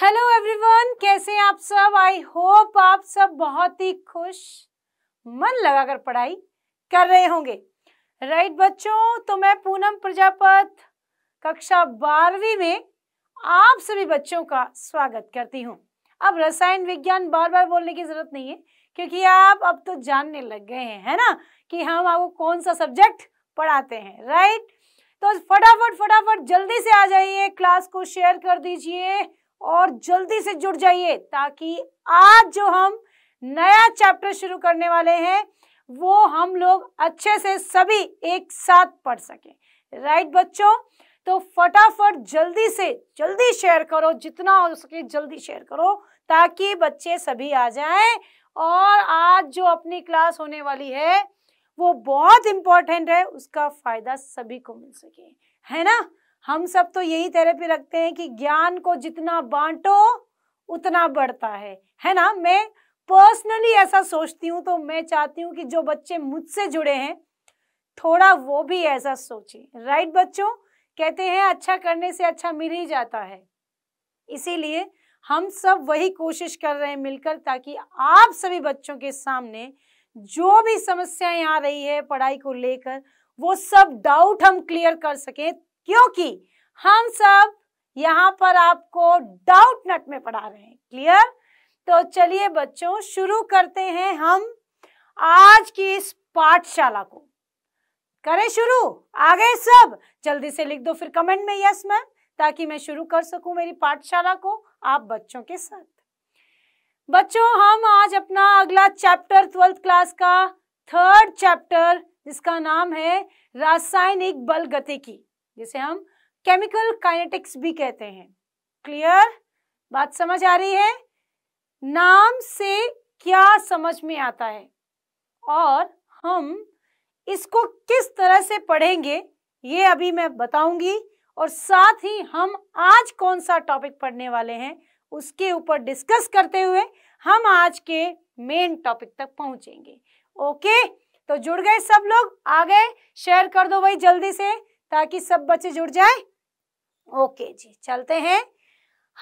Hello everyone कैसे हैं आप सब आई होप आप सब बहुत ही खुश मन लगाकर पढ़ाई कर रहे होंगे राइट right, बच्चों तो मैं पूनम प्रजापत कक्षा बारहवीं में आप सभी बच्चों का स्वागत करती हूं अब रसायन विज्ञान बार बार बोलने की जरूरत नहीं है क्योंकि आप अब तो जानने लग गए हैं है ना कि हम आपको कौन सा सब्जेक्ट पढ़ाते हैं राइट right? तो फटाफट फटाफट जल्दी से आ जाइए क्लास को शेयर कर दीजिए और जल्दी से जुड़ जाइए ताकि आज जो हम नया चैप्टर शुरू करने वाले हैं वो हम लोग अच्छे से सभी एक साथ पढ़ सकें राइट बच्चों तो फटाफट जल्दी से जल्दी शेयर करो जितना हो सके जल्दी शेयर करो ताकि बच्चे सभी आ जाएं और आज जो अपनी क्लास होने वाली है वो बहुत इंपॉर्टेंट है उसका फ़ायदा सभी को मिल सके है ना हम सब तो यही थेरेपी रखते हैं कि ज्ञान को जितना बांटो उतना बढ़ता है है ना मैं पर्सनली ऐसा सोचती हूँ तो मैं चाहती हूँ कि जो बच्चे मुझसे जुड़े हैं थोड़ा वो भी ऐसा सोचे राइट बच्चों कहते हैं अच्छा करने से अच्छा मिल ही जाता है इसीलिए हम सब वही कोशिश कर रहे हैं मिलकर ताकि आप सभी बच्चों के सामने जो भी समस्याएं आ रही है पढ़ाई को लेकर वो सब डाउट हम क्लियर कर सकें क्योंकि हम सब यहाँ पर आपको डाउट नट में पढ़ा रहे हैं क्लियर तो चलिए बच्चों शुरू करते हैं हम आज की इस पाठशाला को करें शुरू आ गए सब जल्दी से लिख दो फिर कमेंट में यस मैम ताकि मैं शुरू कर सकूं मेरी पाठशाला को आप बच्चों के साथ बच्चों हम आज अपना अगला चैप्टर ट्वेल्थ क्लास का थर्ड चैप्टर जिसका नाम है रासायनिक बल गति की जिसे हम केमिकल काइनेटिक्स भी कहते हैं क्लियर बात समझ आ रही है नाम से क्या समझ में आता है और हम इसको किस तरह से पढ़ेंगे ये अभी मैं बताऊंगी और साथ ही हम आज कौन सा टॉपिक पढ़ने वाले हैं उसके ऊपर डिस्कस करते हुए हम आज के मेन टॉपिक तक पहुंचेंगे ओके तो जुड़ गए सब लोग आ गए शेयर कर दो भाई जल्दी से ताकि सब बच्चे जुड़ जाए ओके जी चलते हैं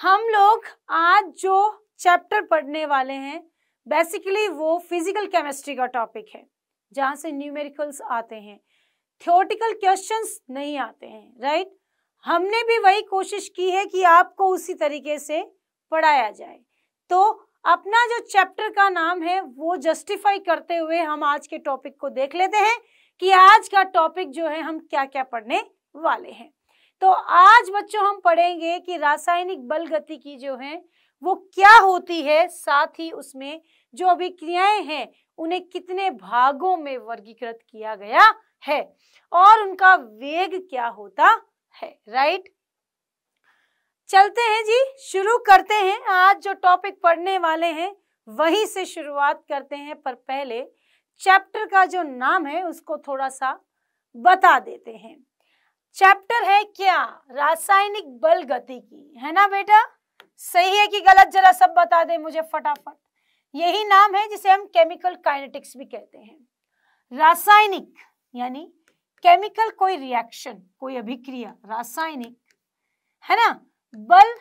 हम लोग आज जो चैप्टर पढ़ने वाले हैं बेसिकली वो फिजिकल केमिस्ट्री का टॉपिक है जहाँ से न्यूमेरिकल्स आते हैं थियोटिकल क्वेश्चंस नहीं आते हैं राइट right? हमने भी वही कोशिश की है कि आपको उसी तरीके से पढ़ाया जाए तो अपना जो चैप्टर का नाम है वो जस्टिफाई करते हुए हम आज के टॉपिक को देख लेते हैं कि आज का टॉपिक जो है हम क्या क्या पढ़ने वाले हैं तो आज बच्चों हम पढ़ेंगे कि रासायनिक बल गति की जो है वो क्या होती है साथ ही उसमें जो अभिक्रियाएं हैं उन्हें कितने भागों में वर्गीकृत किया गया है और उनका वेग क्या होता है राइट चलते हैं जी शुरू करते हैं आज जो टॉपिक पढ़ने वाले हैं वहीं से शुरुआत करते हैं पर पहले चैप्टर का जो नाम है उसको थोड़ा सा बता देते हैं चैप्टर है क्या रासायनिक बल गति की है ना बेटा सही है कि गलत जरा सब बता दे मुझे फटाफट यही नाम है जिसे हम केमिकल काइनेटिक्स भी कहते हैं रासायनिक यानी केमिकल कोई रिएक्शन कोई अभिक्रिया रासायनिक है ना बल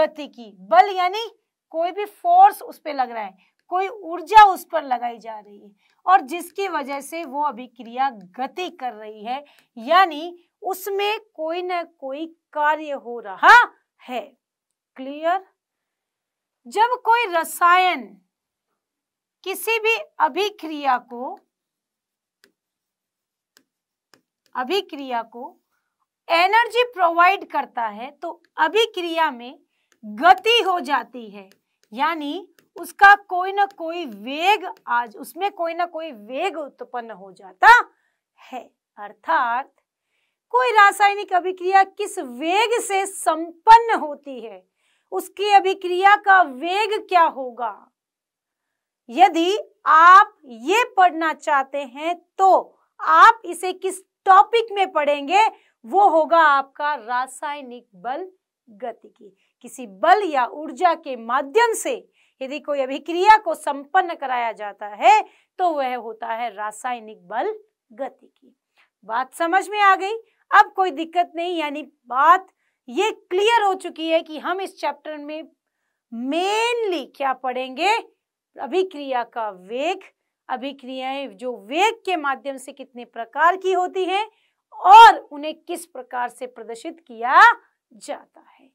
गति की बल यानी कोई भी फोर्स उस पर लग रहा है कोई ऊर्जा उस पर लगाई जा रही है और जिसकी वजह से वो अभिक्रिया गति कर रही है यानी उसमें कोई ना कोई कार्य हो रहा है क्लियर जब कोई रसायन किसी भी अभिक्रिया को अभिक्रिया को एनर्जी प्रोवाइड करता है तो अभिक्रिया में गति हो जाती है यानी उसका कोई ना कोई वेग आज उसमें कोई ना कोई वेग उत्पन्न हो जाता है अर्थात कोई रासायनिक अभिक्रिया किस वेग से संपन्न होती है उसकी अभिक्रिया का वेग क्या होगा यदि आप ये पढ़ना चाहते हैं तो आप इसे किस टॉपिक में पढ़ेंगे वो होगा आपका रासायनिक बल गति की किसी बल या ऊर्जा के माध्यम से यदि कोई अभिक्रिया को संपन्न कराया जाता है तो वह होता है रासायनिक बल गति की बात समझ में आ गई अब कोई दिक्कत नहीं यानी बात ये क्लियर हो चुकी है कि हम इस चैप्टर में मेनली क्या पढ़ेंगे अभिक्रिया का वेग अभिक्रियाएं जो वेग के माध्यम से कितने प्रकार की होती हैं और उन्हें किस प्रकार से प्रदर्शित किया जाता है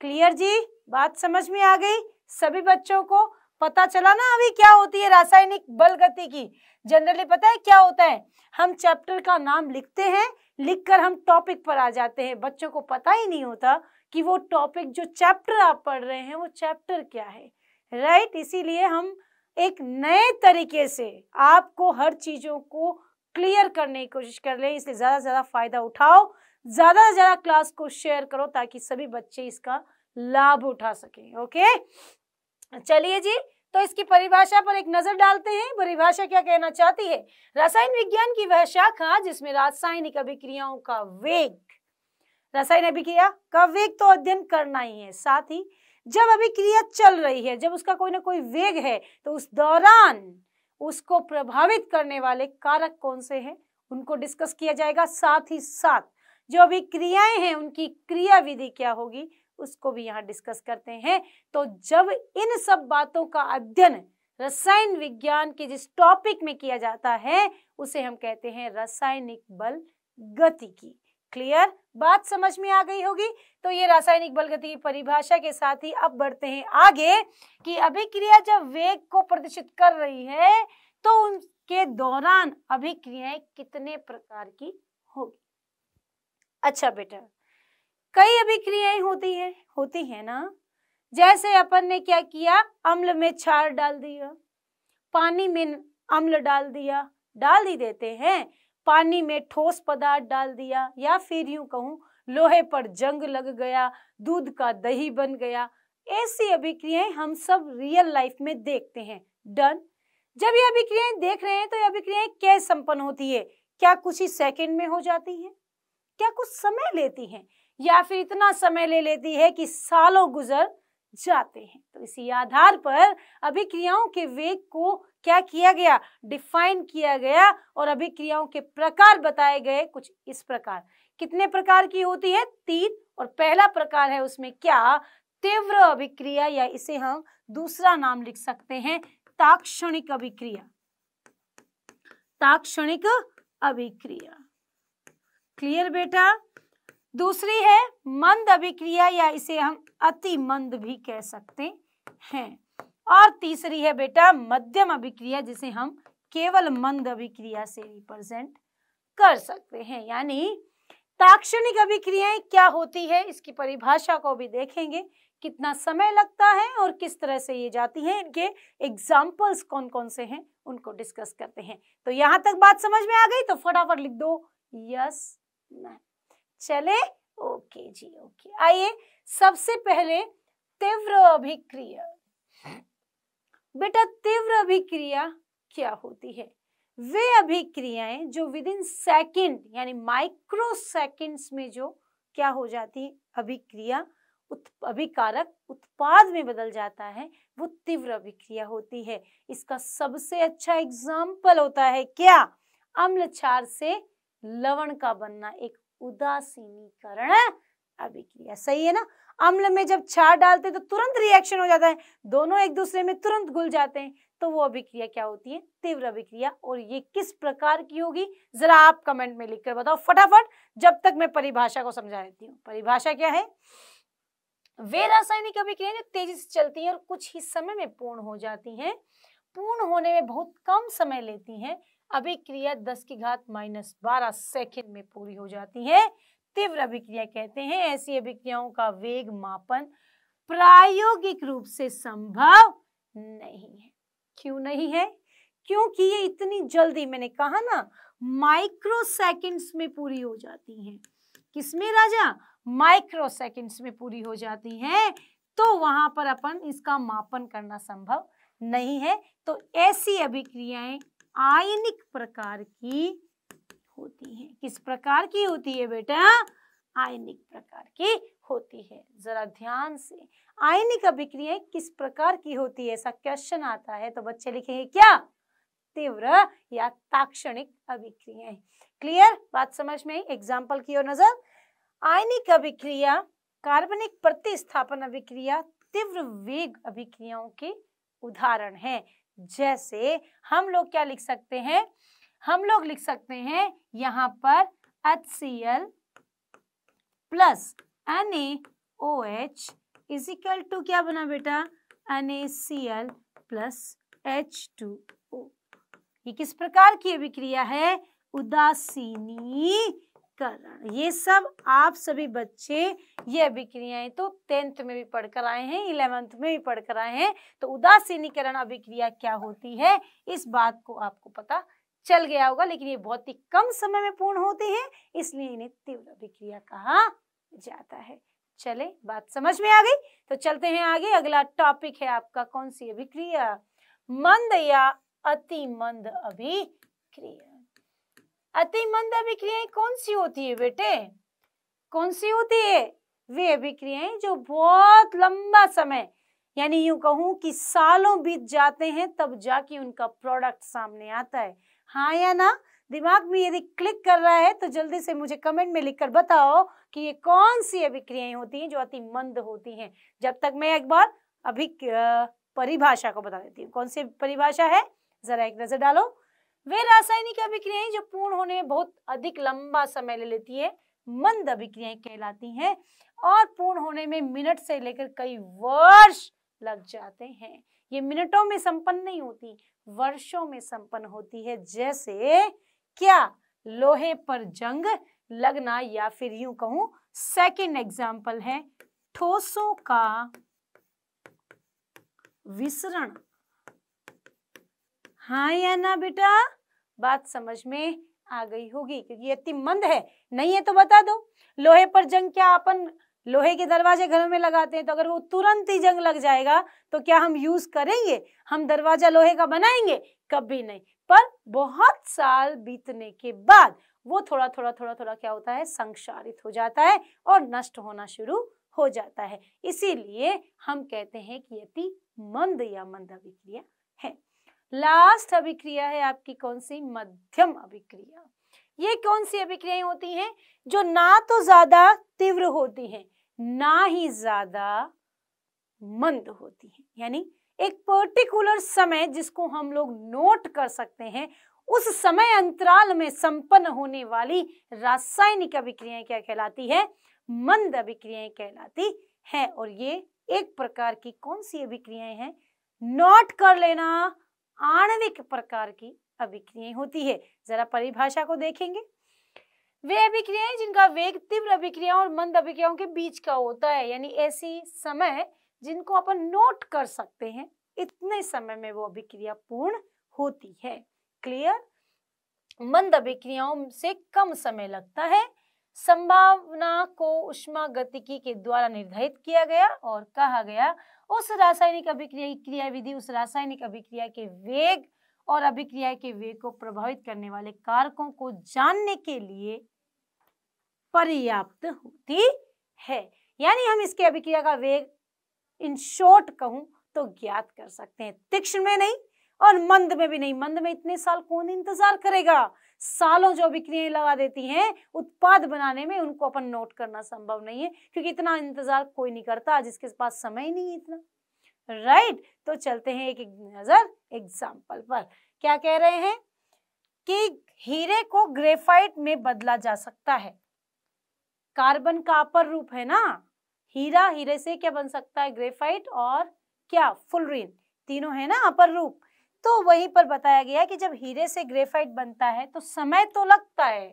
क्लियर जी बात समझ में आ गई सभी बच्चों को पता चला ना अभी क्या होती है रासायनिक बल गति की जनरली पता है क्या होता है हम चैप्टर का नाम लिखते हैं लिखकर हम टॉपिक पर आ जाते हैं बच्चों को पता ही नहीं होता कि वो टॉपिक जो चैप्टर आप पढ़ रहे हैं वो चैप्टर क्या है राइट right? इसीलिए हम एक नए तरीके से आपको हर चीज़ों को क्लियर करने की कोशिश कर रहे हैं इसलिए ज़्यादा से ज़्यादा फ़ायदा उठाओ ज़्यादा से ज़्यादा क्लास को शेयर करो ताकि सभी बच्चे इसका लाभ उठा सकें ओके चलिए जी तो इसकी परिभाषा पर एक नजर डालते हैं परिभाषा क्या कहना चाहती है रसायन विज्ञान की वह शाखा जिसमें रासायनिक अभिक्रियाओं का वेग रसायन अभिक्रिया का वेग तो अध्ययन करना ही है साथ ही जब अभिक्रिया चल रही है जब उसका कोई ना कोई वेग है तो उस दौरान उसको प्रभावित करने वाले कारक कौन से हैं उनको डिस्कस किया जाएगा साथ ही साथ जो अभिक्रियाएं हैं उनकी क्रिया विधि क्या होगी उसको भी यहाँ डिस्कस करते हैं तो जब इन सब बातों का अध्ययन रसायन विज्ञान के जिस टॉपिक में किया जाता है उसे हम कहते हैं रासायनिक बल गति की क्लियर बात समझ में आ गई होगी तो ये रासायनिक बल गति की परिभाषा के साथ ही अब बढ़ते हैं आगे कि अभिक्रिया जब वेग को प्रदर्शित कर रही है तो उनके दौरान अभिक्रियाएं कितने प्रकार की होगी अच्छा बेटा कई अभिक्रियाएं होती है होती है ना जैसे अपन ने क्या किया अम्ल में क्षार डाल दिया पानी में अम्ल डाल दिया डाल ही देते हैं पानी में ठोस पदार्थ डाल दिया या फिर यूं कहूं लोहे पर जंग लग गया दूध का दही बन गया ऐसी अभिक्रियाएं हम सब रियल लाइफ में देखते हैं डन जब ये अभिक्रियाएं देख रहे हैं तो ये अभिक्रियाएं कैसे संपन्न होती है क्या कुछ ही सेकेंड में हो जाती है क्या कुछ समय लेती हैं या फिर इतना समय ले लेती है कि सालों गुजर जाते हैं तो इसी आधार पर अभिक्रियाओं के वेग को क्या किया गया डिफाइन किया गया और अभिक्रियाओं के प्रकार बताए गए कुछ इस प्रकार कितने प्रकार की होती है तीन और पहला प्रकार है उसमें क्या तीव्र अभिक्रिया या इसे हम दूसरा नाम लिख सकते हैं ताक्षणिक अभिक्रिया ताक्षणिक अभिक्रिया क्लियर बेटा दूसरी है मंद अभिक्रिया या इसे हम अति मंद भी कह सकते हैं और तीसरी है बेटा मध्यम अभिक्रिया जिसे हम केवल मंद अभिक्रिया से रिप्रेजेंट कर सकते हैं यानी ताक्षणिक अभिक्रियाएं क्या होती है इसकी परिभाषा को भी देखेंगे कितना समय लगता है और किस तरह से ये जाती हैं इनके एग्जाम्पल्स कौन कौन से हैं उनको डिस्कस करते हैं तो यहाँ तक बात समझ में आ गई तो फटाफट लिख दो यस yes, नहीं चले ओके जी ओके आइए सबसे पहले तीव्र अभिक्रिया बेटा तीव्र अभिक्रिया क्या होती है वे अभिक्रियाएं जो विद इन सेकेंड यानी माइक्रो सेकेंड्स में जो क्या हो जाती है अभिक्रिया उत्प, अभिकारक उत्पाद में बदल जाता है वो तीव्र अभिक्रिया होती है इसका सबसे अच्छा एग्जाम्पल होता है क्या अम्ल क्षार से लवण का बनना एक उदासीनीकरण अभिक्रिया सही है ना अम्ल में जब क्षार डालते हैं तो तुरंत रिएक्शन हो जाता है दोनों एक दूसरे में तुरंत घुल जाते हैं तो वो अभिक्रिया क्या होती है तीव्र अभिक्रिया और ये किस प्रकार की होगी जरा आप कमेंट में लिखकर बताओ फटाफट जब तक मैं परिभाषा को समझा देती हूँ परिभाषा क्या है वे रासायनिक अभिक्रिया जो तेजी से चलती है और कुछ ही समय में पूर्ण हो जाती है पूर्ण होने में बहुत कम समय लेती है अभिक्रिया 10 की घात माइनस बारह सेकेंड में पूरी हो जाती है तीव्र अभिक्रिया कहते हैं ऐसी अभिक्रियाओं का वेग मापन प्रायोगिक रूप से संभव नहीं है क्यों नहीं है क्योंकि ये इतनी जल्दी मैंने कहा ना माइक्रो सेकेंड्स में पूरी हो जाती है किसमें राजा माइक्रो सेकेंड्स में पूरी हो जाती है तो वहां पर अपन इसका मापन करना संभव नहीं है तो ऐसी अभिक्रियाएं आयनिक प्रकार की होती है किस प्रकार की होती है बेटा आयनिक प्रकार की होती है जरा ध्यान से आयनिक अभिक्रिया किस प्रकार की होती है ऐसा क्वेश्चन आता है तो बच्चे लिखेंगे क्या तीव्र या ताक्षणिक अभिक्रिया क्लियर बात समझ में एग्जाम्पल की ओर नजर आयनिक अभिक्रिया कार्बनिक प्रतिस्थापन अभिक्रिया तीव्र वेग अभिक्रियाओं के उदाहरण है जैसे हम लोग क्या लिख सकते हैं हम लोग लिख सकते हैं यहां पर H C L plus N A O H is equal to क्या बना बेटा N A C L plus H two O ये किस प्रकार की अभिक्रिया है उदासीनी करण ये सब आप सभी बच्चे ये अभिक्रियाएं तो टेंथ में भी पढ़कर आए हैं इलेवेंथ में भी पढ़कर आए हैं तो उदासीनीकरण अभिक्रिया क्या होती है इस बात को आपको पता चल गया होगा लेकिन ये बहुत ही कम समय में पूर्ण होती है इसलिए इन्हें तीव्र अभिक्रिया कहा जाता है चले बात समझ में आ गई तो चलते हैं आगे अगला टॉपिक है आपका कौन सी अभिक्रिया मंद या अति मंद अभिक्रिया अतिमंद अभिक्रियाएं कौन सी होती है बेटे कौन सी होती है वे अभिक्रियाएं जो बहुत लंबा समय यानी यूं कहूं कि सालों बीत जाते हैं तब जाके उनका प्रोडक्ट सामने आता है हाँ या ना दिमाग में यदि क्लिक कर रहा है तो जल्दी से मुझे कमेंट में लिखकर बताओ कि ये कौन सी अभिक्रियाएं होती हैं जो अति मंद होती हैं जब तक मैं एक बार अभी परिभाषा को बता देती हूँ कौन सी परिभाषा है जरा एक नजर डालो वे रासायनिक अभिक्रियाएं जो पूर्ण होने में बहुत अधिक लंबा समय ले लेती है मंद अभिक्रियाएं कहलाती हैं और पूर्ण होने में मिनट से लेकर कई वर्ष लग जाते हैं ये मिनटों में संपन्न नहीं होती वर्षों में संपन्न होती है जैसे क्या लोहे पर जंग लगना या फिर यूं कहूं सेकेंड एग्जाम्पल है ठोसों का विसरण हाँ या ना बेटा बात समझ में आ गई होगी क्योंकि अति मंद है नहीं है तो बता दो लोहे पर जंग क्या अपन लोहे के दरवाजे घरों में लगाते हैं तो अगर वो तुरंत ही जंग लग जाएगा तो क्या हम यूज करेंगे हम दरवाजा लोहे का बनाएंगे कभी नहीं पर बहुत साल बीतने के बाद वो थोड़ा थोड़ा थोड़ा थोड़ा क्या होता है संक्षारित हो जाता है और नष्ट होना शुरू हो जाता है इसीलिए हम कहते हैं कि यति मंद या मंद अभिक्रिया है लास्ट अभिक्रिया है आपकी कौन सी मध्यम अभिक्रिया ये कौन सी अभिक्रियाएं होती हैं जो ना तो ज्यादा तीव्र होती हैं ना ही ज्यादा मंद होती हैं यानी एक पर्टिकुलर समय जिसको हम लोग नोट कर सकते हैं उस समय अंतराल में संपन्न होने वाली रासायनिक अभिक्रियाएं क्या कहलाती है मंद अभिक्रियाएं कहलाती है और ये एक प्रकार की कौन सी अभिक्रियाएं हैं नोट कर लेना आणविक प्रकार की अभिक्रियाएं होती है जरा परिभाषा को देखेंगे वे अभिक्रियाएं जिनका वेग तीव्र अभिक्रियाओं और मंद अभिक्रियाओं के बीच का होता है यानी ऐसी समय जिनको अपन नोट कर सकते हैं इतने समय में वो अभिक्रिया पूर्ण होती है क्लियर मंद अभिक्रियाओं से कम समय लगता है संभावना को उष्मा गतिकी के द्वारा निर्धारित किया गया और कहा गया उस रासायनिक अभिक्रिया की विधि उस रासायनिक अभिक्रिया के वेग और अभिक्रिया के वेग को प्रभावित करने वाले कारकों को जानने के लिए पर्याप्त होती है यानी हम इसके अभिक्रिया का वेग इन शॉर्ट कहूं तो ज्ञात कर सकते हैं तीक्ष्ण में नहीं और मंद में भी नहीं मंद में इतने साल कौन इंतजार करेगा सालों जो बिक्रियां लगा देती हैं उत्पाद बनाने में उनको अपन नोट करना संभव नहीं है क्योंकि इतना इंतजार कोई नहीं करता जिसके पास समय नहीं है इतना राइट तो चलते हैं एक नजर एग्जाम्पल पर क्या कह रहे हैं कि हीरे को ग्रेफाइट में बदला जा सकता है कार्बन का अपर रूप है ना हीरा हीरे से क्या बन सकता है ग्रेफाइट और क्या फुलरीन तीनों है ना अपर रूप तो वहीं पर बताया गया कि जब हीरे से ग्रेफाइट बनता है तो समय तो लगता है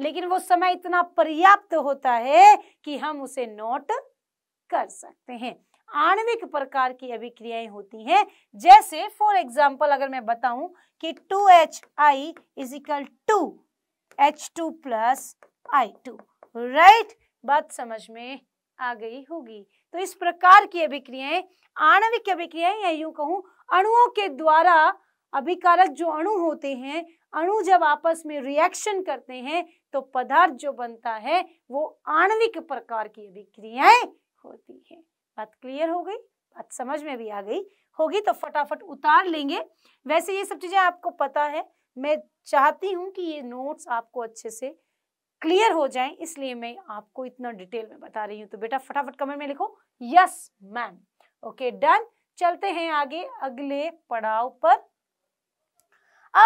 लेकिन वो समय इतना पर्याप्त होता है कि हम उसे नोट कर सकते हैं आणविक प्रकार की अभिक्रियाएं होती हैं जैसे फॉर एग्जाम्पल अगर मैं बताऊं कि two H I is equal to H two plus I two right बात समझ में आ गई होगी तो इस प्रकार की अभिक्रियाएं आणविक अभिक्रियाएं या यूं कहूं अणुओं के द्वारा अभिकारक जो अणु होते हैं अणु जब आपस में रिएक्शन करते हैं तो पदार्थ जो बनता है वो आणविक प्रकार की अभिक्रियाएं होती है बात क्लियर हो गई बात समझ में भी आ गई होगी तो फटाफट उतार लेंगे वैसे ये सब चीजें आपको पता है मैं चाहती हूँ कि ये नोट्स आपको अच्छे से क्लियर हो जाएं इसलिए मैं आपको इतना डिटेल में बता रही हूँ तो बेटा फटाफट कमेंट में लिखो यस मैम ओके डन चलते हैं आगे अगले पड़ाव पर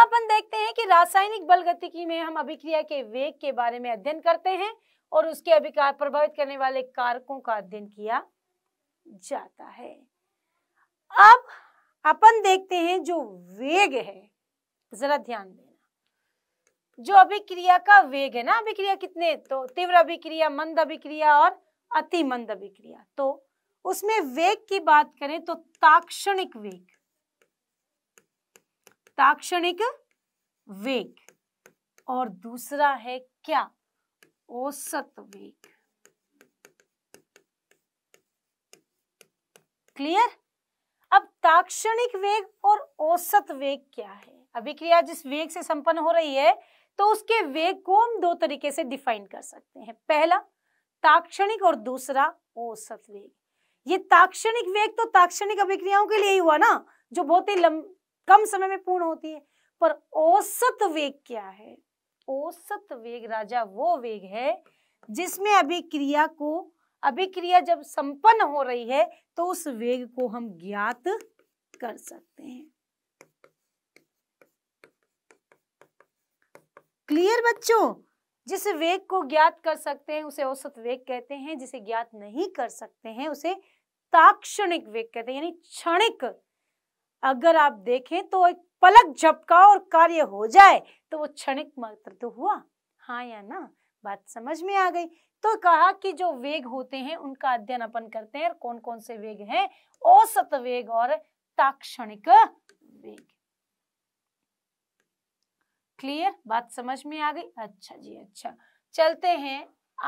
अपन देखते हैं कि रासायनिक बल गतिकी में हम अभिक्रिया के वेग के बारे में अध्ययन करते हैं और उसके अभिकार प्रभावित करने वाले कारकों का अध्ययन किया जाता है अब अपन देखते हैं जो वेग है जरा ध्यान देना जो अभिक्रिया का वेग है ना अभिक्रिया कितने तो तीव्र अभिक्रिया मंद अभिक्रिया और अति मंद अभिक्रिया तो उसमें वेग की बात करें तो ताक्षणिक वेग ताक्षणिक वेग और दूसरा है क्या औसत वेग क्लियर अब ताक्षणिक वेग और औसत वेग क्या है अभिक्रिया जिस वेग से संपन्न हो रही है तो उसके वेग को हम दो तरीके से डिफाइन कर सकते हैं पहला ताक्षणिक और दूसरा औसत वेग ये ताक्षणिक वेग तो ताक्षणिक अभिक्रियाओं के लिए ही हुआ ना जो बहुत ही कम समय में पूर्ण होती है पर औसत वेग क्या है औसत वेग राजा वो वेग है जिसमें अभिक्रिया को अभिक्रिया जब संपन्न हो रही है तो उस वेग को हम ज्ञात कर सकते हैं क्लियर बच्चों जिस वेग को ज्ञात कर सकते हैं उसे औसत वेग कहते हैं जिसे ज्ञात नहीं कर सकते हैं उसे ताक्षणिक वेग कहते हैं यानी क्षणिक अगर आप देखें तो एक पलक झपका और कार्य हो जाए तो वो क्षणिक मात्र तो हुआ हाँ या ना बात समझ में आ गई तो कहा कि जो वेग होते हैं उनका अध्ययन अपन करते हैं और कौन कौन से वेग हैं औसत वेग और ताक्षणिक वेग क्लियर बात समझ में आ गई अच्छा जी अच्छा चलते हैं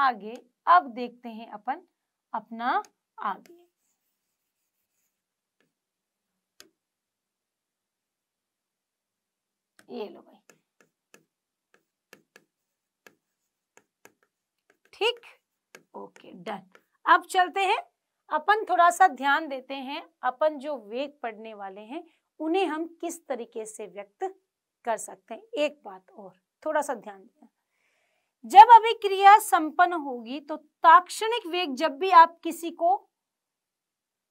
आगे अब देखते हैं अपन अपना आगे ये लो भाई ठीक ओके डन अब चलते हैं अपन थोड़ा सा ध्यान देते हैं अपन जो वेग पढ़ने वाले हैं उन्हें हम किस तरीके से व्यक्त कर सकते हैं एक बात और थोड़ा सा ध्यान देना जब अभिक्रिया संपन्न होगी तो ताक्षणिक वेग जब भी आप किसी को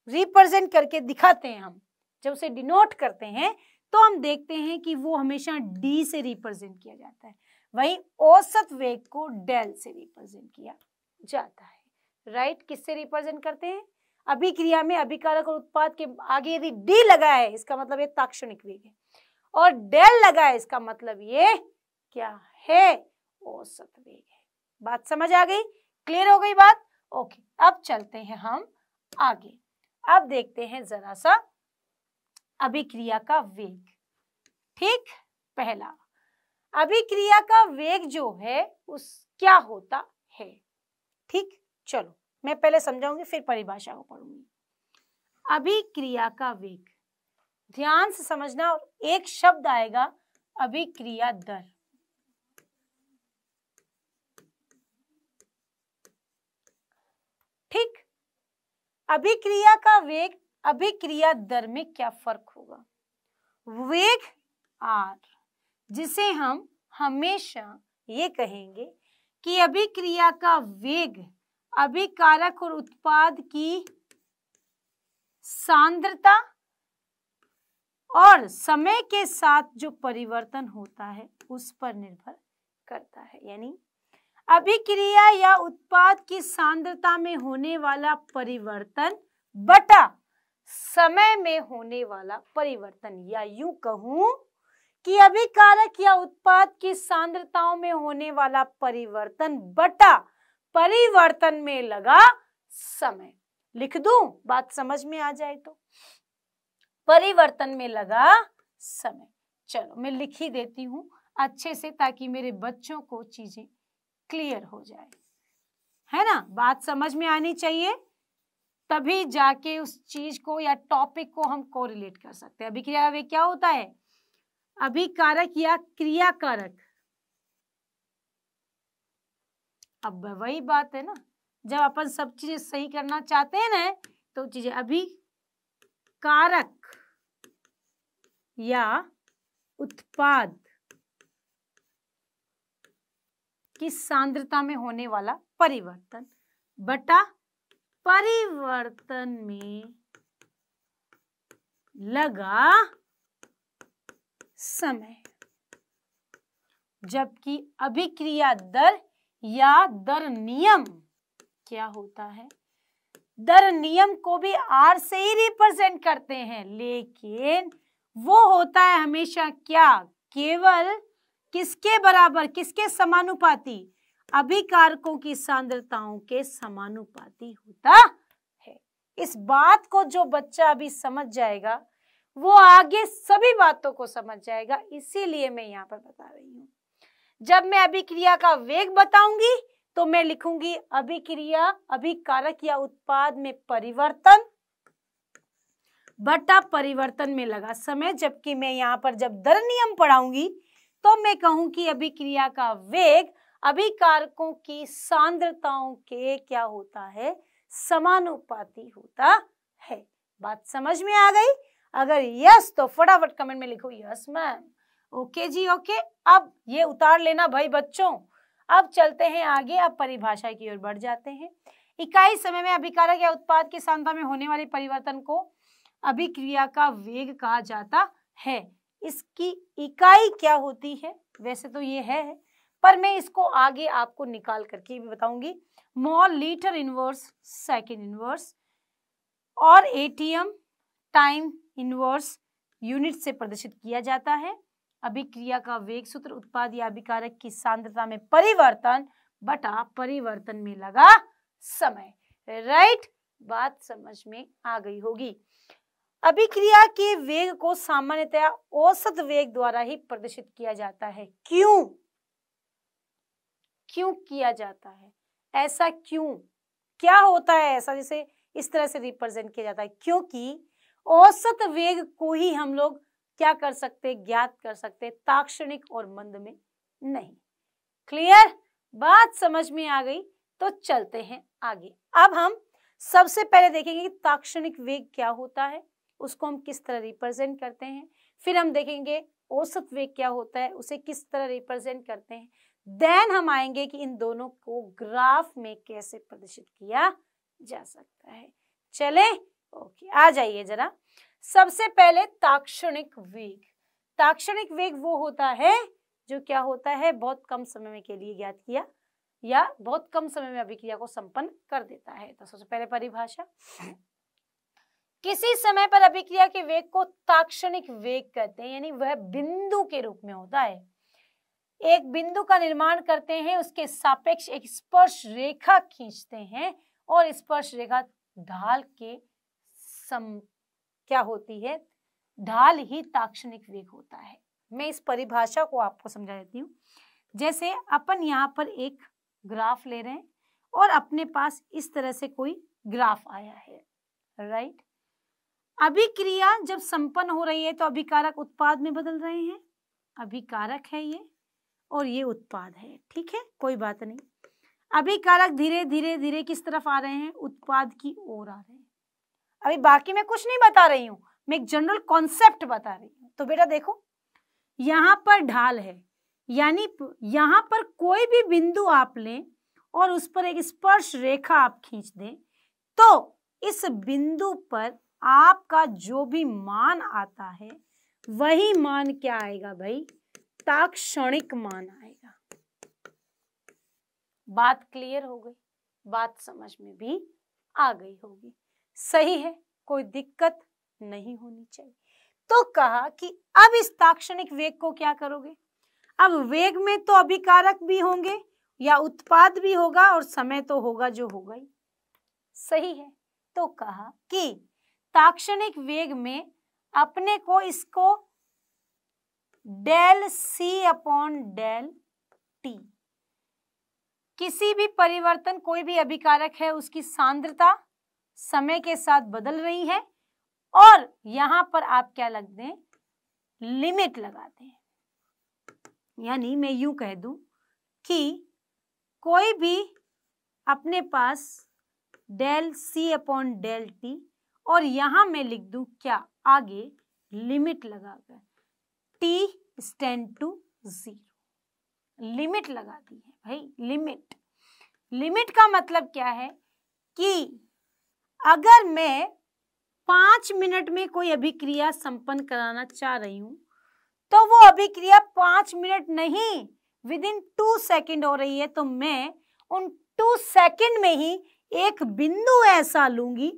रिप्रेजेंट करके दिखाते हैं हम जब उसे डिनोट करते हैं तो हम देखते हैं कि वो हमेशा डी से रिप्रेजेंट किया जाता है वहीं औसत वेग को डेल से रिप्रेजेंट किया जाता है राइट किससे रिप्रेजेंट करते हैं अभिक्रिया में अभिकारक और उत्पाद के आगे यदि डी लगा है इसका मतलब ये ताक्षणिक वेग है और डेल लगा है इसका मतलब ये क्या है औसत वेग है बात समझ आ गई क्लियर हो गई बात ओके अब चलते हैं हम आगे अब देखते हैं जरा सा अभिक्रिया का वेग ठीक पहला अभिक्रिया का वेग जो है उस क्या होता है ठीक चलो मैं पहले समझाऊंगी फिर परिभाषा को पढ़ूंगी अभिक्रिया का वेग ध्यान से समझना और एक शब्द आएगा अभिक्रिया दर ठीक अभिक्रिया का वेग अभिक्रिया दर में क्या फर्क होगा वेग आर जिसे हम हमेशा ये कहेंगे कि अभिक्रिया का वेग अभिकारक और उत्पाद की सांद्रता और समय के साथ जो परिवर्तन होता है उस पर निर्भर करता है यानी अभिक्रिया या उत्पाद की सांद्रता में होने वाला परिवर्तन बटा समय में होने वाला परिवर्तन या यूं कहूं कि अभिकारक या उत्पाद की सांद्रताओं में होने वाला परिवर्तन बटा परिवर्तन में लगा समय लिख दूं बात समझ में आ जाए तो परिवर्तन में लगा समय चलो मैं लिख ही देती हूं अच्छे से ताकि मेरे बच्चों को चीजें क्लियर हो जाए है ना बात समझ में आनी चाहिए तभी जाके उस चीज को या टॉपिक को हम कोरिलेट कर सकते हैं अभिक्रिया वे क्या होता है अभिकारक या क्रिया कारक अब वही बात है ना जब अपन सब चीजें सही करना चाहते हैं ना तो चीजें अभी कारक या उत्पाद की सांद्रता में होने वाला परिवर्तन बटा परिवर्तन में लगा समय जबकि अभिक्रिया दर या दर नियम क्या होता है दर नियम को भी आर से ही रिप्रेजेंट करते हैं लेकिन वो होता है हमेशा क्या केवल किसके बराबर किसके समानुपाती अभिकारकों की सांद्रताओं के समानुपाती होता है इस बात को जो बच्चा अभी समझ जाएगा वो आगे सभी बातों को समझ जाएगा इसीलिए मैं यहाँ पर बता रही हूँ जब मैं अभिक्रिया का वेग बताऊंगी तो मैं लिखूंगी अभिक्रिया अभिकारक या उत्पाद में परिवर्तन बटा परिवर्तन में लगा समय जबकि मैं यहाँ पर जब दर नियम पढ़ाऊंगी तो मैं कहूं कि अभिक्रिया का वेग अभिकारकों की सांद्रताओं के क्या होता है समानुपाती होता है बात समझ में आ गई अगर यस तो फटाफट कमेंट में लिखो यस मैम ओके जी ओके अब ये उतार लेना भाई बच्चों अब चलते हैं आगे अब परिभाषा की ओर बढ़ जाते हैं इकाई समय में अभिकारक या उत्पाद की सांद्रता में होने वाले परिवर्तन को अभिक्रिया का वेग कहा जाता है इसकी इकाई क्या होती है वैसे तो ये है पर मैं इसको आगे आपको निकाल करके भी बताऊंगी mol litre inverse second inverse और एटीएम टाइम इनवर्स यूनिट से प्रदर्शित किया जाता है अभिक्रिया का वेग सूत्र उत्पाद या अभिकारक की सांद्रता में परिवर्तन बटा परिवर्तन में लगा समय राइट बात समझ में आ गई होगी अभिक्रिया के वेग को सामान्यतया औसत वेग द्वारा ही प्रदर्शित किया जाता है क्यों क्यों किया जाता है ऐसा क्यों क्या होता है ऐसा जिसे इस तरह से रिप्रेजेंट किया जाता है क्योंकि औसत वेग को ही हम लोग क्या कर सकते ज्ञात कर सकते ताक्षणिक और मंद में नहीं क्लियर बात समझ में आ गई तो चलते हैं आगे अब हम सबसे पहले देखेंगे कि ताक्षणिक वेग क्या होता है उसको हम किस तरह रिप्रेजेंट करते हैं फिर हम देखेंगे औसत वेग क्या होता है उसे किस तरह रिप्रेजेंट करते हैं देन हम आएंगे कि इन दोनों को ग्राफ में कैसे प्रदर्शित किया जा सकता है चले ओके आ जाइए जरा सबसे पहले ताक्षणिक वेग ताक्षणिक वेग वो होता है जो क्या होता है बहुत कम समय में के लिए ज्ञात किया या बहुत कम समय में अभिक्रिया को संपन्न कर देता है तो सबसे पहले परिभाषा किसी समय पर अभिक्रिया के वेग को ताक्षणिक वेग कहते हैं यानी वह बिंदु के रूप में होता है एक बिंदु का निर्माण करते हैं उसके सापेक्ष एक स्पर्श रेखा खींचते हैं और स्पर्श रेखा ढाल के सम क्या होती है ढाल ही ताक्षणिक वेग होता है मैं इस परिभाषा को आपको समझा देती हूँ जैसे अपन यहाँ पर एक ग्राफ ले रहे हैं और अपने पास इस तरह से कोई ग्राफ आया है राइट अभिक्रिया जब संपन्न हो रही है तो अभिकारक उत्पाद में बदल रहे हैं अभिकारक है ये और ये उत्पाद है ठीक है कोई बात नहीं अभी कारक धीरे धीरे धीरे किस तरफ आ रहे हैं उत्पाद की ओर आ रहे हैं अभी बाकी मैं कुछ नहीं बता रही हूँ मैं एक जनरल कॉन्सेप्ट बता रही हूँ तो बेटा देखो यहाँ पर ढाल है यानी यहाँ पर कोई भी बिंदु आप लें और उस पर एक स्पर्श रेखा आप खींच दें तो इस बिंदु पर आपका जो भी मान आता है वही मान क्या आएगा भाई ताक्षणिक मान आएगा बात क्लियर हो गई बात समझ में भी आ गई होगी सही है कोई दिक्कत नहीं होनी चाहिए तो कहा कि अब इस ताक्षणिक वेग को क्या करोगे अब वेग में तो अभिकारक भी होंगे या उत्पाद भी होगा और समय तो होगा जो होगा ही सही है तो कहा कि ताक्षणिक वेग में अपने को इसको del C upon del T किसी भी परिवर्तन कोई भी अभिकारक है उसकी सांद्रता समय के साथ बदल रही है और यहां पर आप क्या लग दें लिमिट लगा दें यानी मैं यू कह दूं कि कोई भी अपने पास del C upon del T और यहां मैं लिख दूं क्या आगे लिमिट लगाकर T tends to zero limit लगा दी है भाई लिमिट लिमिट का मतलब क्या है कि अगर मैं पांच मिनट में कोई अभिक्रिया संपन्न कराना चाह रही हूं तो वो अभिक्रिया पांच मिनट नहीं विद इन टू सेकेंड हो रही है तो मैं उन टू सेकेंड में ही एक बिंदु ऐसा लूंगी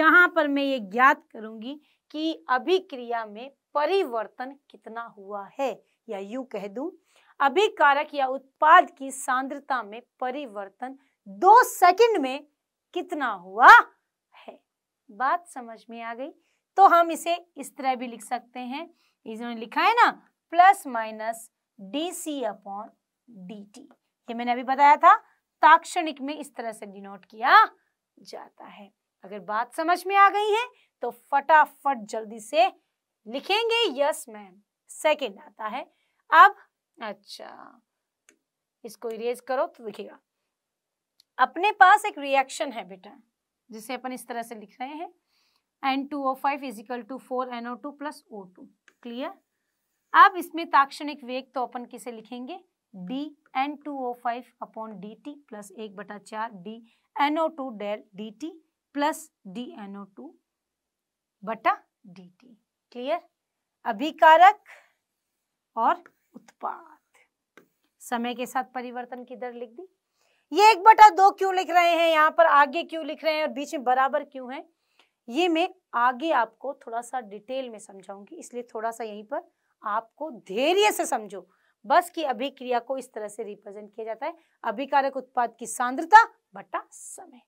जहां पर मैं ये ज्ञात करूंगी कि अभिक्रिया में परिवर्तन कितना हुआ है या यू कह दू अभिकारक या उत्पाद की सांद्रता में परिवर्तन दो सेकंड में कितना हुआ है बात समझ में आ गई तो हम इसे इस तरह भी लिख सकते हैं इसमें लिखा है ना plus minus D C upon D T ये मैंने अभी बताया था ताक्षणिक में इस तरह से डिनोट किया जाता है अगर बात समझ में आ गई है तो फटाफट जल्दी से लिखेंगे यस मैम सेकेंड आता है अब अच्छा इसको इरेज करो तो लिखेगा अपने पास एक रिएक्शन है बेटा जिसे अपन इस तरह से लिख रहे हैं N two O five is equal to four N O two plus O two clear अब इसमें ताक्षणिक वेग तो अपन किसे लिखेंगे D N two O five upon D T plus एक बटा चार D N O two del D T plus D N O two बटा डी टी क्लियर अभिकारक और उत्पाद समय के साथ परिवर्तन की दर लिख दी ये एक बटा दो क्यों लिख रहे हैं यहाँ पर आगे क्यों लिख रहे हैं और बीच में बराबर क्यों है ये मैं आगे आपको थोड़ा सा डिटेल में समझाऊंगी इसलिए थोड़ा सा यहीं पर आपको धैर्य से समझो बस की अभिक्रिया को इस तरह से रिप्रेजेंट किया जाता है अभिकारक उत्पाद की सांद्रता बटा समय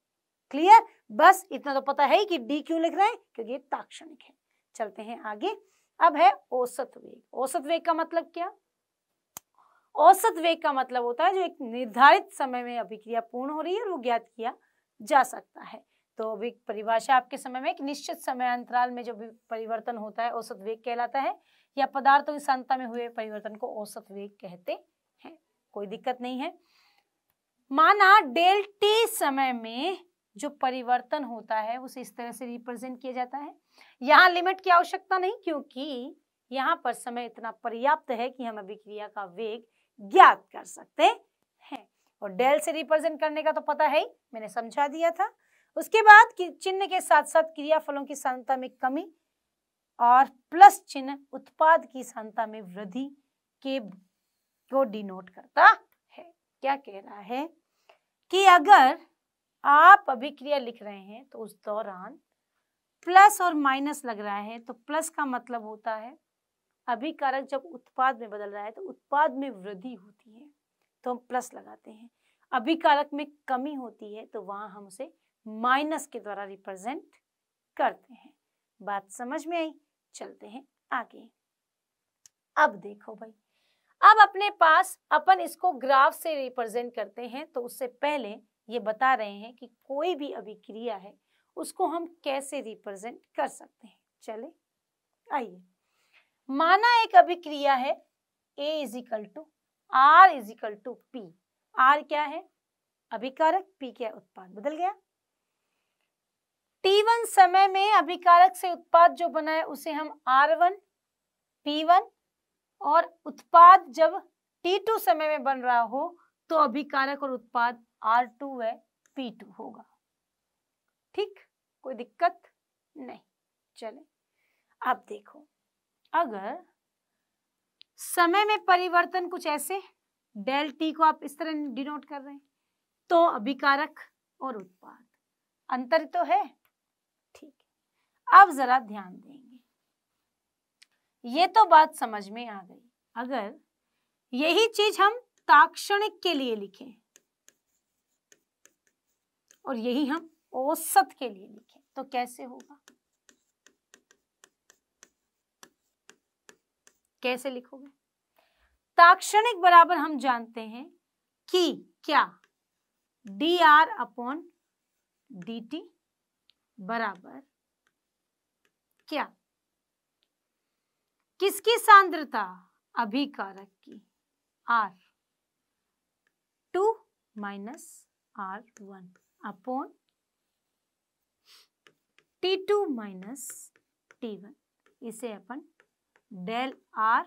क्लियर बस इतना तो पता है कि डी क्यों लिख रहे हैं क्योंकि ये ताक्षणिक है चलते हैं आगे अब है औसत वेग औसत वेग का मतलब क्या औसत वेग का मतलब होता है जो एक निर्धारित समय में अभिक्रिया पूर्ण हो रही है वो ज्ञात किया जा सकता है तो अभी परिभाषा आपके समय में एक निश्चित समय अंतराल में जो भी परिवर्तन होता है औसत वेग कहलाता है या पदार्थों की संता में हुए परिवर्तन को औसत वेग कहते हैं कोई दिक्कत नहीं है माना डेल्टी समय में जो परिवर्तन होता है उसे इस तरह से रिप्रेजेंट किया जाता है यहाँ लिमिट की आवश्यकता नहीं क्योंकि यहाँ पर समय इतना पर्याप्त है कि हम अभिक्रिया का वेग ज्ञात कर सकते हैं और डेल से रिप्रेजेंट करने का तो पता है ही मैंने समझा दिया था उसके बाद चिन्ह के साथ साथ क्रियाफलों की सांता में कमी और प्लस चिन्ह उत्पाद की सांता में वृद्धि के को डिनोट करता है क्या कह रहा है कि अगर आप अभिक्रिया लिख रहे हैं तो उस दौरान प्लस और माइनस लग रहा है तो प्लस का मतलब होता है अभिकारक जब उत्पाद में बदल रहा है तो उत्पाद में वृद्धि होती है तो हम प्लस लगाते हैं अभिकारक में कमी होती है तो वहां हम उसे माइनस के द्वारा रिप्रेजेंट करते हैं बात समझ में आई चलते हैं आगे अब देखो भाई अब अपने पास अपन इसको ग्राफ से रिप्रेजेंट करते हैं तो उससे पहले ये बता रहे हैं कि कोई भी अभिक्रिया है उसको हम कैसे रिप्रेजेंट कर सकते हैं चले आइए माना एक अभिक्रिया है A is equal to R is equal to P R क्या है अभिकारक पी क्या है उत्पाद बदल गया टी वन समय में अभिकारक से उत्पाद जो बना है उसे हम आर वन पी वन और उत्पाद जब टी टू समय में बन रहा हो तो अभिकारक और उत्पाद आर टू है पी टू होगा ठीक कोई दिक्कत नहीं चले अब देखो अगर समय में परिवर्तन कुछ ऐसे डेल टी को आप इस तरह डिनोट कर रहे हैं तो अभिकारक और उत्पाद अंतर तो है ठीक अब जरा ध्यान देंगे ये तो बात समझ में आ गई अगर यही चीज हम ताक्षणिक के लिए लिखें और यही हम औसत के लिए लिखें तो कैसे होगा कैसे लिखोगे ताक्षणिक बराबर हम जानते हैं कि क्या D R upon D T बराबर क्या किसकी सांद्रता अभिकारक की R two minus R one upon T2 minus T1 इसे अपन del R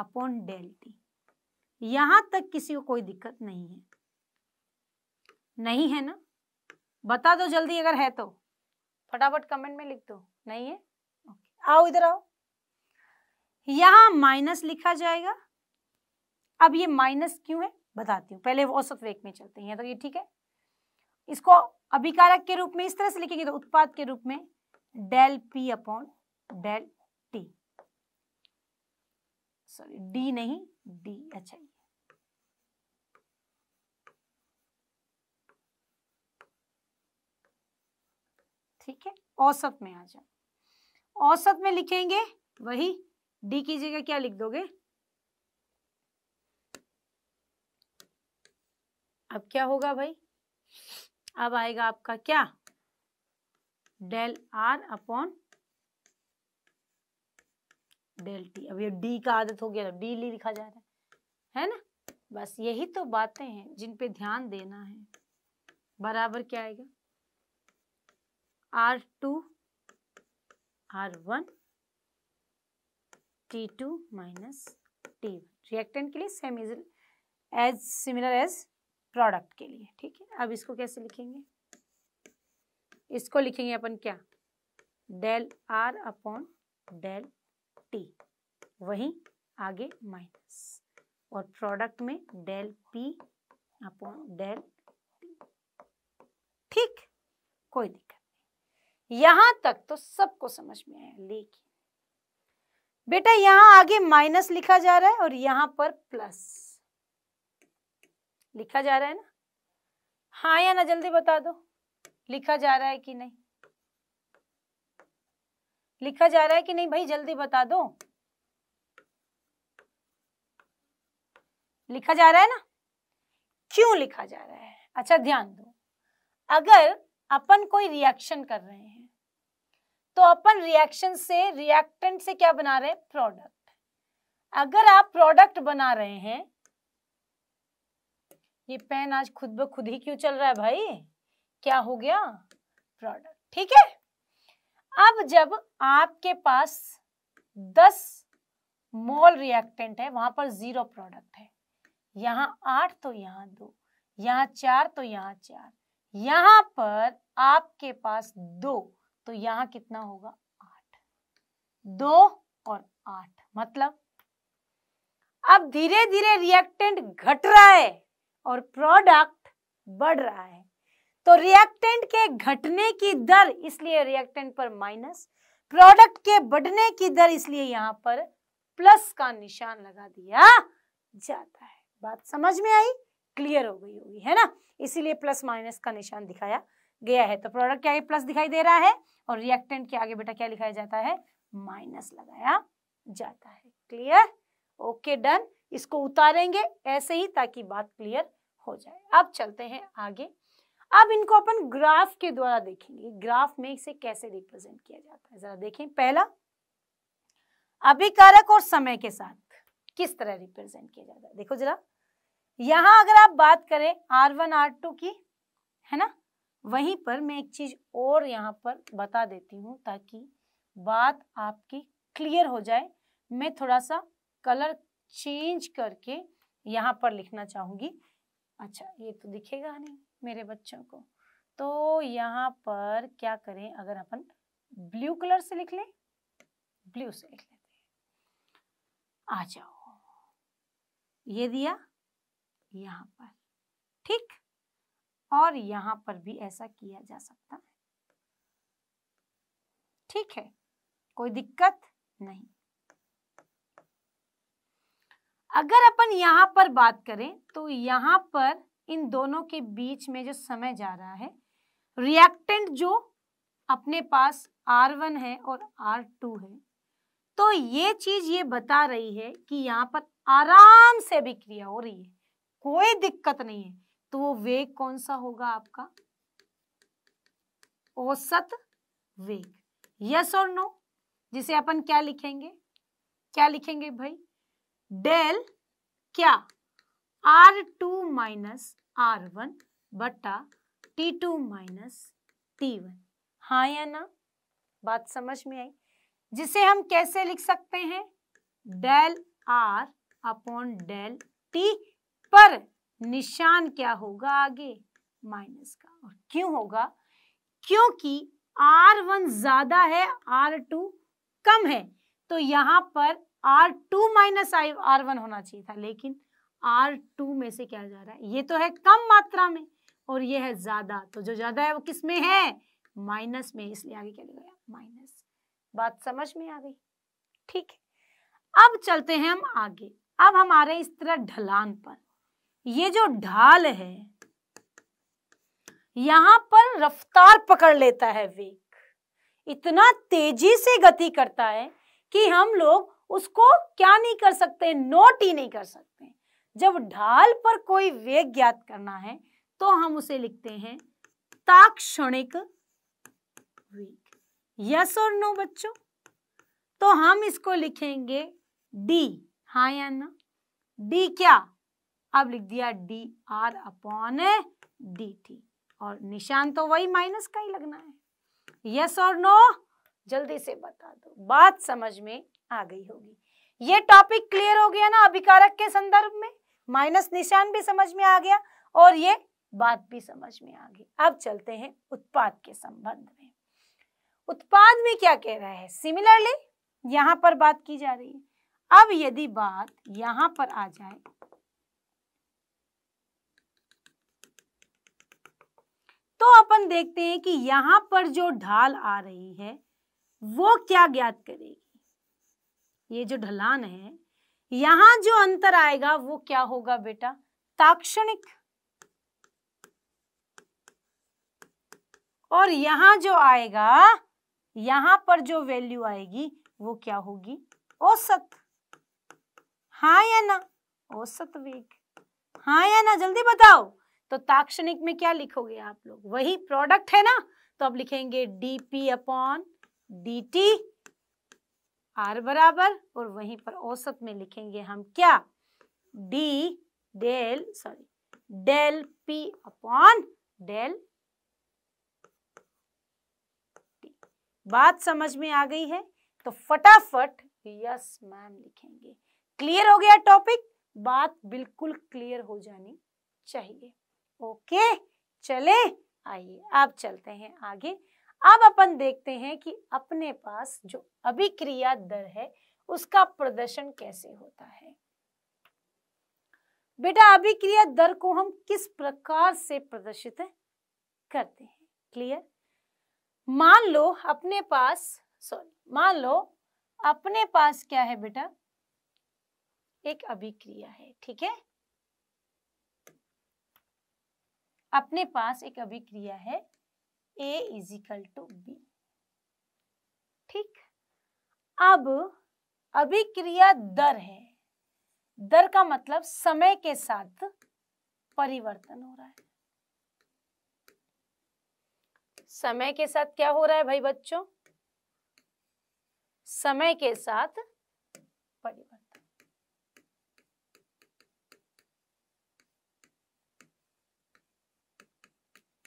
upon del T यहां तक किसी को कोई दिक्कत नहीं है नहीं है ना बता दो जल्दी अगर है तो फटाफट कमेंट में लिख दो नहीं है आओ इधर आओ यहां माइनस लिखा जाएगा अब ये माइनस क्यों है बताती हूँ पहले औसत वेग में चलते हैं तो ये ठीक है इसको अभिकारक के रूप में इस तरह से लिखेंगे तो उत्पाद के रूप में del P upon del T sorry D नहीं डी अच्छा ठीक है औसत में आ जाओ औसत में लिखेंगे वही डी की जगह क्या लिख दोगे अब क्या होगा भाई अब आएगा आपका क्या del R upon del T अब ये डी का आदत हो गया डी ली लिखा जा रहा है ना बस यही तो बातें हैं जिन पे ध्यान देना है बराबर क्या आएगा R two R one T two minus T one reactant के लिए same is as similar as product के लिए ठीक है अब इसको कैसे लिखेंगे इसको लिखेंगे अपन क्या del R upon del T वहीं आगे माइनस और प्रोडक्ट में del P upon del T ठीक कोई दिक्कत नहीं यहां तक तो सबको समझ में आया लेकिन बेटा यहाँ आगे माइनस लिखा जा रहा है और यहां पर प्लस लिखा जा रहा है ना हाँ या ना जल्दी बता दो लिखा जा रहा है कि नहीं लिखा जा रहा है कि नहीं भाई जल्दी बता दो लिखा जा रहा है ना क्यों लिखा जा रहा है अच्छा ध्यान दो अगर अपन कोई रिएक्शन कर रहे हैं तो अपन रिएक्शन से रिएक्टेंट से क्या बना रहे हैं प्रोडक्ट अगर आप प्रोडक्ट बना रहे हैं ये पेन आज खुद ब खुद ही क्यों चल रहा है भाई क्या हो गया प्रोडक्ट ठीक है अब जब आपके पास दस मोल रिएक्टेंट है वहां पर जीरो प्रोडक्ट है यहाँ आठ तो यहाँ दो यहाँ चार तो यहाँ चार यहाँ पर आपके पास दो तो यहाँ कितना होगा आठ दो और आठ मतलब अब धीरे धीरे रिएक्टेंट घट रहा है और प्रोडक्ट बढ़ रहा है तो रिएक्टेंट के घटने की दर इसलिए रिएक्टेंट पर माइनस प्रोडक्ट के बढ़ने की दर इसलिए यहाँ पर प्लस का निशान लगा दिया जाता है बात समझ में आई क्लियर हो गई होगी है ना इसीलिए प्लस माइनस का निशान दिखाया गया है तो प्रोडक्ट के आगे प्लस दिखाई दे रहा है और रिएक्टेंट के आगे बेटा क्या लिखाया जाता है माइनस लगाया जाता है क्लियर ओके डन इसको उतारेंगे ऐसे ही ताकि बात क्लियर हो जाए अब चलते हैं आगे अब इनको अपन ग्राफ के द्वारा देखेंगे ग्राफ में इसे कैसे रिप्रेजेंट किया जाता है जरा देखें पहला अभिकारक और समय के साथ किस तरह रिप्रेजेंट किया जाता है देखो जरा यहां अगर आप बात करें आर वन आर टू की है ना वहीं पर मैं एक चीज और यहाँ पर बता देती हूँ ताकि बात आपकी क्लियर हो जाए मैं थोड़ा सा कलर चेंज करके यहाँ पर लिखना चाहूंगी अच्छा ये तो दिखेगा नहीं मेरे बच्चों को तो यहाँ पर क्या करें अगर अपन ब्लू कलर से लिख लें ब्लू से लिख लेते हैं आ जाओ ये दिया यहाँ पर ठीक और यहाँ पर भी ऐसा किया जा सकता है ठीक है कोई दिक्कत नहीं अगर अपन यहाँ पर बात करें तो यहाँ पर इन दोनों के बीच में जो समय जा रहा है रिएक्टेंट जो अपने पास R1 है और R2 है तो ये चीज ये बता रही है कि यहाँ पर आराम से अभिक्रिया हो रही है कोई दिक्कत नहीं है तो वो वेग कौन सा होगा आपका औसत वेग यस और नो जिसे अपन क्या लिखेंगे क्या लिखेंगे भाई डेल क्या R two minus R one बटा T two minus T one हाँ या ना बात समझ में आई जिसे हम कैसे लिख सकते हैं del R upon del T पर निशान क्या होगा आगे माइनस का और क्यों होगा क्योंकि आर वन ज्यादा है आर टू कम है तो यहाँ पर R two minus I R one होना चाहिए था लेकिन आर टू में से क्या जा रहा है ये तो है कम मात्रा में और ये है ज्यादा तो जो ज्यादा है वो किस में है माइनस में इसलिए आगे क्या गया माइनस बात समझ में आ गई ठीक है अब चलते हैं हम आगे अब हम आ रहे हैं इस तरह ढलान पर ये जो ढाल है यहां पर रफ्तार पकड़ लेता है वेग इतना तेजी से गति करता है कि हम लोग उसको क्या नहीं कर सकते नोट ही नहीं कर सकते जब ढाल पर कोई वेग ज्ञात करना है तो हम उसे लिखते हैं ताक्षणिक वेग यस और नो बच्चों तो हम इसको लिखेंगे डी हा या ना डी क्या अब लिख दिया D R upon D T और निशान तो वही माइनस का ही लगना है यस और नो जल्दी से बता दो बात समझ में आ गई होगी ये टॉपिक क्लियर हो गया ना अभिकारक के संदर्भ में माइनस निशान भी समझ में आ गया और ये बात भी समझ में आ गई अब चलते हैं उत्पाद के संबंध में उत्पाद में क्या कह रहा है सिमिलरली यहां पर बात की जा रही है अब यदि बात यहां पर आ जाए तो अपन देखते हैं कि यहां पर जो ढाल आ रही है वो क्या ज्ञात करेगी ये जो ढलान है यहां जो अंतर आएगा वो क्या होगा बेटा ताक्षणिक और यहां जो आएगा यहां पर जो वैल्यू आएगी वो क्या होगी औसत हाँ या ना औसत वेग हाँ या ना जल्दी बताओ तो ताक्षणिक में क्या लिखोगे आप लोग वही प्रोडक्ट है ना तो अब लिखेंगे DP upon D T R बराबर और वहीं पर औसत में लिखेंगे हम क्या D del sorry del P upon del बात समझ में आ गई है तो फटाफट यस मैम लिखेंगे क्लियर हो गया टॉपिक बात बिल्कुल क्लियर हो जानी चाहिए ओके चले आइए आप चलते हैं आगे अब अपन देखते हैं कि अपने पास जो अभिक्रिया दर है उसका प्रदर्शन कैसे होता है बेटा अभिक्रिया दर को हम किस प्रकार से प्रदर्शित करते हैं क्लियर मान लो अपने पास सॉरी मान लो अपने पास क्या है बेटा एक अभिक्रिया है ठीक है अपने पास एक अभिक्रिया है A is equal to B ठीक अब अभिक्रिया दर है दर का मतलब समय के साथ परिवर्तन हो रहा है समय के साथ क्या हो रहा है भाई बच्चों समय के साथ परिवर्तन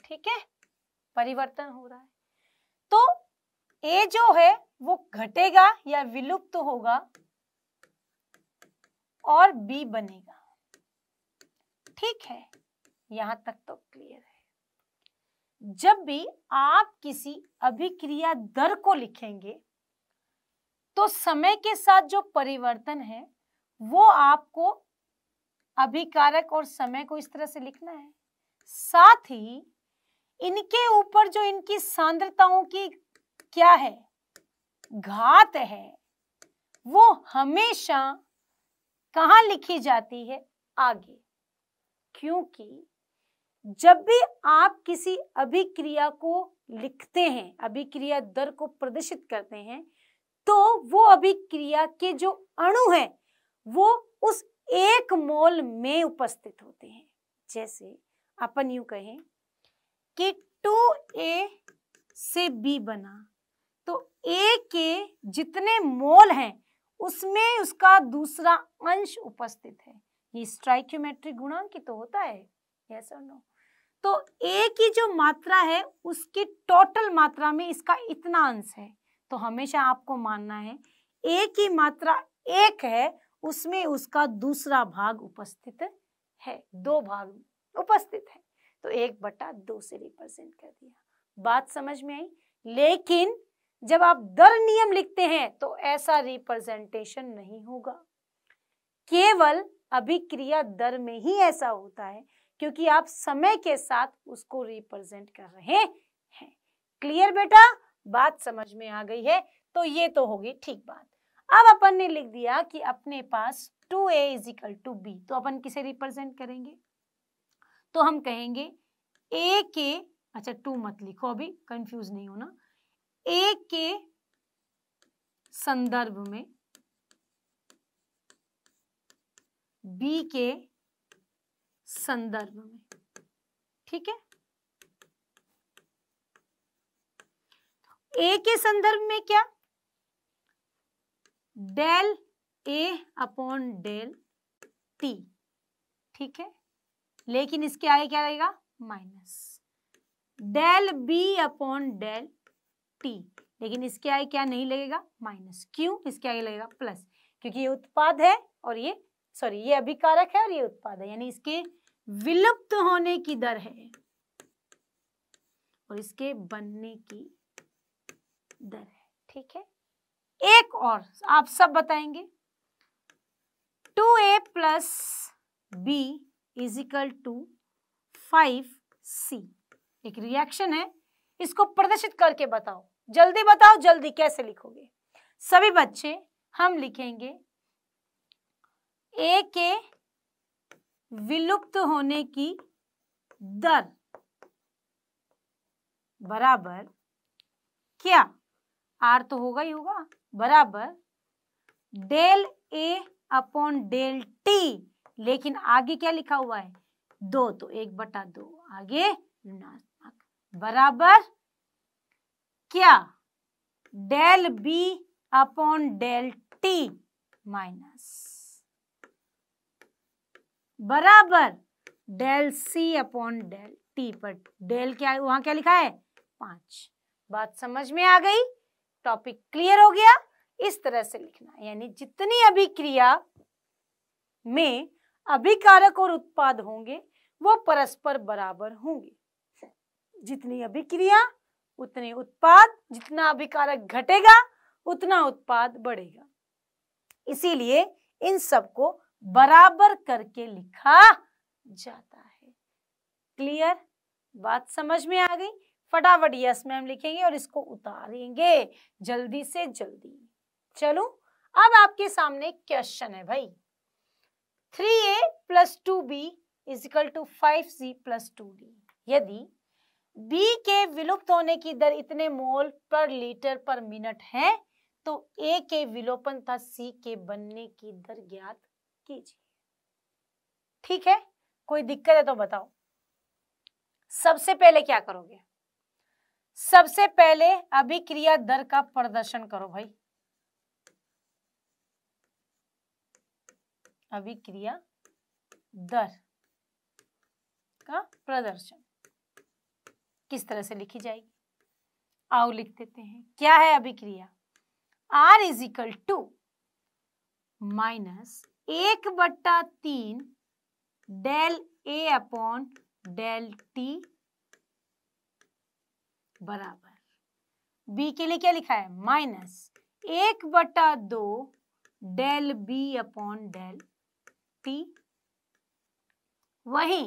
ठीक है परिवर्तन हो रहा है तो ए जो है वो घटेगा या विलुप्त तो होगा और बी बनेगा ठीक है यहां तक तो क्लियर है जब भी आप किसी अभिक्रिया दर को लिखेंगे तो समय के साथ जो परिवर्तन है वो आपको अभिकारक और समय को इस तरह से लिखना है साथ ही इनके ऊपर जो इनकी सांद्रताओं की क्या है घात है वो हमेशा कहा लिखी जाती है आगे क्योंकि जब भी आप किसी अभिक्रिया को लिखते हैं अभिक्रिया दर को प्रदर्शित करते हैं तो वो अभिक्रिया के जो अणु हैं वो उस एक मोल में उपस्थित होते हैं जैसे अपन यू कहें कि टू ए से बी बना तो ए के जितने मोल हैं उसमें उसका दूसरा अंश उपस्थित है ये स्ट्राइक्योमेट्रिक गुणांक तो होता है yes no? तो ए की जो मात्रा है उसकी टोटल मात्रा में इसका इतना अंश है तो हमेशा आपको मानना है ए की मात्रा एक है उसमें उसका दूसरा भाग उपस्थित है दो भाग उपस्थित है तो एक बटा दो से रिप्रेजेंट कर दिया बात समझ में आई लेकिन जब आप दर नियम लिखते हैं तो ऐसा रिप्रेजेंटेशन नहीं होगा केवल अभिक्रिया दर में ही ऐसा होता है क्योंकि आप समय के साथ उसको रिप्रेजेंट कर रहे हैं क्लियर बेटा बात समझ में आ गई है तो ये तो होगी ठीक बात अब अपन ने लिख दिया कि अपने पास two A is equal to B तो अपन किसे रिप्रेजेंट करेंगे तो हम कहेंगे ए के अच्छा टू मत लिखो अभी कंफ्यूज नहीं होना ए के संदर्भ में बी के संदर्भ में ठीक है ए के संदर्भ में क्या del A upon del T ठीक है लेकिन इसके आगे क्या रहेगा minus del B upon del T लेकिन इसके आगे क्या नहीं लगेगा माइनस क्यों इसके आगे लगेगा प्लस क्योंकि ये उत्पाद है और ये सॉरी ये अभिकारक है और ये उत्पाद है यानी इसके विलुप्त होने की दर है और इसके बनने की दर है ठीक है एक और आप सब बताएंगे two A plus B is equal to five C एक रिएक्शन है इसको प्रदर्शित करके बताओ जल्दी बताओ जल्दी कैसे लिखोगे सभी बच्चे हम लिखेंगे ए के विलुप्त होने की दर बराबर क्या आर तो होगा ही होगा बराबर del A upon del T लेकिन आगे क्या लिखा हुआ है दो तो एक बटा दो आगे ऋणात्मक बराबर क्या del B upon del T minus बराबर del C upon del T पर डेल क्या वहां क्या लिखा है पांच बात समझ में आ गई टॉपिक क्लियर हो गया इस तरह से लिखना यानी जितनी अभिक्रिया में अभिकारक और उत्पाद होंगे वो परस्पर बराबर होंगे जितनी अभिक्रिया उतने उत्पाद जितना अभिकारक घटेगा उतना उत्पाद बढ़ेगा इसीलिए इन सबको बराबर करके लिखा जाता है क्लियर बात समझ में आ गई फटाफट यस में हम लिखेंगे और इसको उतारेंगे जल्दी से जल्दी चलो अब आपके सामने क्वेश्चन है भाई three A plus two B is equal to five C plus two D यदि B के विलुप्त होने की दर इतने मोल पर लीटर पर मिनट है तो ए के विलोपन तथा सी के बनने की दर ज्ञात कीजिए ठीक है कोई दिक्कत है तो बताओ सबसे पहले क्या करोगे सबसे पहले अभिक्रिया दर का प्रदर्शन करो भाई अभिक्रिया दर का प्रदर्शन किस तरह से लिखी जाएगी आओ लिख देते हैं क्या है अभिक्रिया R is equal to minus एक बट्टा तीन del A upon del T बराबर बी के लिए क्या लिखा है माइनस एक बटा दो डेल बी अपॉन डेल व्यक्ति वही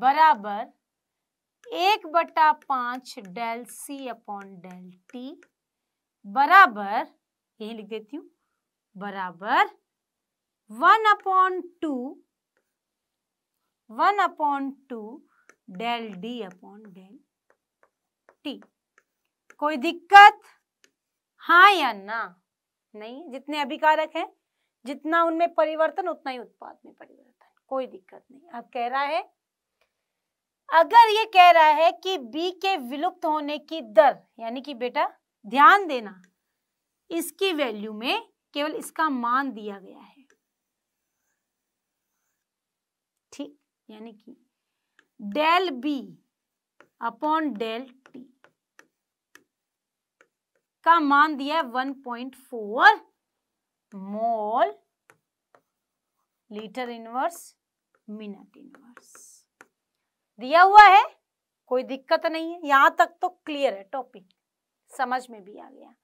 बराबर एक बटा पांच del C upon del T बराबर यही लिख देती हूं बराबर one upon two one upon two del D upon del T कोई दिक्कत हाँ या ना नहीं जितने अभिकारक हैं जितना उनमें परिवर्तन उतना ही उत्पाद में परिवर्तन कोई दिक्कत नहीं अब कह रहा है अगर ये कह रहा है कि बी के विलुप्त होने की दर यानी कि बेटा ध्यान देना इसकी वैल्यू में केवल इसका मान दिया गया है ठीक यानी कि del B upon del T का मान दिया है 1.4 mole litre inverse minute inverse दिया हुआ है कोई दिक्कत नहीं है यहां तक तो क्लियर है टॉपिक समझ में भी आ गया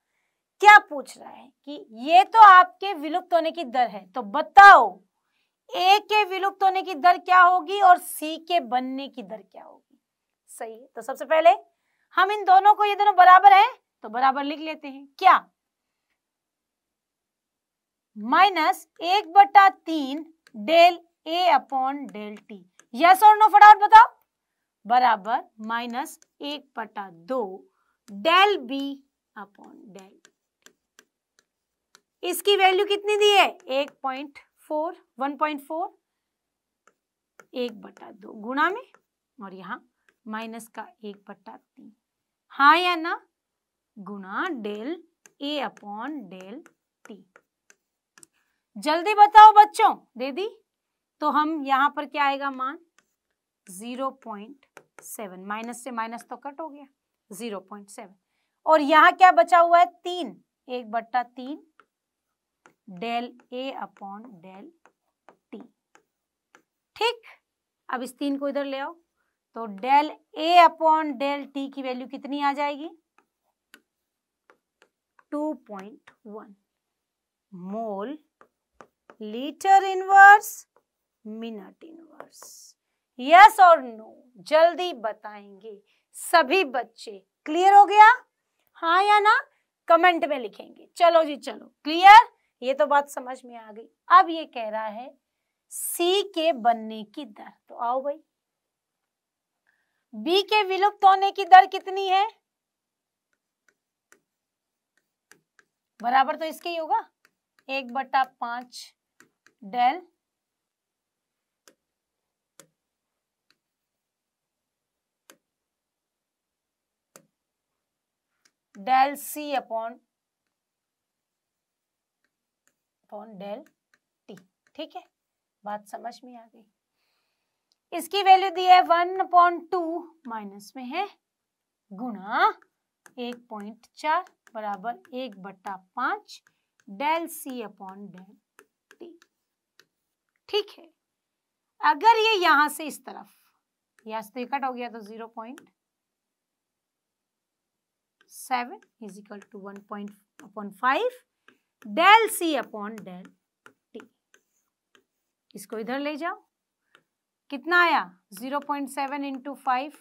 क्या पूछ रहा है कि ये तो आपके विलुप्त होने की दर है तो बताओ ए के विलुप्त होने की दर क्या होगी और सी के बनने की दर क्या होगी सही है तो सबसे पहले हम इन दोनों को ये दोनों बराबर है तो बराबर लिख लेते हैं क्या माइनस एक बटा तीन del A upon del T yes और नो फटाफट बताओ बराबर माइनस एक बटा दो डेल बी अपॉन डेल इसकी वैल्यू कितनी दी है एक point four one point four एक बटा दो गुणा में और यहाँ माइनस का एक बटा तीन हाँ या ना गुणा डेल ए अपॉन डेल जल्दी बताओ बच्चों दे दी तो हम यहाँ पर क्या आएगा मान जीरो पॉइंट सेवन माइनस से माइनस तो कट हो गया जीरो पॉइंट सेवन और यहाँ क्या बचा हुआ है तीन एक बट्टा तीन del A upon del T ठीक अब इस तीन को इधर ले आओ तो del A upon del T की वैल्यू कितनी आ जाएगी two point one mole litre inverse minute inverse yes और नो जल्दी बताएंगे सभी बच्चे क्लियर हो गया हाँ या ना कमेंट में लिखेंगे चलो जी चलो क्लियर ये तो बात समझ में आ गई अब ये कह रहा है सी के बनने की दर तो आओ भाई बी के विलुप्त होने की दर कितनी है बराबर तो इसके ही होगा एक बटा पांच del del C upon upon del T ठीक है बात समझ में आ गई इसकी वैल्यू दी है वन अपॉन टू माइनस में है गुणा एक पॉइंट चार बराबर एक बट्टा पांच डेल सी अपॉन डेल ठीक है अगर ये यहां से इस तरफ यहां से तो कट हो गया तो zero point seven is equal to one point upon five del C upon del T इसको इधर ले जाओ कितना आया zero point seven into five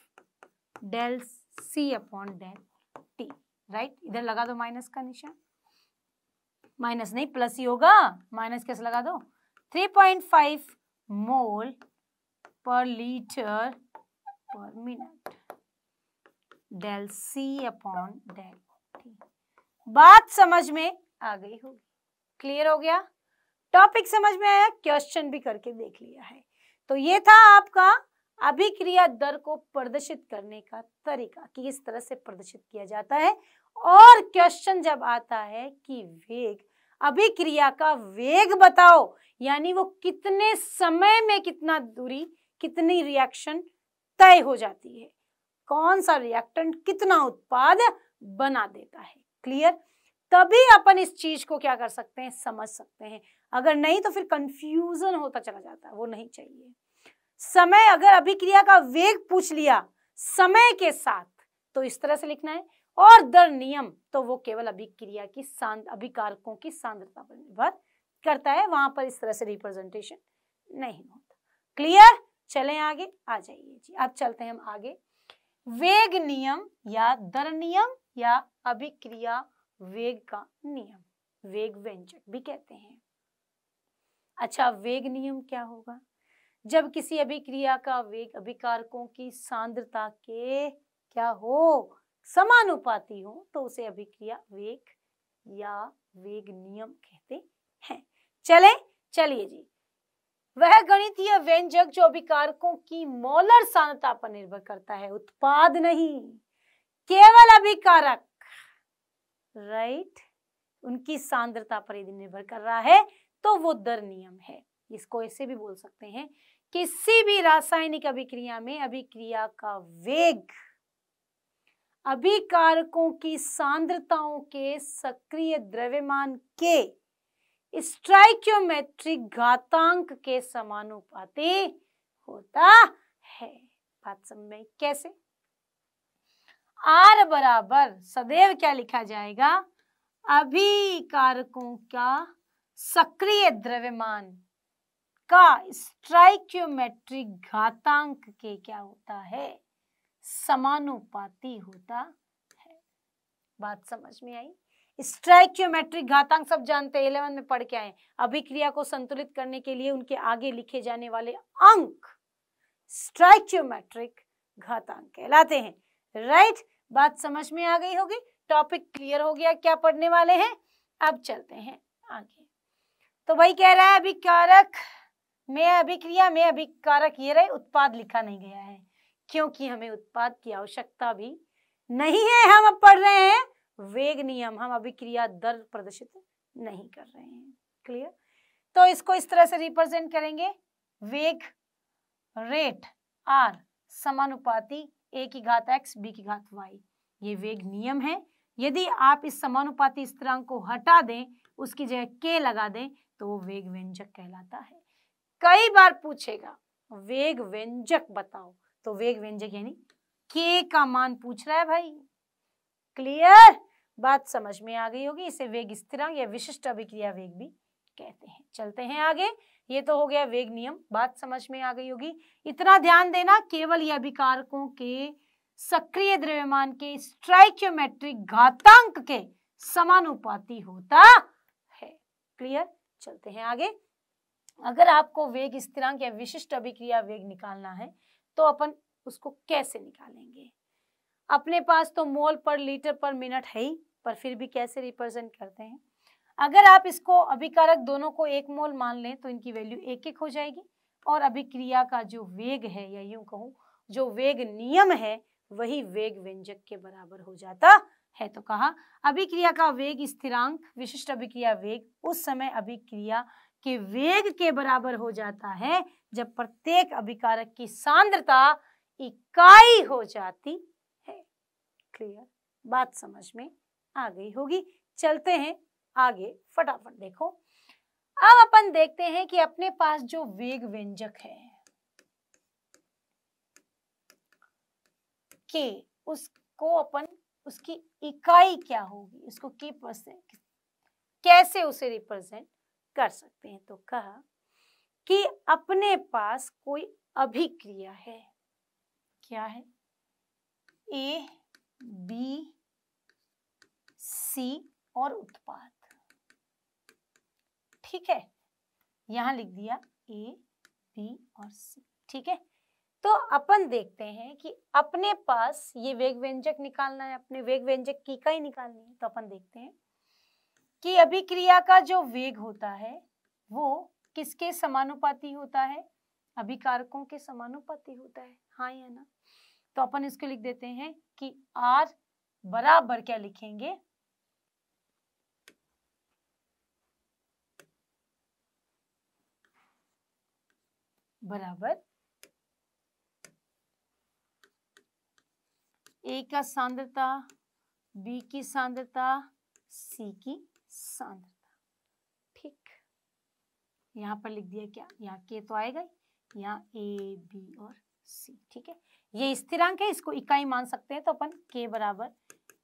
del C upon del T right इधर लगा दो माइनस का निशान माइनस नहीं प्लस ही होगा माइनस कैसे लगा दो 3.5 mole per liter per minute del C upon del T बात समझ में आ गई होगी क्लियर हो गया टॉपिक समझ में आया क्वेश्चन भी करके देख लिया है तो ये था आपका अभिक्रिया दर को प्रदर्शित करने का तरीका कि किस तरह से प्रदर्शित किया जाता है और क्वेश्चन जब आता है कि वेग अभिक्रिया का वेग बताओ यानी वो कितने समय में कितना दूरी कितनी रिएक्शन तय हो जाती है कौन सा रिएक्टेंट कितना उत्पाद बना देता है क्लियर तभी अपन इस चीज को क्या कर सकते हैं समझ सकते हैं अगर नहीं तो फिर कंफ्यूजन होता चला जाता है वो नहीं चाहिए समय अगर अभिक्रिया का वेग पूछ लिया समय के साथ तो इस तरह से लिखना है और दर नियम तो वो केवल अभिक्रिया की सांद अभिकारकों की सांद्रता पर निर्भर करता है वहां पर इस तरह से रिप्रेजेंटेशन नहीं होता क्लियर चले आगे आ जाइए जी अब चलते हैं हम आगे वेग नियम या दर नियम या अभिक्रिया वेग का नियम वेग व्यंजक भी कहते हैं अच्छा वेग नियम क्या होगा जब किसी अभिक्रिया का वेग अभिकारकों की सांद्रता के क्या हो समानुपाती हो तो उसे अभिक्रिया वेग या वेग नियम कहते हैं चले चलिए जी वह गणितीय व्यंजक जो अभिकारकों की मोलर सांद्रता पर निर्भर करता है उत्पाद नहीं केवल अभिकारक राइट उनकी सांद्रता पर यदि निर्भर कर रहा है तो वो दर नियम है इसको ऐसे भी बोल सकते हैं किसी भी रासायनिक अभिक्रिया में अभिक्रिया का वेग अभिकारकों की सांद्रताओं के सक्रिय द्रव्यमान के स्ट्राइक्योमेट्रिक घातांक के समानुपाती होता है बात समझ में कैसे आर बराबर सदैव क्या लिखा जाएगा अभिकारकों का सक्रिय द्रव्यमान का स्ट्राइक्योमेट्रिक घातांक के क्या होता है समानुपाती होता है बात समझ में आई स्ट्राइक्योमेट्रिक घातांक सब जानते हैं इलेवन में पढ़ के आए अभिक्रिया को संतुलित करने के लिए उनके आगे लिखे जाने वाले अंक स्ट्राइक्योमेट्रिक घातांक कहलाते हैं राइट बात समझ में आ गई होगी टॉपिक क्लियर हो गया क्या पढ़ने वाले हैं अब चलते हैं आगे तो वही कह रहा है अभिकारक में अभिक्रिया में अभिकारक ये रहे उत्पाद लिखा नहीं गया है क्योंकि हमें उत्पाद की आवश्यकता भी नहीं है हम अब पढ़ रहे हैं वेग नियम हम अभिक्रिया दर प्रदर्शित नहीं कर रहे हैं क्लियर तो इसको इस तरह से रिप्रेजेंट करेंगे वेग रेट आर समानुपाती ए की घात एक्स बी की घात वाई ये वेग नियम है यदि आप इस समानुपाती स्थिरांक को हटा दें उसकी जगह के लगा दें तो वो वेग व्यंजक कहलाता है कई बार पूछेगा वेग व्यंजक बताओ तो वेग व्यंजक यानी के का मान पूछ रहा है भाई क्लियर बात समझ में आ गई होगी इसे वेग स्थिरांक या विशिष्ट अभिक्रिया वेग भी कहते हैं चलते हैं आगे ये तो हो गया वेग नियम बात समझ में आ गई होगी इतना ध्यान देना केवल ये अभिकारकों के सक्रिय द्रव्यमान के स्ट्राइक्योमेट्रिक घातांक के समानुपाती होता है क्लियर चलते हैं आगे अगर आपको वेग स्थिरांक या विशिष्ट अभिक्रिया वेग निकालना है तो अपन उसको कैसे निकालेंगे अपने पास तो मोल पर लीटर पर मिनट है ही पर फिर भी कैसे रिप्रेजेंट करते हैं अगर आप इसको अभिकारक दोनों को एक मोल मान लें तो इनकी वैल्यू एक एक हो जाएगी और अभिक्रिया का जो वेग है या यूं कहूं जो वेग नियम है वही वेग व्यंजक के बराबर हो जाता है तो कहा अभिक्रिया का वेग स्थिरांक विशिष्ट अभिक्रिया वेग उस समय अभिक्रिया के वेग के बराबर हो जाता है जब प्रत्येक अभिकारक की सांद्रता इकाई हो जाती है क्लियर बात समझ में आ गई होगी चलते हैं आगे फटाफट देखो अब अपन देखते हैं कि अपने पास जो वेग व्यंजक है के उसको अपन उसकी इकाई क्या होगी उसको की कैसे उसे रिप्रेजेंट कर सकते हैं तो कहा कि अपने पास कोई अभिक्रिया है क्या है ए बी सी और उत्पाद ठीक है यहां लिख दिया ए बी और सी ठीक है तो अपन देखते हैं कि अपने पास ये वेग व्यंजक निकालना है अपने वेग व्यंजक की का ही निकालनी है तो अपन देखते हैं कि अभिक्रिया का जो वेग होता है वो किसके समानुपाती होता है अभिकारकों के समानुपाती होता है हाँ या ना तो अपन इसको लिख देते हैं कि आर बराबर क्या लिखेंगे बराबर ए का सांद्रता बी की सांद्रता सी की सांद्रता ठीक यहाँ पर लिख दिया क्या यहाँ के तो आएगा ही यहाँ ए बी और सी ठीक है ये स्थिरांक है इसको इकाई मान सकते हैं तो अपन के बराबर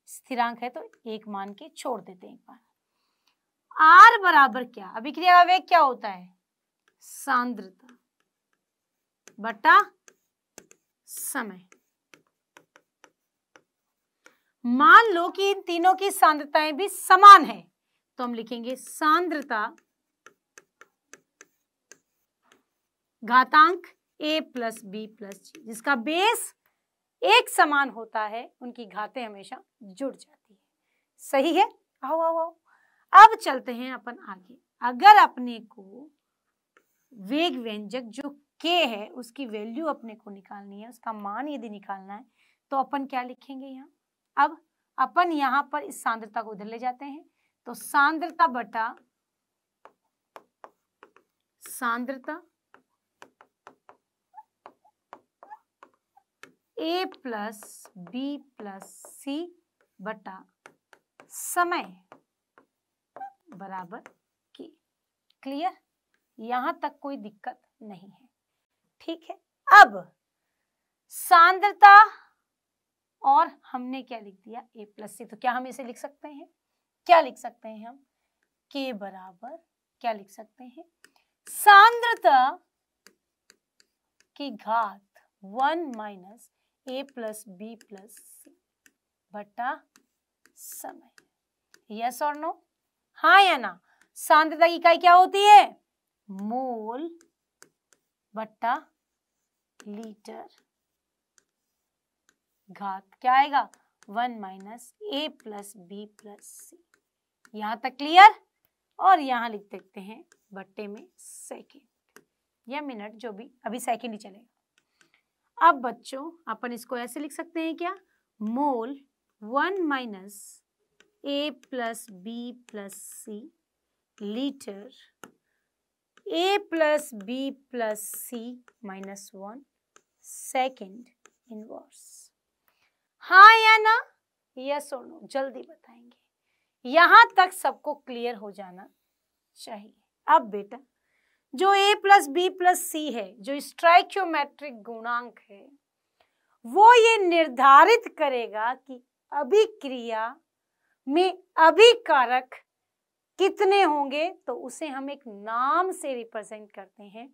स्थिरांक है तो एक मान के छोड़ देते हैं एक बार आर बराबर क्या अभिक्रिया का वेग क्या होता है सांद्रता बटा समय मान लो कि इन तीनों की सांद्रताएं भी समान है तो हम लिखेंगे सांद्रता घातांक A plus B plus G जिसका बेस एक समान होता है उनकी घाते हमेशा जुड़ जाती है सही है आओ आओ आओ अब चलते हैं अपन आगे अगर अपने को वेग व्यंजक जो के है उसकी वैल्यू अपने को निकालनी है उसका मान यदि निकालना है तो अपन क्या लिखेंगे यहाँ अब अपन यहाँ पर इस सांद्रता को उधर ले जाते हैं तो सांद्रता बटा सांद्रता A plus B plus C बटा समय बराबर की क्लियर यहां तक कोई दिक्कत नहीं है ठीक है अब सांद्रता और हमने क्या लिख दिया ए प्लस सी तो क्या हम इसे लिख सकते हैं क्या लिख सकते हैं हम के बराबर क्या लिख सकते हैं सांद्रता की घात one minus A plus B plus C बटा समय यस और नो हाँ या ना सांद्रता की इकाई क्या होती है मोल बट्टा लीटर घात क्या आएगा one minus A plus B plus C यहाँ तक क्लियर और यहाँ लिख देते हैं बट्टे में सेकेंड या मिनट जो भी अभी सेकेंड ही चलेगा अब बच्चों अपन इसको ऐसे लिख सकते हैं क्या mole one minus A plus B plus C litre A plus B plus C minus one second inverse हाँ या ना यस और नो जल्दी बताएंगे यहां तक सबको क्लियर हो जाना चाहिए अब बेटा जो A plus B plus C है जो स्ट्राइक्योमेट्रिक गुणांक है वो ये निर्धारित करेगा कि अभिक्रिया में अभिकारक कितने होंगे तो उसे हम एक नाम से रिप्रेजेंट करते हैं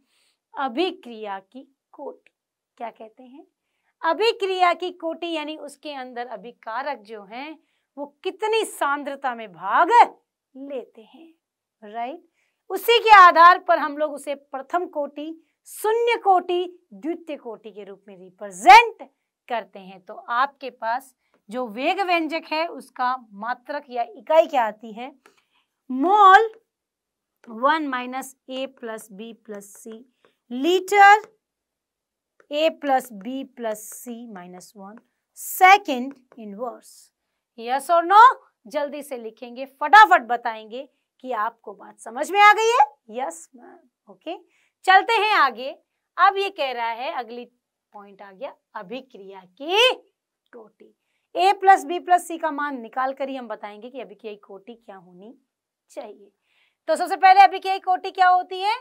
अभिक्रिया की कोटि क्या कहते हैं अभिक्रिया की कोटि यानी उसके अंदर अभिकारक जो हैं वो कितनी सांद्रता में भाग लेते हैं राइट उसी के आधार पर हम लोग उसे प्रथम कोटि शून्य कोटि द्वितीय कोटि के रूप में रिप्रेजेंट करते हैं तो आपके पास जो वेग व्यंजक है उसका मात्रक या इकाई क्या आती है mole one minus A plus B plus C litre A plus B plus C minus one second inverse yes और नो जल्दी से लिखेंगे फटाफट बताएंगे कि आपको बात समझ में आ गई है यस मैम ओके चलते हैं आगे अब ये कह रहा है अगली पॉइंट आ गया अभिक्रिया की कोटी A plus B plus C का मान निकाल कर ही हम बताएंगे कि अभिक्रिया की कोटि क्या होनी चाहिए तो सबसे पहले अभिक्रिया की कोटि क्या होती है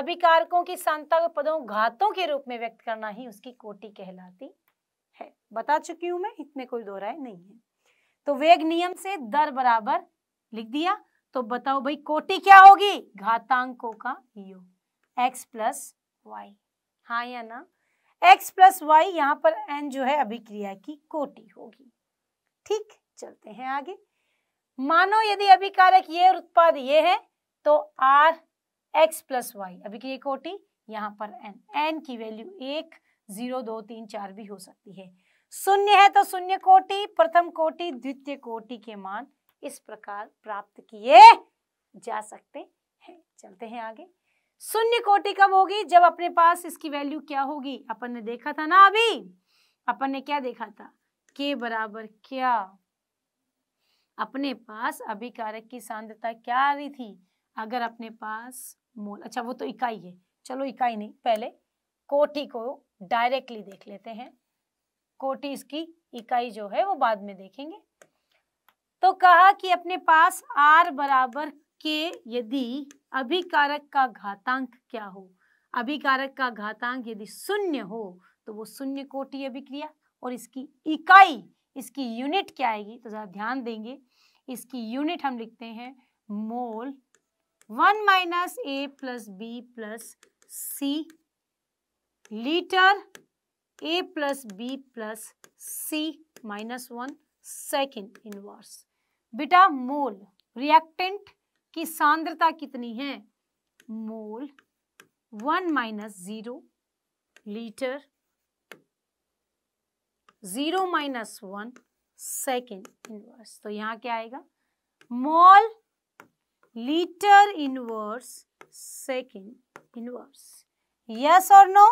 अभिकारकों की सांता पदों घातों के रूप में व्यक्त करना ही उसकी कोटि कहलाती है बता चुकी हूं मैं इतने कोई दोहराए नहीं है तो वेग नियम से दर बराबर लिख दिया तो बताओ भाई कोटि क्या होगी घातांकों का योग x प्लस वाई हाँ या ना x प्लस वाई यहाँ पर एन जो है अभिक्रिया की कोटि होगी ठीक चलते हैं आगे मानो यदि अभिकारक ये उत्पाद ये है तो आर एक्स प्लस वाई अभिक्रिया कोटि यहाँ पर एन एन की वैल्यू एक जीरो दो तीन चार भी हो सकती है शून्य है तो शून्य कोटि प्रथम कोटि द्वितीय कोटि के मान इस प्रकार प्राप्त किए जा सकते हैं चलते हैं आगे शून्य कोटि कब होगी जब अपने पास इसकी वैल्यू क्या होगी अपन ने देखा था ना अभी अपन ने क्या देखा था के बराबर क्या अपने पास अभिकारक की सांद्रता क्या आ रही थी अगर अपने पास मोल अच्छा वो तो इकाई है चलो इकाई नहीं पहले कोटि को डायरेक्टली देख लेते हैं कोटिस की इकाई जो है वो बाद में देखेंगे तो कहा कि अपने पास आर बराबर के यदि अभिकारक का घातांक क्या हो अभिकारक का घातांक यदि शून्य हो तो वो शून्य कोटि अभिक्रिया और इसकी इकाई इसकी यूनिट क्या आएगी तो ज़रा ध्यान देंगे इसकी यूनिट हम लिखते हैं mole one minus A plus B plus C litre A plus B plus C minus one second inverse बेटा मोल रिएक्टेंट की सांद्रता कितनी है mole one minus zero litre zero minus one second inverse तो यहाँ क्या आएगा mole litre inverse second inverse yes और नो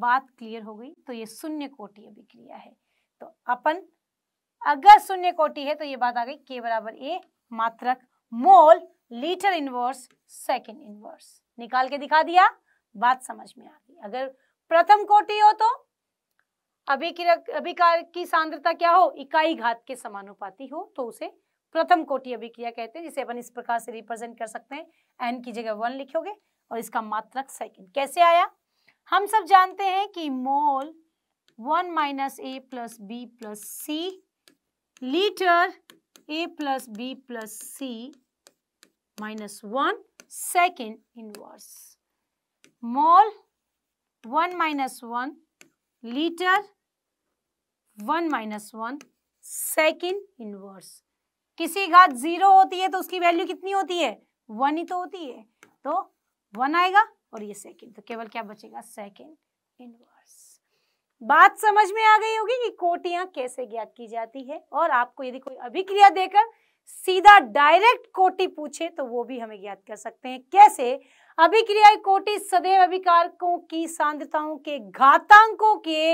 बात क्लियर हो गई तो ये शून्य कोटि अभिक्रिया है तो अपन अगर शून्य कोटि है तो ये बात आ गई के बराबर ए मात्रक mole litre inverse second inverse निकाल के दिखा दिया बात समझ में आ गई अगर प्रथम कोटि हो तो अभिक्रिया अभिकार की सांद्रता क्या हो इकाई घात के समानुपाती हो तो उसे प्रथम कोटि अभिक्रिया कहते हैं जिसे अपन इस प्रकार से रिप्रेजेंट कर सकते हैं एन की जगह वन लिखोगे और इसका मात्रक सेकंड कैसे आया हम सब जानते हैं कि mole one minus A plus B plus C litre A plus B plus C minus one second inverse mole one minus one litre one minus one second inverse किसी घात जीरो होती है तो उसकी वैल्यू कितनी होती है वन ही तो होती है तो वन आएगा और ये सेकेंड तो केवल क्या बचेगा सेकेंड इनवर्स बात समझ में आ गई होगी कि कोटियां कैसे ज्ञात की जाती है और आपको यदि कोई अभिक्रिया देकर सीधा डायरेक्ट कोटि पूछे तो वो भी हमें ज्ञात कर सकते हैं कैसे अभिक्रिया कोटि सदैव अभिकारकों की सांद्रताओं के घातांकों के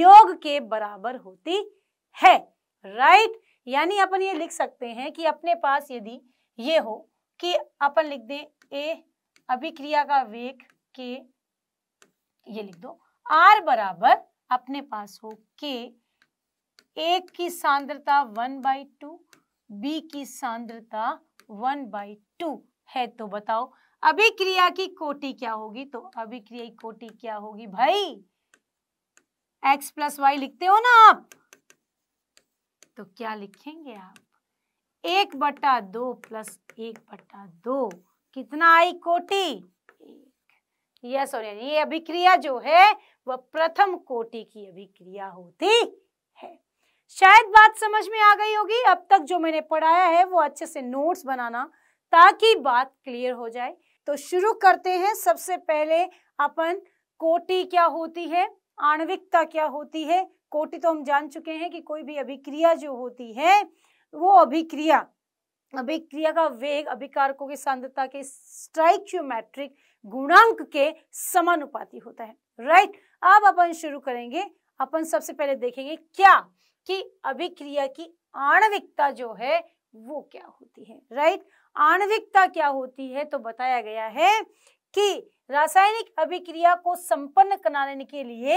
योग के बराबर होती है राइट यानी अपन ये लिख सकते हैं कि अपने पास यदि ये हो कि अपन लिख दें ए अभिक्रिया का वेग के ये लिख दो आर बराबर अपने पास हो के एक की सांद्रता वन बाई टू बी की सांद्रता वन बाई टू है तो बताओ अभिक्रिया की कोटि क्या होगी तो अभिक्रिया की कोटि क्या होगी भाई एक्स प्लस वाई लिखते हो ना आप तो क्या लिखेंगे आप एक बटा दो प्लस एक बटा दो कितना आई कोटि यस और ये अभिक्रिया जो है वह प्रथम कोटि की अभिक्रिया होती है शायद बात समझ में आ गई होगी अब तक जो मैंने पढ़ाया है वो अच्छे से नोट्स बनाना ताकि बात क्लियर हो जाए तो शुरू करते हैं सबसे पहले अपन कोटि क्या होती है आणविकता क्या होती है कोटि तो हम जान चुके हैं कि कोई भी अभिक्रिया जो होती है वो अभिक्रिया अभिक्रिया का वेग अभिकारकों की सांद्रता के स्ट्राइक्योमेट्रिक गुणांक के समानुपाती होता है राइट अब अपन शुरू करेंगे अपन सबसे पहले देखेंगे क्या कि अभिक्रिया की आणविकता जो है वो क्या होती है राइट आणविकता क्या होती है तो बताया गया है कि रासायनिक अभिक्रिया को संपन्न कराने के लिए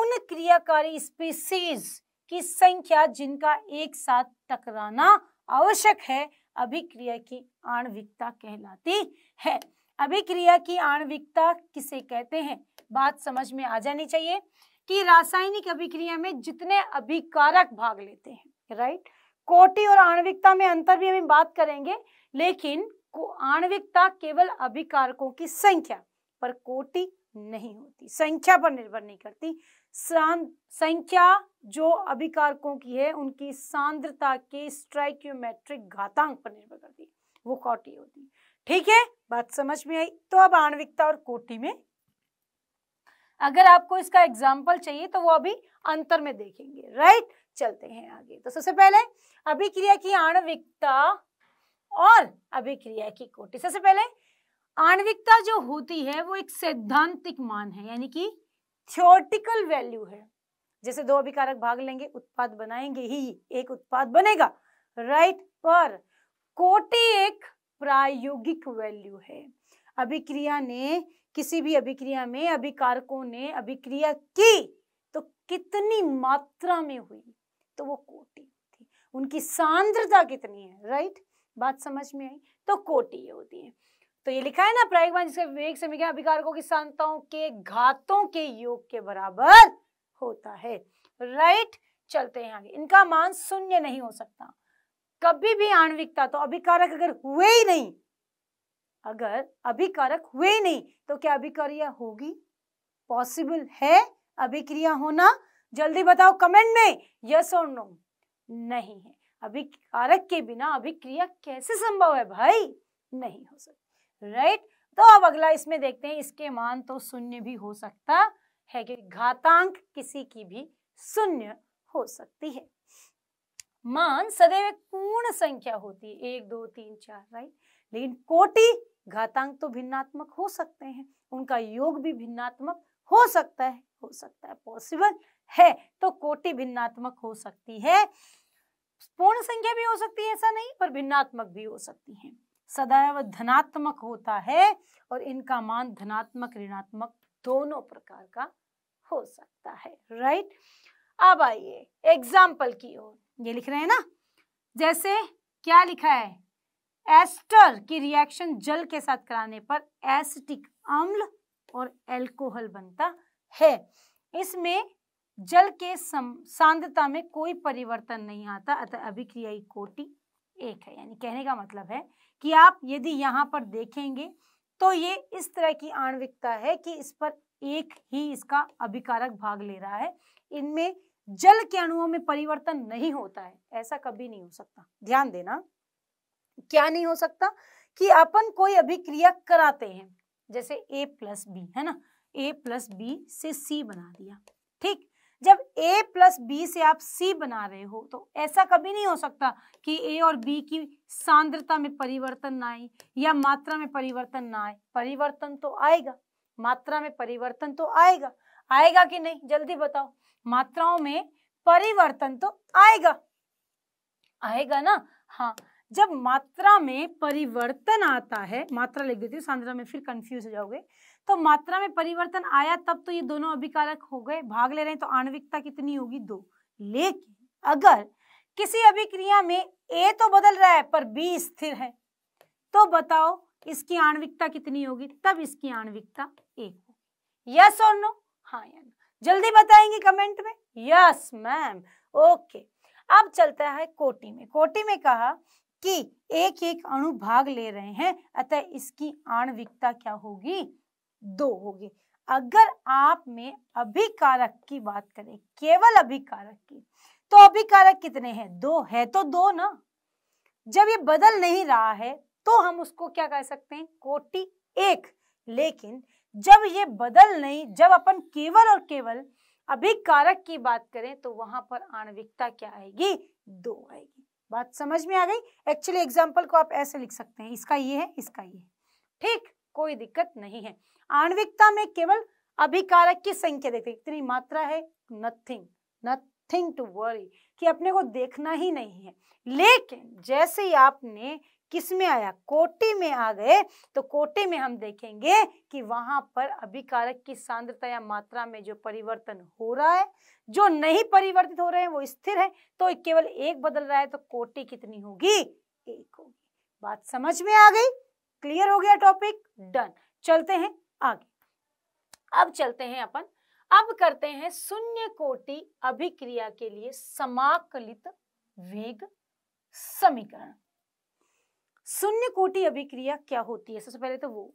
उन क्रियाकारी स्पीसीज की संख्या जिनका एक साथ टकराना आवश्यक है अभिक्रिया की आणविकता कहलाती है अभिक्रिया की आणविकता किसे कहते हैं बात समझ में आ जानी चाहिए कि रासायनिक अभिक्रिया में जितने अभिकारक भाग लेते हैं राइट कोटि और आणविकता में अंतर भी हम बात करेंगे लेकिन आणविकता केवल अभिकारकों की संख्या पर कोटि नहीं होती संख्या पर निर्भर नहीं करती संख्या जो अभिकारकों की है उनकी सांद्रता के स्ट्राइक्योमेट्रिक घातांक पर निर्भर करती है वो कोटि होती है ठीक है बात समझ में आई तो अब आणविकता और कोटि में अगर आपको इसका एग्जाम्पल चाहिए तो वो अभी अंतर में देखेंगे राइट चलते हैं आगे तो सबसे पहले अभिक्रिया की आणविकता और अभिक्रिया की कोटि सबसे पहले आणविकता जो होती है वो एक सैद्धांतिक मान है यानी कि थ्योरटिकल वैल्यू है जैसे दो अभिकारक भाग लेंगे उत्पाद बनाएंगे ही एक उत्पाद बनेगा राइट पर कोटि एक प्रायोगिक वैल्यू है अभिक्रिया ने किसी भी अभिक्रिया में अभिकारकों ने अभिक्रिया की तो कितनी मात्रा में हुई तो वो कोटि थी उनकी सांद्रता कितनी है राइट बात समझ में आई तो कोटि होती है तो ये लिखा है ना प्रायिकवान जिसका विवेक से अभिकारकों की सांताओं के घातों के योग के बराबर होता है राइट चलते हैं आगे इनका मान शून्य नहीं हो सकता कभी भी आणविकता तो अभिकारक अगर हुए ही नहीं अगर अभिकारक हुए ही नहीं तो क्या अभिक्रिया होगी पॉसिबल है अभिक्रिया होना जल्दी बताओ कमेंट में यस और नो नहीं है अभिकारक के बिना अभिक्रिया कैसे संभव है भाई नहीं हो सकता राइट तो अब अगला इसमें देखते हैं इसके मान तो शून्य भी हो सकता है कि घातांक किसी की भी शून्य हो सकती है मान सदैव एक पूर्ण संख्या होती है एक दो तीन चार राइट लेकिन कोटि घातांक तो भिन्नात्मक हो सकते हैं उनका योग भी भिन्नात्मक हो सकता है हो सकता है पॉसिबल है तो कोटि भिन्नात्मक हो सकती है पूर्ण संख्या भी हो सकती है ऐसा नहीं पर भिन्नात्मक भी हो सकती है सदैव धनात्मक होता है और इनका मान धनात्मक ऋणात्मक दोनों प्रकार का हो सकता है राइट अब आइए एग्जाम्पल की ओर ये लिख रहे हैं ना जैसे क्या लिखा है एस्टर की रिएक्शन जल के साथ कराने पर एसिटिक अम्ल और एल्कोहल बनता है इसमें जल के सांद्रता में कोई परिवर्तन नहीं आता अतः अभिक्रियाई कोटि एक है यानी कहने का मतलब है कि आप यदि यहाँ पर देखेंगे तो ये इस तरह की आणविकता है कि इस पर एक ही इसका अभिकारक भाग ले रहा है इनमें जल के अणुओं में परिवर्तन नहीं होता है ऐसा कभी नहीं हो सकता ध्यान देना क्या नहीं हो सकता कि अपन कोई अभिक्रिया कराते हैं जैसे ए प्लस बी है ना ए प्लस बी से सी बना दिया ठीक जब ए प्लस बी से आप सी बना रहे हो तो ऐसा कभी नहीं हो सकता कि ए और बी की सांद्रता में परिवर्तन ना आए या मात्रा में परिवर्तन ना आए परिवर्तन तो आएगा मात्रा में परिवर्तन तो आएगा आएगा कि नहीं जल्दी बताओ मात्राओं में परिवर्तन तो आएगा आएगा ना हाँ जब मात्रा में परिवर्तन आता है मात्रा लिख देती हूँ सांद्रा में फिर कंफ्यूज हो जाओगे तो मात्रा में परिवर्तन आया तब तो ये दोनों अभिकारक हो गए भाग ले रहे हैं तो आणविकता कितनी होगी दो लेकिन अगर किसी अभिक्रिया में ए तो बदल रहा है पर बी स्थिर है तो बताओ इसकी आणविकता कितनी होगी तब इसकी आणविकता एक होगी यस और नो हाँ नो जल्दी बताएंगे कमेंट में यस मैम ओके अब चलता है कोटि में कोटि में कहा कि एक एक अणु भाग ले रहे हैं अतः इसकी आणविकता क्या होगी दो होगी अगर आप में अभिकारक की बात करें केवल अभिकारक की तो अभिकारक कितने हैं दो है तो दो ना जब ये बदल नहीं रहा है तो हम उसको क्या कह सकते हैं कोटि एक लेकिन जब ये बदल नहीं जब अपन केवल और केवल अभिकारक की बात करें तो वहां पर आणविकता क्या आएगी दो आएगी बात समझ में आ गई एक्चुअली एग्जाम्पल को आप ऐसे लिख सकते हैं इसका ये है इसका ये ठीक कोई दिक्कत नहीं है आणविकता में केवल अभिकारक की संख्या देखते इतनी मात्रा है नथिंग नथिंग टू वरी कि अपने को देखना ही नहीं है लेकिन जैसे ही आपने किस में आया कोटि में आ गए तो कोटि में हम देखेंगे कि वहां पर अभिकारक की सांद्रता या मात्रा में जो परिवर्तन हो रहा है जो नहीं परिवर्तित हो रहे हैं वो स्थिर है तो केवल एक बदल रहा है तो कोटि कितनी होगी एक होगी बात समझ में आ गई क्लियर हो गया टॉपिक डन चलते हैं आगे अब चलते हैं अपन अब करते हैं शून्य कोटि अभिक्रिया के लिए समाकलित वेग समीकरण शून्य कोटि अभिक्रिया क्या होती है सबसे पहले तो वो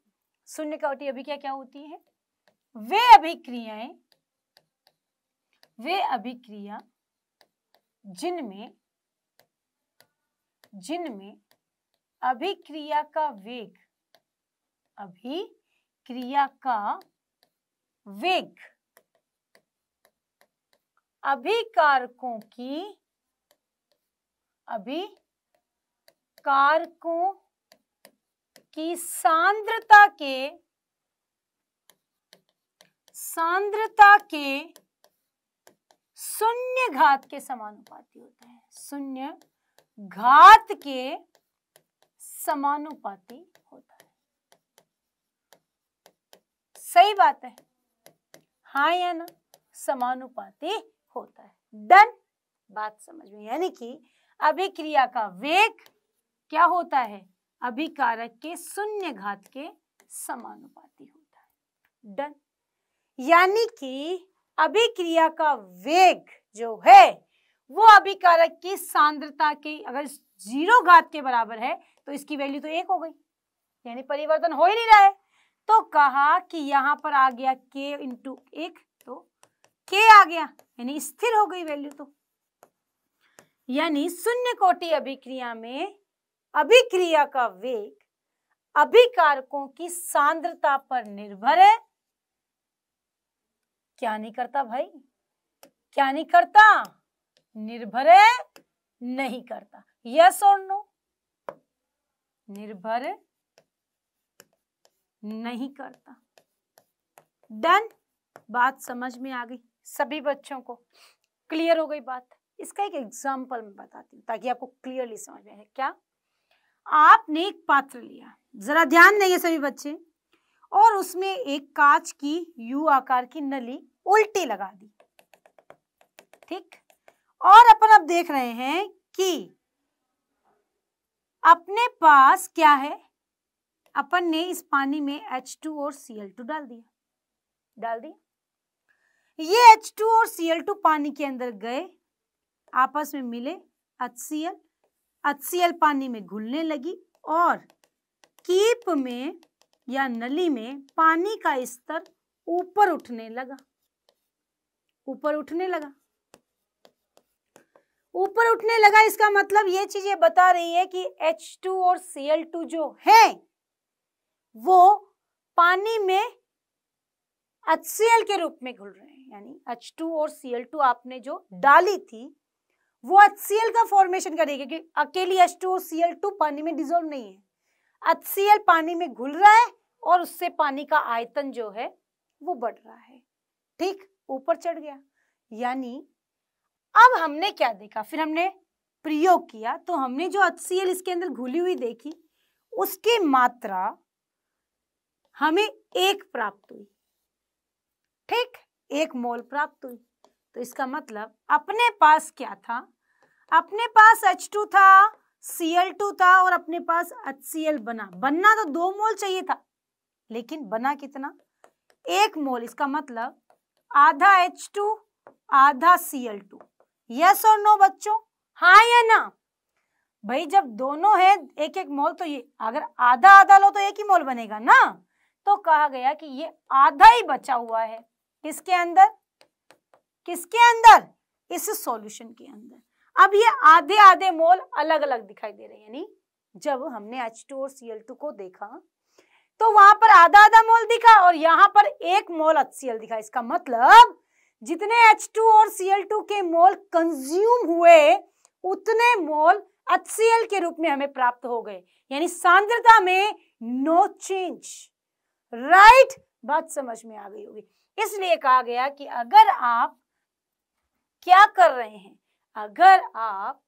शून्य कोटि अभिक्रिया क्या होती है वे अभिक्रियाएं वे अभिक्रिया जिनमें जिनमें अभिक्रिया का वेग अभी क्रिया का वेग अभिकारकों की अभी कारकों की सांद्रता के सांद्रता के शून्य घात के समानुपाती होता है शून्य घात के समानुपाती सही बात है हा या ना समानुपाती होता है डन बात समझ में यानी कि अभिक्रिया का वेग क्या होता है अभिकारक के शून्य घात के समानुपाती होता है डन यानी कि अभिक्रिया का वेग जो है वो अभिकारक की सांद्रता के अगर जीरो घात के बराबर है तो इसकी वैल्यू तो एक हो गई यानी परिवर्तन हो ही नहीं रहा है तो कहा कि यहां पर आ गया के इंटू एक तो के आ गया यानी स्थिर हो गई वैल्यू तो यानी शून्य कोटि अभिक्रिया में अभिक्रिया का वेग अभिकारकों की सांद्रता पर निर्भर है क्या नहीं करता भाई क्या नहीं करता निर्भर है नहीं करता यस और नो निर्भर नहीं हम्म। करता डन बात समझ में आ गई सभी बच्चों को क्लियर हो गई बात इसका एक एग्जाम्पल मैं बताती हूँ ताकि आपको क्लियरली समझ में आए क्या आपने एक पात्र लिया जरा ध्यान नहीं है सभी बच्चे और उसमें एक कांच की यू आकार की नली उल्टी लगा दी ठीक और अपन अब देख रहे हैं कि अपने पास क्या है अपन ने इस पानी में एच टू और सी एल टू डाल दिया डाल दिया ये एच टू और टू पानी के अंदर गए आपस में मिले HCl HCl पानी में घुलने लगी और कीप में या नली में पानी का स्तर ऊपर उठने लगा ऊपर उठने लगा ऊपर उठने लगा इसका मतलब ये चीज ये बता रही है कि H2 और Cl2 जो है वो पानी में एच के रूप में घुल रहे हैं यानी एच और सी आपने जो डाली थी वो एच का फॉर्मेशन करेगी क्योंकि अकेली एच और सी पानी में डिजोल्व नहीं है एच पानी में घुल रहा है और उससे पानी का आयतन जो है वो बढ़ रहा है ठीक ऊपर चढ़ गया यानी अब हमने क्या देखा फिर हमने प्रयोग किया तो हमने जो एच इसके अंदर घुली हुई देखी उसकी मात्रा हमें एक प्राप्त हुई ठीक एक मोल प्राप्त हुई तो इसका मतलब अपने पास क्या था अपने पास टू था टू था और अपने पास एच सी एल बना बनना तो दो मोल चाहिए था लेकिन बना कितना एक मोल इसका मतलब आधा एच टू आधा टू यस और नो बच्चों हाँ या ना भाई जब दोनों है एक एक मोल तो ये अगर आधा आधा लो तो एक ही मोल बनेगा ना तो कहा गया कि ये आधा ही बचा हुआ है किसके अंदर किसके अंदर इस सॉल्यूशन के अंदर अब ये आधे आधे मोल अलग अलग दिखाई दे रहे हैं यानी जब हमने एच टू और सीएल टू को देखा तो वहां पर आधा आधा मोल दिखा और यहाँ पर एक मोल एच दिखा इसका मतलब जितने एच टू और टू के मोल कंज्यूम हुए उतने मोल HCl के रूप में हमें प्राप्त हो गए यानी सांद्रता में नो चेंज राइट right? बात समझ में आ गई होगी इसलिए कहा गया कि अगर आप क्या कर रहे हैं अगर आप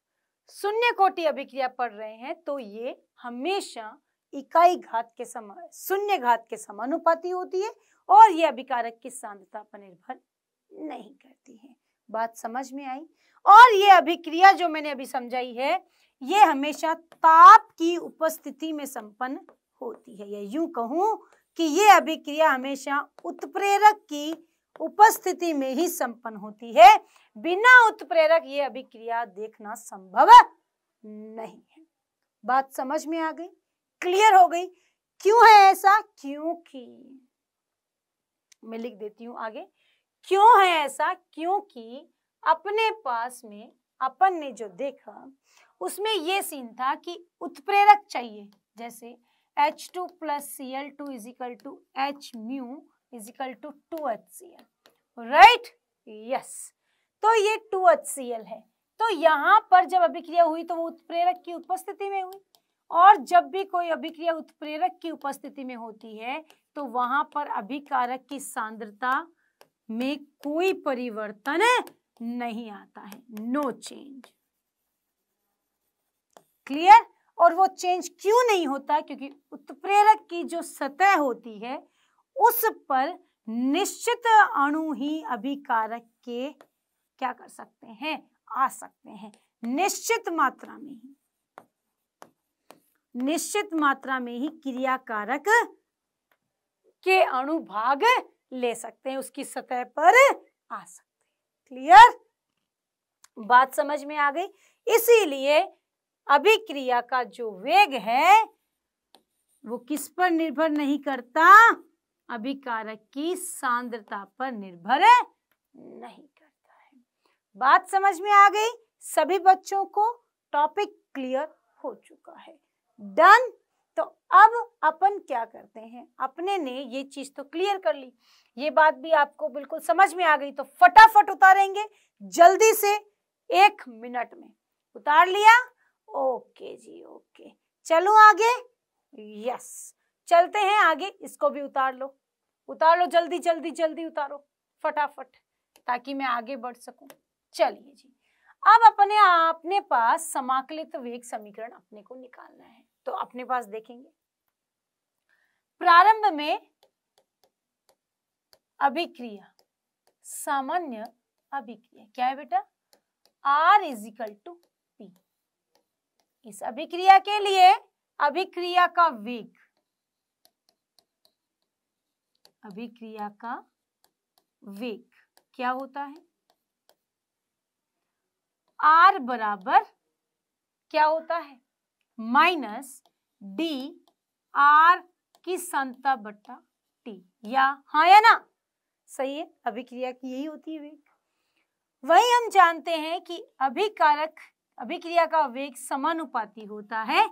शून्य कोटि अभिक्रिया पढ़ रहे हैं तो ये हमेशा इकाई घात के समान शून्य घात के समानुपाती होती है और ये अभिकारक की सांद्रता पर निर्भर नहीं करती है बात समझ में आई और ये अभिक्रिया जो मैंने अभी समझाई है ये हमेशा ताप की उपस्थिति में संपन्न होती है या यूं कहूं कि ये अभिक्रिया हमेशा उत्प्रेरक की उपस्थिति में ही संपन्न होती है बिना उत्प्रेरक ये अभिक्रिया देखना संभव नहीं है बात समझ में आ गई क्लियर हो गई क्यों है ऐसा क्योंकि मैं लिख देती हूं आगे क्यों है ऐसा क्योंकि अपने पास में अपन ने जो देखा उसमें ये सीन था कि उत्प्रेरक चाहिए जैसे H two plus C L two is equal to H mu is equal to to two C C L यस तो ये टू एच सी एल है तो यहाँ पर जब अभिक्रिया हुई तो वो उत्प्रेरक की उपस्थिति में हुई और जब भी कोई अभिक्रिया उत्प्रेरक की उपस्थिति में होती है तो वहां पर अभिकारक की सांद्रता में कोई परिवर्तन नहीं आता है नो चेंज क्लियर और वो चेंज क्यों नहीं होता क्योंकि उत्प्रेरक की जो सतह होती है उस पर निश्चित अणु ही अभिकारक के क्या कर सकते हैं आ सकते हैं निश्चित मात्रा में ही निश्चित मात्रा में ही क्रियाकारक के अणु भाग ले सकते हैं उसकी सतह पर आ सकते हैं क्लियर बात समझ में आ गई इसीलिए अभिक्रिया का जो वेग है वो किस पर निर्भर नहीं करता अभिकारक की सांद्रता पर निर्भर नहीं करता है बात समझ में आ गई सभी बच्चों को टॉपिक क्लियर हो चुका है डन तो अब अपन क्या करते हैं अपने ने ये चीज तो क्लियर कर ली ये बात भी आपको बिल्कुल समझ में आ गई तो फटाफट उतारेंगे जल्दी से एक मिनट में उतार लिया ओके जी ओके चलो आगे यस चलते हैं आगे इसको भी उतार लो उतार लो जल्दी जल्दी जल्दी उतारो फटाफट ताकि मैं आगे बढ़ सकूं चलिए जी अब अपने आपने पास समाकलित वेग समीकरण अपने को निकालना है तो अपने पास देखेंगे प्रारंभ में अभिक्रिया सामान्य अभिक्रिया क्या है बेटा आर इज टू इस अभिक्रिया के लिए अभिक्रिया का वेग अभिक्रिया का वेग क्या होता है आर बराबर क्या होता है माइनस डी आर की संता बट्टा टी या हाँ या ना सही है अभिक्रिया की यही होती है वेग वही हम जानते हैं कि अभिकारक अभिक्रिया का वेग समानुपाती होता है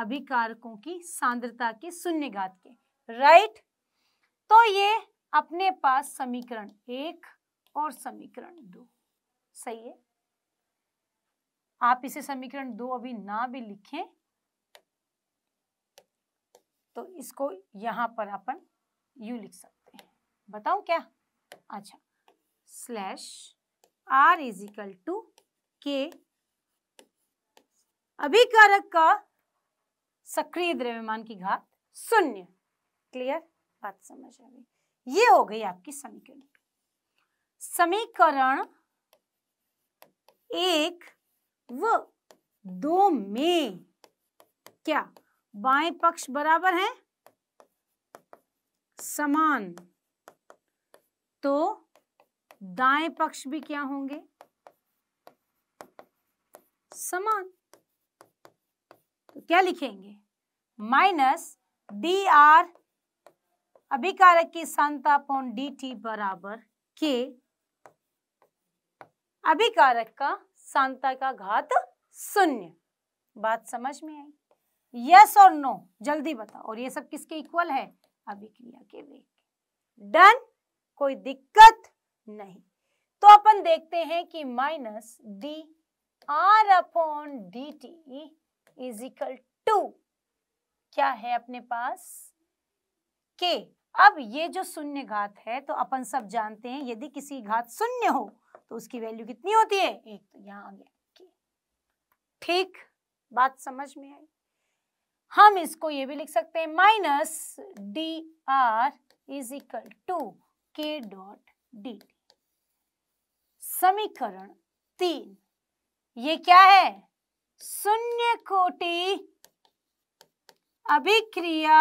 अभिकारकों की सांद्रता के शून्य घात के राइट तो ये अपने पास समीकरण एक और समीकरण दो सही है आप इसे समीकरण दो अभी ना भी लिखें तो इसको यहां पर अपन यू लिख सकते हैं बताऊं क्या अच्छा स्लैश आर इजिकल टू के अभिकारक का सक्रिय द्रव्यमान की घात शून्य क्लियर बात समझ आ गई ये हो गई आपकी समीकरण समीकरण एक व दो में क्या बाएं पक्ष बराबर है समान तो दाएं पक्ष भी क्या होंगे समान तो क्या लिखेंगे माइनस डी आर अभिकारक की सांता अपॉन डी टी बराबर के अभिकारक का सांता का घात शून्य बात समझ में आई यस और नो जल्दी बताओ और ये सब किसके इक्वल है अभिक्रिया के वेग डन कोई दिक्कत नहीं तो अपन देखते हैं कि minus D R upon D T is equal to क्या है अपने पास के अब ये जो शून्य घात है तो अपन सब जानते हैं यदि किसी घात शून्य हो तो उसकी वैल्यू कितनी होती है एक तो यहाँ आ गया के ठीक बात समझ में आई हम इसको ये भी लिख सकते हैं minus D R is equal to K dot D समीकरण तीन ये क्या है शून्य कोटि अभिक्रिया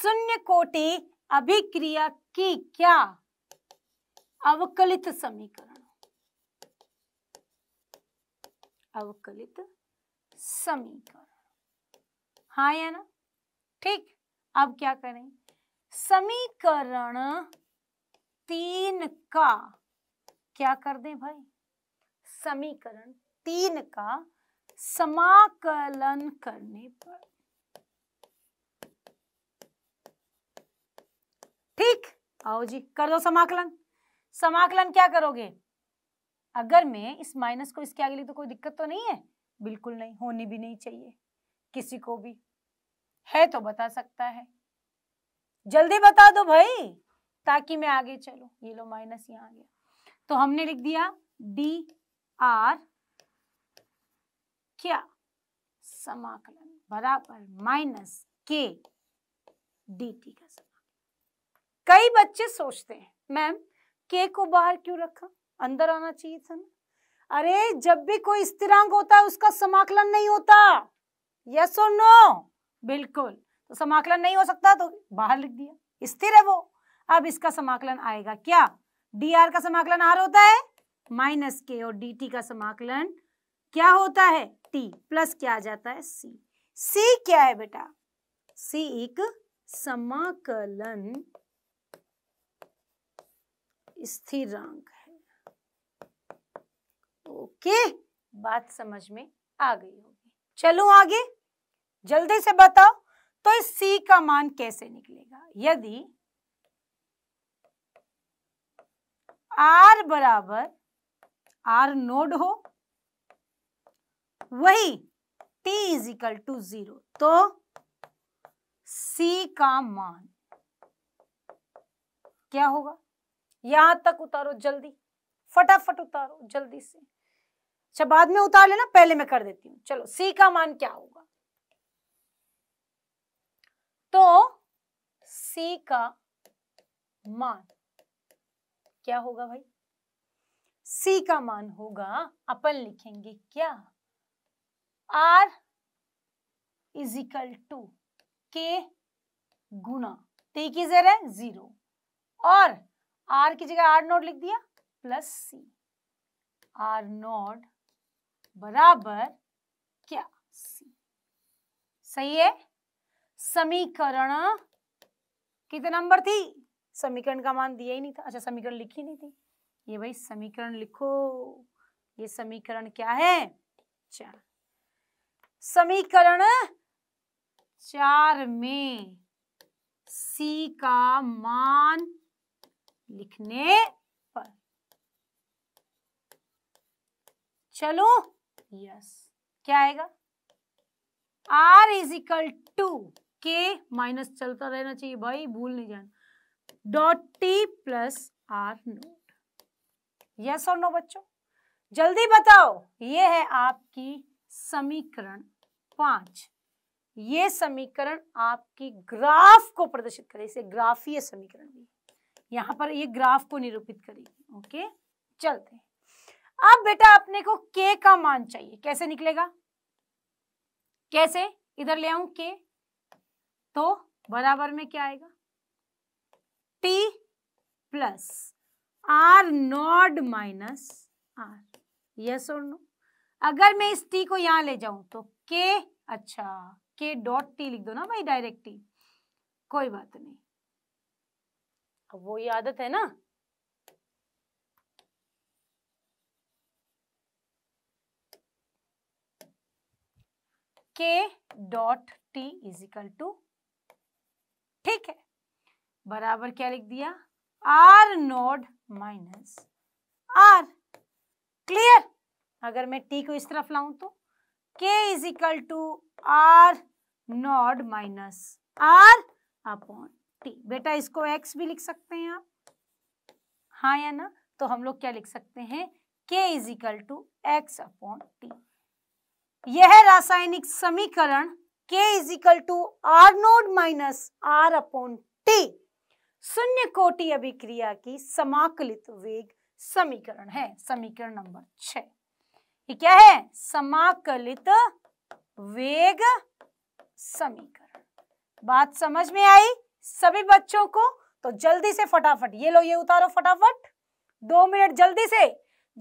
शून्य कोटि अभिक्रिया की क्या अवकलित समीकरण अवकलित समीकरण हाँ या ना ठीक अब क्या करें समीकरण तीन का क्या कर दें भाई समीकरण तीन का समाकलन करने पर ठीक आओ जी कर दो समाकलन समाकलन क्या करोगे अगर मैं इस माइनस को इसके आगे लिख तो कोई दिक्कत तो नहीं है बिल्कुल नहीं होनी भी नहीं चाहिए किसी को भी है तो बता सकता है जल्दी बता दो भाई ताकि मैं आगे चलू ये लो माइनस यहाँ आ गया तो हमने लिख दिया डी आर क्या समाकलन बराबर माइनस के dt का समाकलन कई बच्चे सोचते हैं मैम के को बाहर क्यों रखा अंदर आना चाहिए था ना अरे जब भी कोई स्थिरांक होता है उसका समाकलन नहीं होता यस और नो बिल्कुल तो समाकलन नहीं हो सकता तो बाहर लिख दिया स्थिर है वो अब इसका समाकलन आएगा क्या डी आर का समाकलन आर होता है माइनस के और डी टी का समाकलन क्या होता है टी प्लस क्या आ जाता है सी सी क्या है बेटा सी एक समाकलन स्थिरांक है ओके बात समझ में आ गई होगी चलो आगे जल्दी से बताओ तो इस सी का मान कैसे निकलेगा यदि आर बराबर आर नोड हो वही T is equal to zero तो सी का मान क्या होगा यहां तक उतारो जल्दी फटाफट उतारो जल्दी से अच्छा बाद में उतार लेना पहले मैं कर देती हूं चलो सी का मान क्या होगा तो सी का मान क्या होगा भाई सी का मान होगा अपन लिखेंगे क्या आर इज इक्वल टू के गुना टी की जर है जीरो और आर की जगह आर नोट लिख दिया प्लस सी आर नोट बराबर क्या सी सही है समीकरण कितने नंबर थी समीकरण का मान दिया ही नहीं था अच्छा समीकरण लिखी नहीं थी ये भाई समीकरण लिखो ये समीकरण क्या है चार समीकरण चार में सी का मान लिखने पर चलो यस क्या आएगा R is equal to K minus चलता रहना चाहिए भाई भूल नहीं जाना dot T plus R naught yes और नो बच्चों जल्दी बताओ ये है आपकी समीकरण पांच ये समीकरण आपकी ग्राफ को प्रदर्शित करे इसे ग्राफीय समीकरण भी यहां पर ये ग्राफ को निरूपित करेगी ओके चलते हैं अब बेटा अपने को के का मान चाहिए कैसे निकलेगा कैसे इधर ले आऊं के तो बराबर में क्या आएगा T plus R naught minus R yes और नो अगर मैं इस टी को यहाँ ले जाऊं तो के अच्छा के डॉट टी लिख दो ना भाई डायरेक्ट टी कोई बात नहीं अब वो ही आदत है ना के डॉट टी इजिकल टू ठीक है बराबर क्या लिख दिया R naught minus R clear अगर मैं टी को इस तरफ लाऊं तो K is equal to R naught minus R upon T बेटा इसको एक्स भी लिख सकते हैं आप हाँ या ना तो हम लोग क्या लिख सकते हैं K is equal to X upon T यह रासायनिक समीकरण K is equal to R naught minus R upon T शून्य कोटि अभिक्रिया की समाकलित वेग समीकरण है समीकरण नंबर छ क्या है समाकलित वेग समीकरण बात समझ में आई सभी बच्चों को तो जल्दी से फटाफट ये लो ये उतारो फटाफट दो मिनट जल्दी से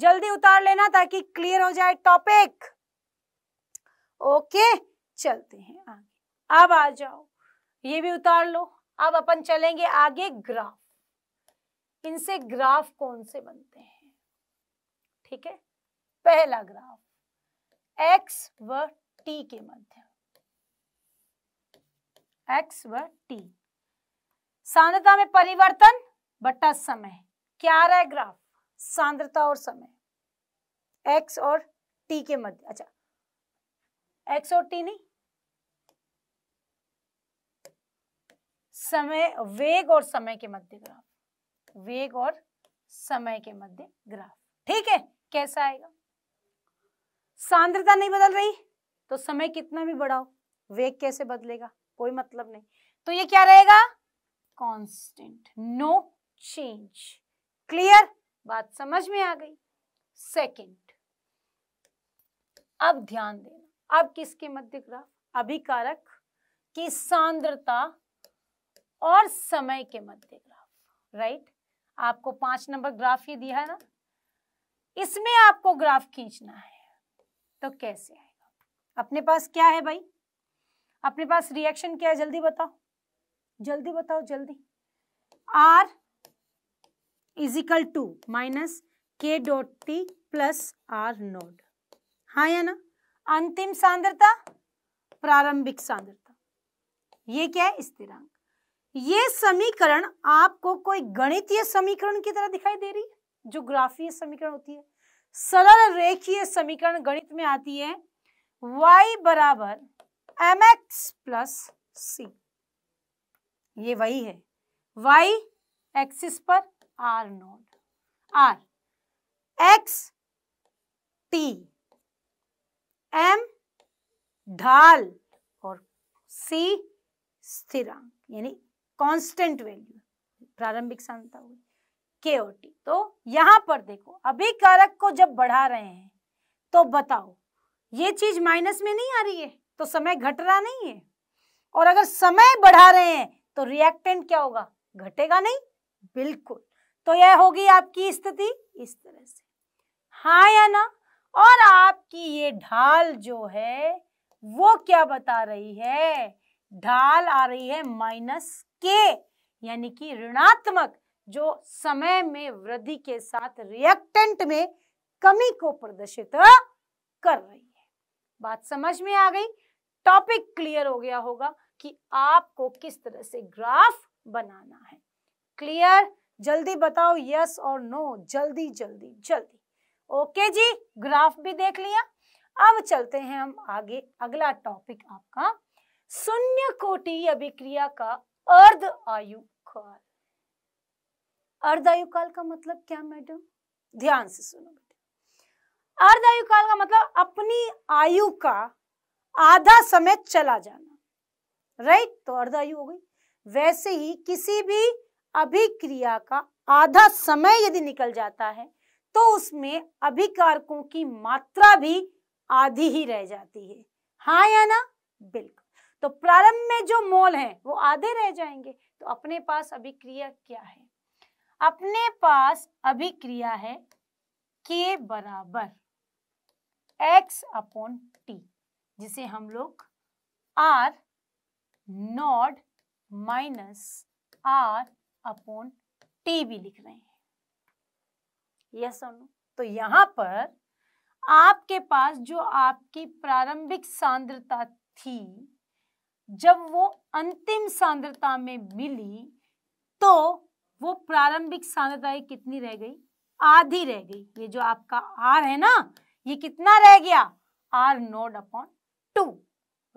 जल्दी उतार लेना ताकि क्लियर हो जाए टॉपिक ओके चलते हैं आगे अब आ जाओ ये भी उतार लो अब अपन चलेंगे आगे ग्राफ इनसे ग्राफ कौन से बनते हैं ठीक है पहला ग्राफ एक्स व टी के मध्य एक्स व टी सांद्रता में परिवर्तन बटा समय क्या आ रहा है ग्राफ सांद्रता और समय एक्स और टी के मध्य अच्छा एक्स और टी नहीं समय वेग और समय के मध्य ग्राफ वेग और समय के मध्य ग्राफ ठीक है कैसा आएगा सांद्रता नहीं बदल रही तो समय कितना भी बढ़ाओ वेग कैसे बदलेगा कोई मतलब नहीं तो ये क्या रहेगा कांस्टेंट नो चेंज क्लियर बात समझ में आ गई सेकंड अब ध्यान देना अब किसके मध्य ग्राफ अभिकारक की सांद्रता और समय के मध्य ग्राफ राइट आपको पांच नंबर ग्राफ ये दिया है ना इसमें आपको ग्राफ खींचना है तो कैसे आएगा अपने पास क्या है भाई अपने पास रिएक्शन क्या है जल्दी बताओ जल्दी बताओ जल्दी R is equal to minus K dot T plus R naught हाँ या ना अंतिम सांद्रता प्रारंभिक सांद्रता ये क्या है स्थिरांक ये समीकरण आपको कोई गणितीय समीकरण की तरह दिखाई दे रही है जो ग्राफीय समीकरण होती है सरल रेखीय समीकरण गणित में आती है y बराबर एम एक्स प्लस सी ये वही है y एक्सिस पर r naught r x t m ढाल और c स्थिरांक यानी कांस्टेंट वैल्यू प्रारंभिक सांद्रता होगी के तो यहां पर देखो अभी कारक को जब बढ़ा रहे हैं तो बताओ ये चीज माइनस में नहीं आ रही है तो समय घट रहा नहीं है और अगर समय बढ़ा रहे हैं तो रिएक्टेंट क्या होगा घटेगा नहीं बिल्कुल तो यह होगी आपकी स्थिति इस तरह से हाँ या ना और आपकी ये ढाल जो है वो क्या बता रही है ढाल आ रही है माइनस के यानी कि ऋणात्मक जो समय में वृद्धि के साथ रिएक्टेंट में कमी को प्रदर्शित कर रही है बात समझ में आ गई टॉपिक क्लियर हो गया होगा कि आपको किस तरह से ग्राफ बनाना है क्लियर जल्दी बताओ यस और नो जल्दी जल्दी जल्दी ओके जी ग्राफ भी देख लिया अब चलते हैं हम आगे अगला टॉपिक आपका शून्य कोटि अभिक्रिया का अर्ध आयु काल अर्ध आयु काल का मतलब क्या मैडम ध्यान से सुनो बेटा अर्ध आयु काल का मतलब अपनी आयु का आधा समय चला जाना राइट तो अर्ध आयु हो गई वैसे ही किसी भी अभिक्रिया का आधा समय यदि निकल जाता है तो उसमें अभिकारकों की मात्रा भी आधी ही रह जाती है हाँ या ना बिल्कुल तो प्रारंभ में जो मोल है वो आधे रह जाएंगे तो अपने पास अभिक्रिया क्या है अपने पास अभिक्रिया है के बराबर एक्स अपॉन टी जिसे हम लोग R naught minus R upon T भी लिख रहे हैं यस और नो तो यहां पर आपके पास जो आपकी प्रारंभिक सांद्रता थी जब वो अंतिम सांद्रता में मिली तो वो प्रारंभिक सांद्रता कितनी रह गई आधी रह गई ये जो आपका आर है ना ये कितना रह गया R naught upon two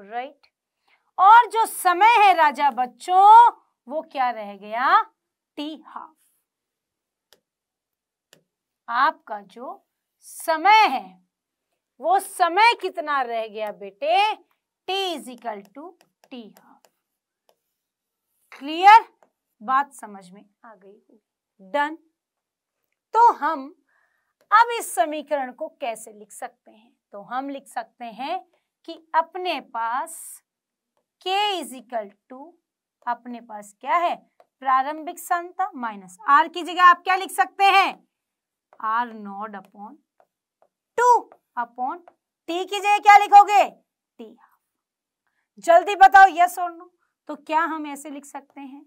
right और जो समय है राजा बच्चों वो क्या रह गया टी हाफ आपका जो समय है वो समय कितना रह गया बेटे T is equal to T half clear बात समझ में आ गई होगी डन तो हम अब इस समीकरण को कैसे लिख सकते हैं तो हम लिख सकते हैं कि अपने पास k इज इक्वल टू अपने पास क्या है प्रारंभिक संता माइनस आर की जगह आप क्या लिख सकते हैं R naught upon two upon T की जगह क्या लिखोगे टी जल्दी बताओ यस और नो तो क्या हम ऐसे लिख सकते हैं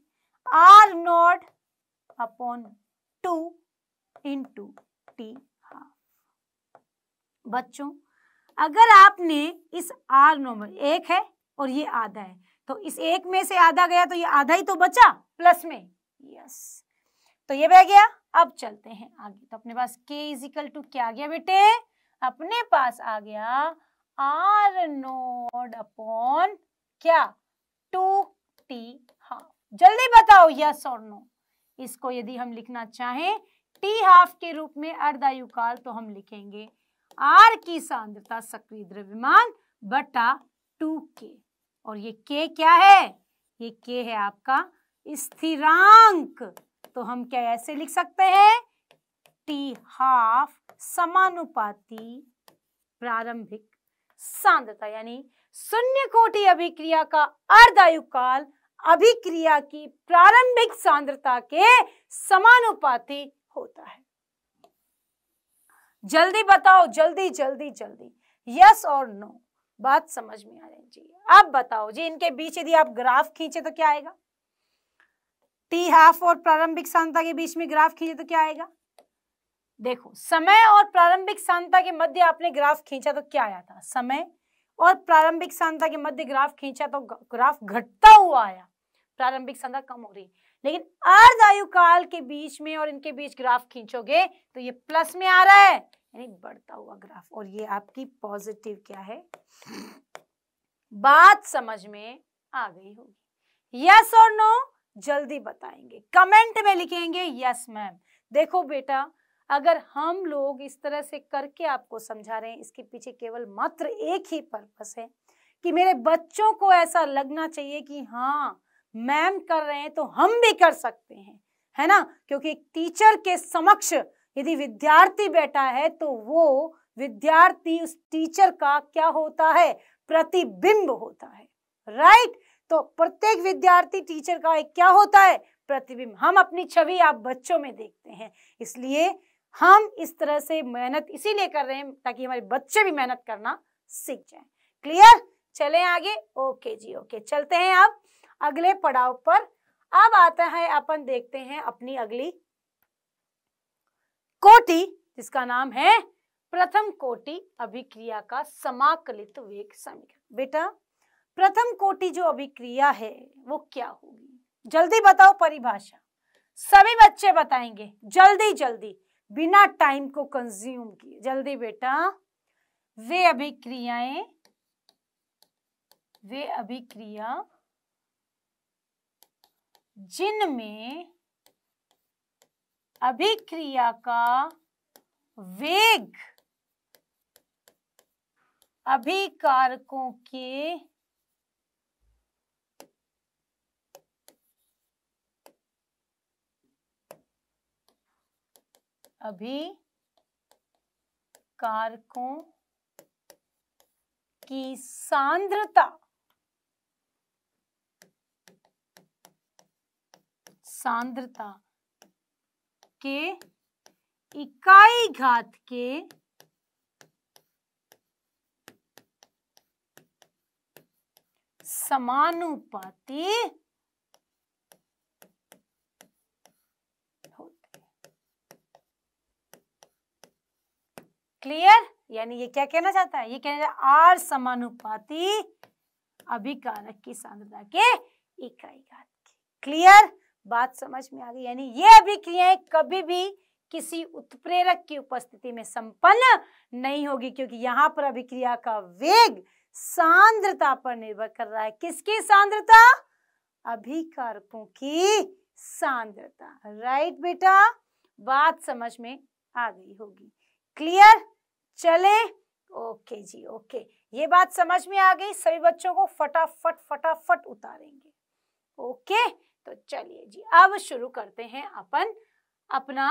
R naught upon two into T बच्चों अगर आपने इस आर नॉर्मल एक है और ये आधा है तो इस एक में से आधा गया तो ये आधा ही तो बचा प्लस में यस तो ये बह गया अब चलते हैं आगे तो अपने पास के इजिकल टू क्या आ गया बेटे अपने पास आ गया आर नोड अपॉन क्या टू टी हाफ जल्दी बताओ यस और नो इसको यदि हम लिखना चाहें टी हाफ के रूप में काल तो हम लिखेंगे आर की सांद्रता सक्रिय द्रव्यमान बटा टू के और ये के क्या है ये के है आपका स्थिरांक तो हम क्या ऐसे लिख सकते हैं टी हाफ समानुपाती प्रारंभिक सांद्रता यानी शून्य कोटि अभिक्रिया का अर्धायु काल अभिक्रिया की प्रारंभिक सांद्रता के समानुपाती होता है जल्दी बताओ जल्दी जल्दी जल्दी यस और नो बात समझ में आ जानी चाहिए अब बताओ जी इनके बीच यदि आप ग्राफ खींचे तो क्या आएगा टी हाफ और प्रारंभिक सांद्रता के बीच में ग्राफ खींचे तो क्या आएगा देखो समय और प्रारंभिक सांता के मध्य आपने ग्राफ खींचा तो क्या आया था समय और प्रारंभिक सांता के मध्य ग्राफ खींचा तो ग्राफ घटता हुआ आया प्रारंभिक सांता कम हो रही लेकिन अर्ध आयु काल के बीच में और इनके बीच ग्राफ खींचोगे तो ये प्लस में आ रहा है यानी बढ़ता हुआ ग्राफ और ये आपकी पॉजिटिव क्या है बात समझ में आ गई होगी यस और नो जल्दी बताएंगे कमेंट में लिखेंगे यस मैम देखो बेटा अगर हम लोग इस तरह से करके आपको समझा रहे हैं इसके पीछे केवल मात्र एक ही पर्पस है कि मेरे बच्चों को ऐसा लगना चाहिए कि हाँ मैम कर रहे हैं तो हम भी कर सकते हैं है ना क्योंकि टीचर के समक्ष यदि विद्यार्थी बैठा है तो वो विद्यार्थी उस टीचर का क्या होता है प्रतिबिंब होता है राइट तो प्रत्येक विद्यार्थी टीचर का एक क्या होता है प्रतिबिंब हम अपनी छवि आप बच्चों में देखते हैं इसलिए हम इस तरह से मेहनत इसीलिए कर रहे हैं ताकि हमारे बच्चे भी मेहनत करना सीख जाए क्लियर चले आगे ओके जी ओके चलते हैं अब अगले पड़ाव पर अब आता है अपन देखते हैं अपनी अगली कोटि जिसका नाम है प्रथम कोटि अभिक्रिया का समाकलित वेग समीकरण बेटा प्रथम कोटि जो अभिक्रिया है वो क्या होगी जल्दी बताओ परिभाषा सभी बच्चे बताएंगे जल्दी जल्दी बिना टाइम को कंज्यूम किए जल्दी बेटा वे अभिक्रियाएं वे अभिक्रिया जिनमें अभिक्रिया का वेग अभिकारकों के अभी कारकों की सांद्रता सांद्रता के इकाई घात के समानुपाती क्लियर यानी ये क्या कहना चाहता है ये कहना चाहता है आर समानुपाती अभिकारक की सांद्रता के इकाई घात क्लियर बात समझ में आ गई यानी ये अभिक्रियाएं कभी भी किसी उत्प्रेरक की उपस्थिति में संपन्न नहीं होगी क्योंकि यहां पर अभिक्रिया का वेग सांद्रता पर निर्भर कर रहा है किसकी सांद्रता अभिकारकों की सांद्रता राइट बेटा बात समझ में आ गई होगी क्लियर चले ओके जी ओके ये बात समझ में आ गई सभी बच्चों को फटाफट फटाफट उतारेंगे ओके तो चलिए जी अब शुरू करते हैं अपन अपना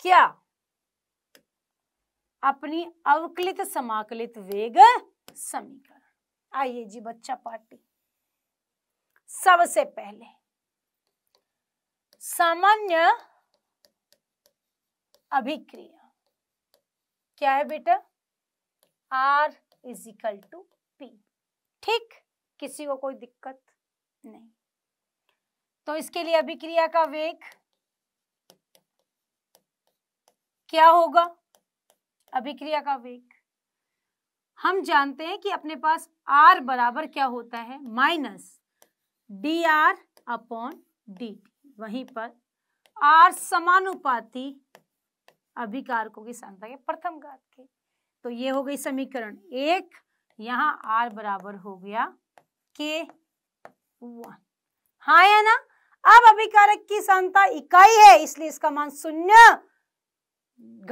क्या अपनी अवकलित समाकलित वेग समीकरण आइए जी बच्चा पार्टी सबसे पहले सामान्य अभिक्रिया क्या है बेटा R is equal to P ठीक किसी को कोई दिक्कत नहीं तो इसके लिए अभिक्रिया का वेग क्या होगा अभिक्रिया का वेग हम जानते हैं कि अपने पास आर बराबर क्या होता है minus D R upon D वहीं पर आर समानुपाती अभिकारकों की संख्या के प्रथम घात के तो ये हो गई समीकरण एक यहाँ आर बराबर हो गया के वन हाँ या ना अब अभिकारक की संता इकाई है इसलिए इसका मान शून्य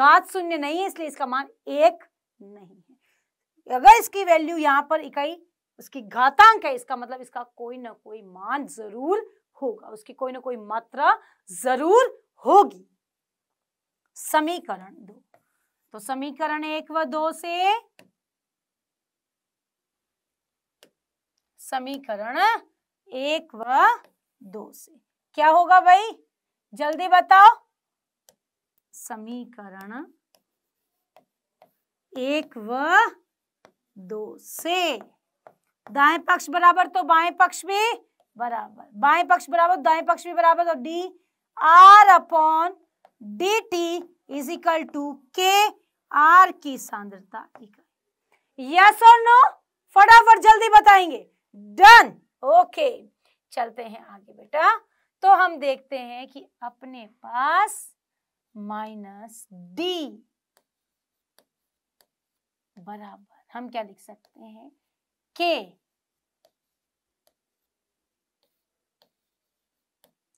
घात शून्य नहीं है इसलिए इसका मान एक नहीं है अगर इसकी वैल्यू यहाँ पर इकाई उसकी घातांक है इसका मतलब इसका कोई ना कोई मान जरूर होगा उसकी कोई ना कोई मात्रा जरूर होगी समीकरण दो तो समीकरण एक व दो से समीकरण एक व दो से क्या होगा भाई जल्दी बताओ समीकरण एक व दो से दाएं पक्ष बराबर तो बाएं पक्ष भी बराबर बाएं पक्ष बराबर दाएं पक्ष भी बराबर तो D R upon D T is equal to K R की सांद्रता इकाई यस और नो फटाफट जल्दी बताएंगे डन ओके चलते हैं आगे बेटा तो हम देखते हैं कि अपने पास माइनस डी बराबर हम क्या लिख सकते हैं के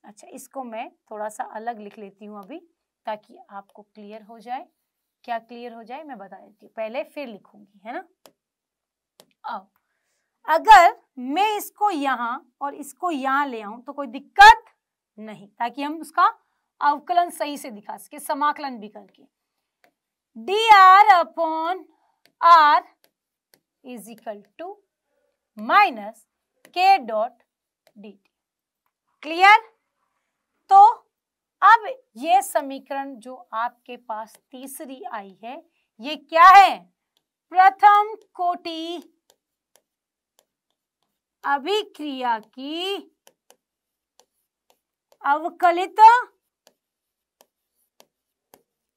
अच्छा इसको मैं थोड़ा सा अलग लिख लेती हूँ अभी ताकि आपको क्लियर हो जाए क्या क्लियर हो जाए मैं बता देती हूँ पहले फिर लिखूंगी है ना आओ अगर मैं इसको यहाँ और इसको यहाँ ले आऊं तो कोई दिक्कत नहीं ताकि हम उसका अवकलन सही से दिखा सके समाकलन भी करके D R upon R is equal to minus K dot D T clear तो अब ये समीकरण जो आपके पास तीसरी आई है ये क्या है प्रथम कोटि अभिक्रिया की अवकलित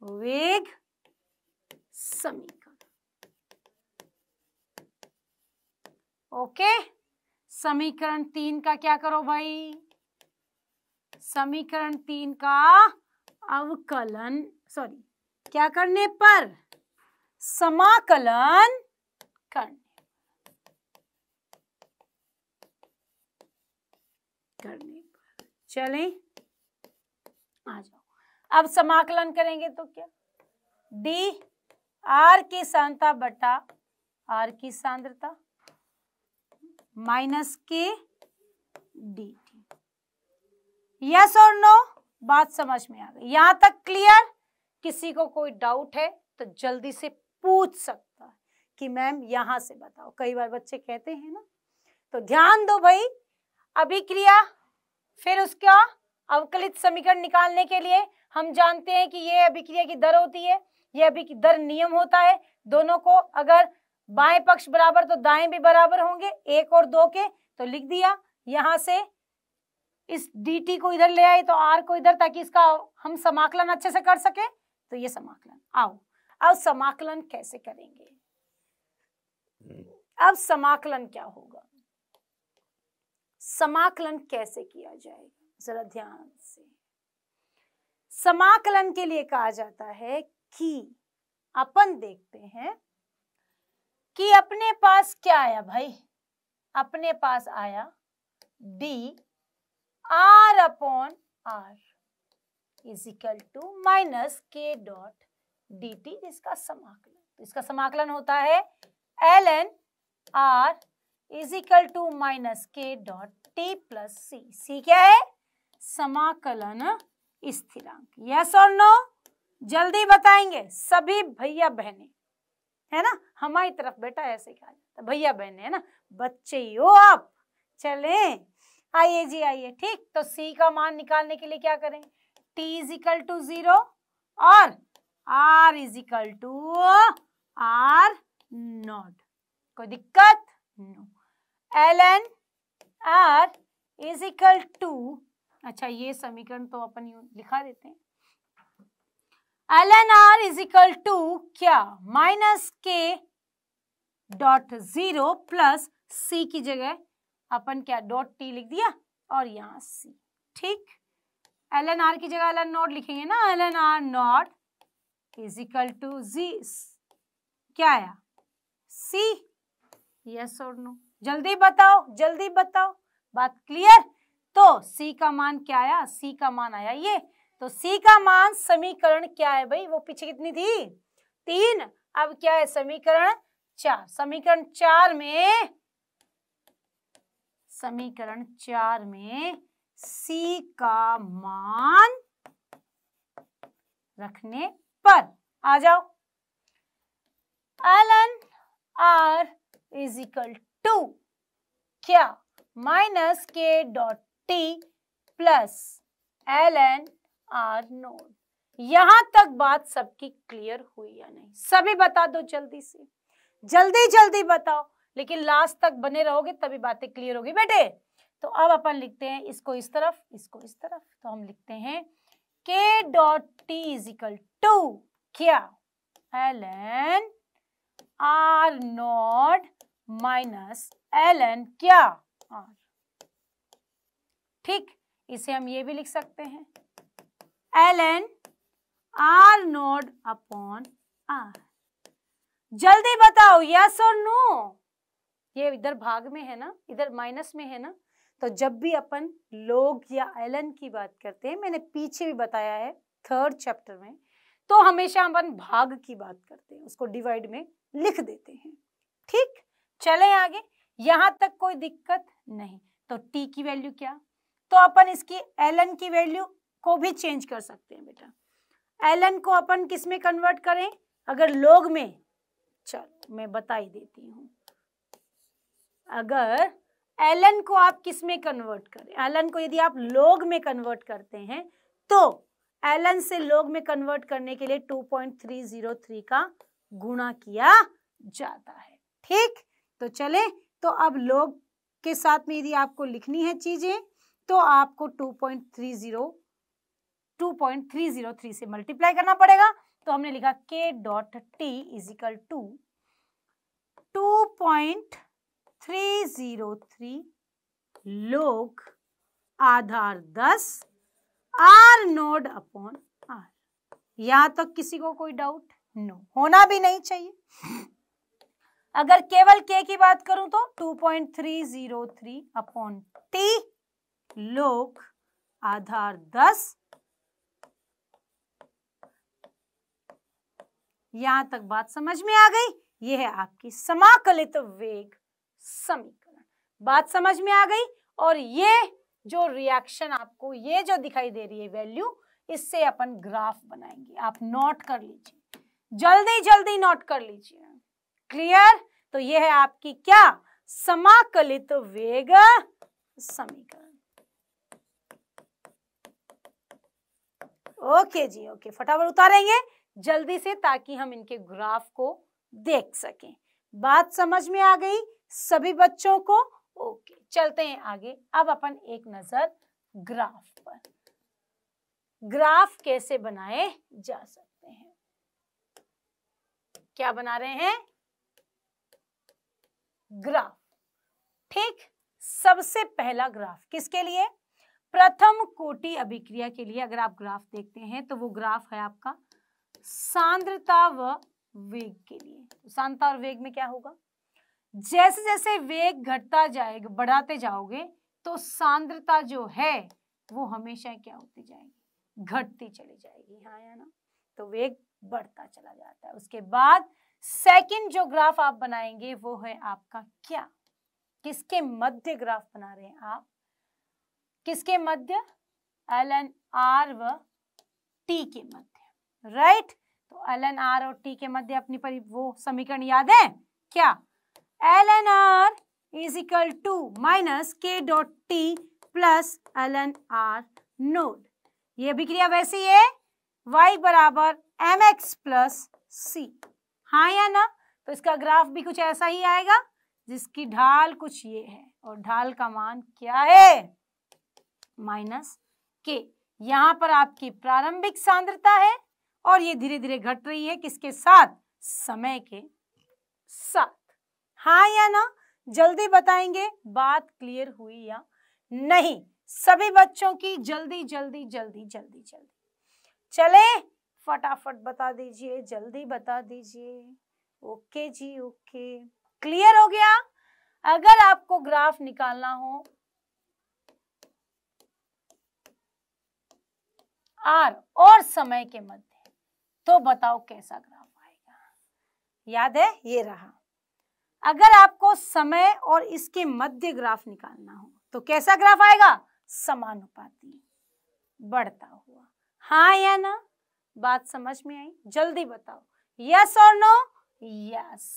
वेग समीकरण ओके समीकरण तीन का क्या करो भाई समीकरण तीन का अवकलन सॉरी क्या करने पर समाकलन करने करने पर चले आ जाओ अब समाकलन करेंगे तो क्या डी आर की सांद्रता बटा आर की सांद्रता माइनस के डी यस और नो बात समझ में आ गई यहां तक क्लियर किसी को कोई डाउट है तो जल्दी से पूछ सकता है कि मैम यहां से बताओ कई बार बच्चे कहते हैं ना तो ध्यान दो भाई अभिक्रिया फिर उसका अवकलित समीकरण निकालने के लिए हम जानते हैं कि ये अभिक्रिया की दर होती है ये अभी दर नियम होता है दोनों को अगर बाएं पक्ष बराबर तो दाएं भी बराबर होंगे एक और दो के तो लिख दिया यहां से इस dt को इधर ले आए तो r को इधर ताकि इसका हम समाकलन अच्छे से कर सके तो ये समाकलन आओ अब समाकलन कैसे करेंगे अब समाकलन क्या होगा समाकलन कैसे किया जाएगा जरा ध्यान से समाकलन के लिए कहा जाता है कि अपन देखते हैं कि अपने पास क्या आया भाई अपने पास आया D R upon R is equal to minus K dot D T इसका समाकलन तो इसका समाकलन होता है L N R is equal to minus K dot T plus C C क्या है समाकलन स्थिरांक यस और नो जल्दी बताएंगे सभी भैया बहने है ना हमारी तरफ बेटा ऐसे कहा जाता भैया बहने है ना बच्चे ही हो आप चलें आइए जी आइए ठीक तो सी का मान निकालने के लिए क्या करें T is equal to zero और R is to R naught कोई दिक्कत no L N R is to अच्छा ये समीकरण तो अपन लिखा देते हैं L N R is equal to क्या minus K dot zero plus C की जगह अपन क्या डॉट टी लिख दिया और यहाँ सी ठीक एल एन आर की जगह एल एन नॉट लिखेंगे ना L N R naught is equal to जी क्या आया सी यस और नो जल्दी बताओ जल्दी बताओ बात क्लियर तो सी का मान क्या आया सी का मान आया ये तो सी का मान समीकरण क्या है भाई वो पीछे कितनी थी तीन अब क्या है समीकरण चार समीकरण चार में समीकरण चार में सी का मान रखने पर आ जाओ L N R is equal to क्या minus K dot T plus L N R naught यहां तक बात सबकी क्लियर हुई या नहीं सभी बता दो जल्दी से जल्दी जल्दी बताओ लेकिन लास्ट तक बने रहोगे तभी बातें क्लियर होगी बेटे तो अब अपन लिखते हैं इसको इस तरफ इसको इस तरफ तो हम लिखते हैं K dot T is equal to क्या L N R naught minus L N क्या आर ठीक इसे हम ये भी लिख सकते हैं L N R naught upon R जल्दी बताओ यस और नो ये इधर भाग में है ना इधर माइनस में है ना तो जब भी अपन लोग या एलन की बात करते हैं मैंने पीछे भी बताया है थर्ड चैप्टर में तो हमेशा अपन भाग की बात करते हैं उसको डिवाइड में लिख देते हैं ठीक चले आगे यहां तक कोई दिक्कत नहीं तो टी की वैल्यू क्या तो अपन इसकी एलन की वैल्यू को भी चेंज कर सकते हैं बेटा एलन को अपन किस में कन्वर्ट करें अगर लोग में चलो मैं बता ही देती हूँ अगर एलन को आप किस में कन्वर्ट करें एलन को यदि आप लोग में कन्वर्ट करते हैं तो एलन से लोग में कन्वर्ट करने के लिए 2.303 का गुणा किया जाता है ठीक तो चले तो अब लोग के साथ में यदि आपको लिखनी है चीजें तो आपको 2.30 2.303 से मल्टीप्लाई करना पड़ेगा तो हमने लिखा K dot T is equal to two point three zero three log आधार दस आर नोड अपॉन आर यहां तक तो किसी को कोई डाउट नो no. होना भी नहीं चाहिए अगर केवल के की बात करूं तो two point three zero three upon T log आधार दस यहां तक बात समझ में आ गई यह है आपकी समाकलित वेग समीकरण बात समझ में आ गई और ये जो रिएक्शन आपको ये जो दिखाई दे रही है वैल्यू इससे अपन ग्राफ बनाएंगे आप नोट कर लीजिए जल्दी जल्दी नोट कर लीजिए क्लियर तो ये है आपकी क्या समाकलित तो वेग समीकरण ओके जी ओके फटाफट उतारेंगे जल्दी से ताकि हम इनके ग्राफ को देख सकें बात समझ में आ गई सभी बच्चों को ओके चलते हैं आगे अब अपन एक नजर ग्राफ पर ग्राफ कैसे बनाए जा सकते हैं क्या बना रहे हैं ग्राफ ठीक सबसे पहला ग्राफ किसके लिए प्रथम कोटि अभिक्रिया के लिए अगर आप ग्राफ देखते हैं तो वो ग्राफ है आपका सांद्रता व वेग के लिए तो सांद्रता और वेग में क्या होगा जैसे जैसे वेग घटता जाएगा बढ़ाते जाओगे तो सांद्रता जो है वो हमेशा क्या होती जाएगी घटती चली जाएगी हाँ या ना तो वेग बढ़ता चला जाता है उसके बाद सेकंड जो ग्राफ आप बनाएंगे वो है आपका क्या किसके मध्य ग्राफ बना रहे हैं आप किसके मध्य एल एन आर व टी के मध्य राइट तो एल एन आर और टी के मध्य अपनी परि वो समीकरण याद है क्या L N R is equal to minus K dot T plus L N R naught ये अभिक्रिया वैसी है वाई बराबर एम एक्स प्लस सी हाँ या ना तो इसका ग्राफ भी कुछ ऐसा ही आएगा जिसकी ढाल कुछ ये है और ढाल का मान क्या है माइनस के यहाँ पर आपकी प्रारंभिक सांद्रता है और ये धीरे धीरे घट रही है किसके साथ समय के साथ हाँ या ना जल्दी बताएंगे बात क्लियर हुई या नहीं सभी बच्चों की जल्दी जल्दी जल्दी जल्दी जल्दी चले फटाफट बता दीजिए जल्दी बता दीजिए ओके जी ओके क्लियर हो गया अगर आपको ग्राफ निकालना हो आर और समय के मध्य तो बताओ कैसा ग्राफ आएगा याद है ये रहा अगर आपको समय और इसके मध्य ग्राफ निकालना हो तो कैसा ग्राफ आएगा समानुपाती बढ़ता हुआ हाँ या ना बात समझ में आई जल्दी बताओ यस और नो यस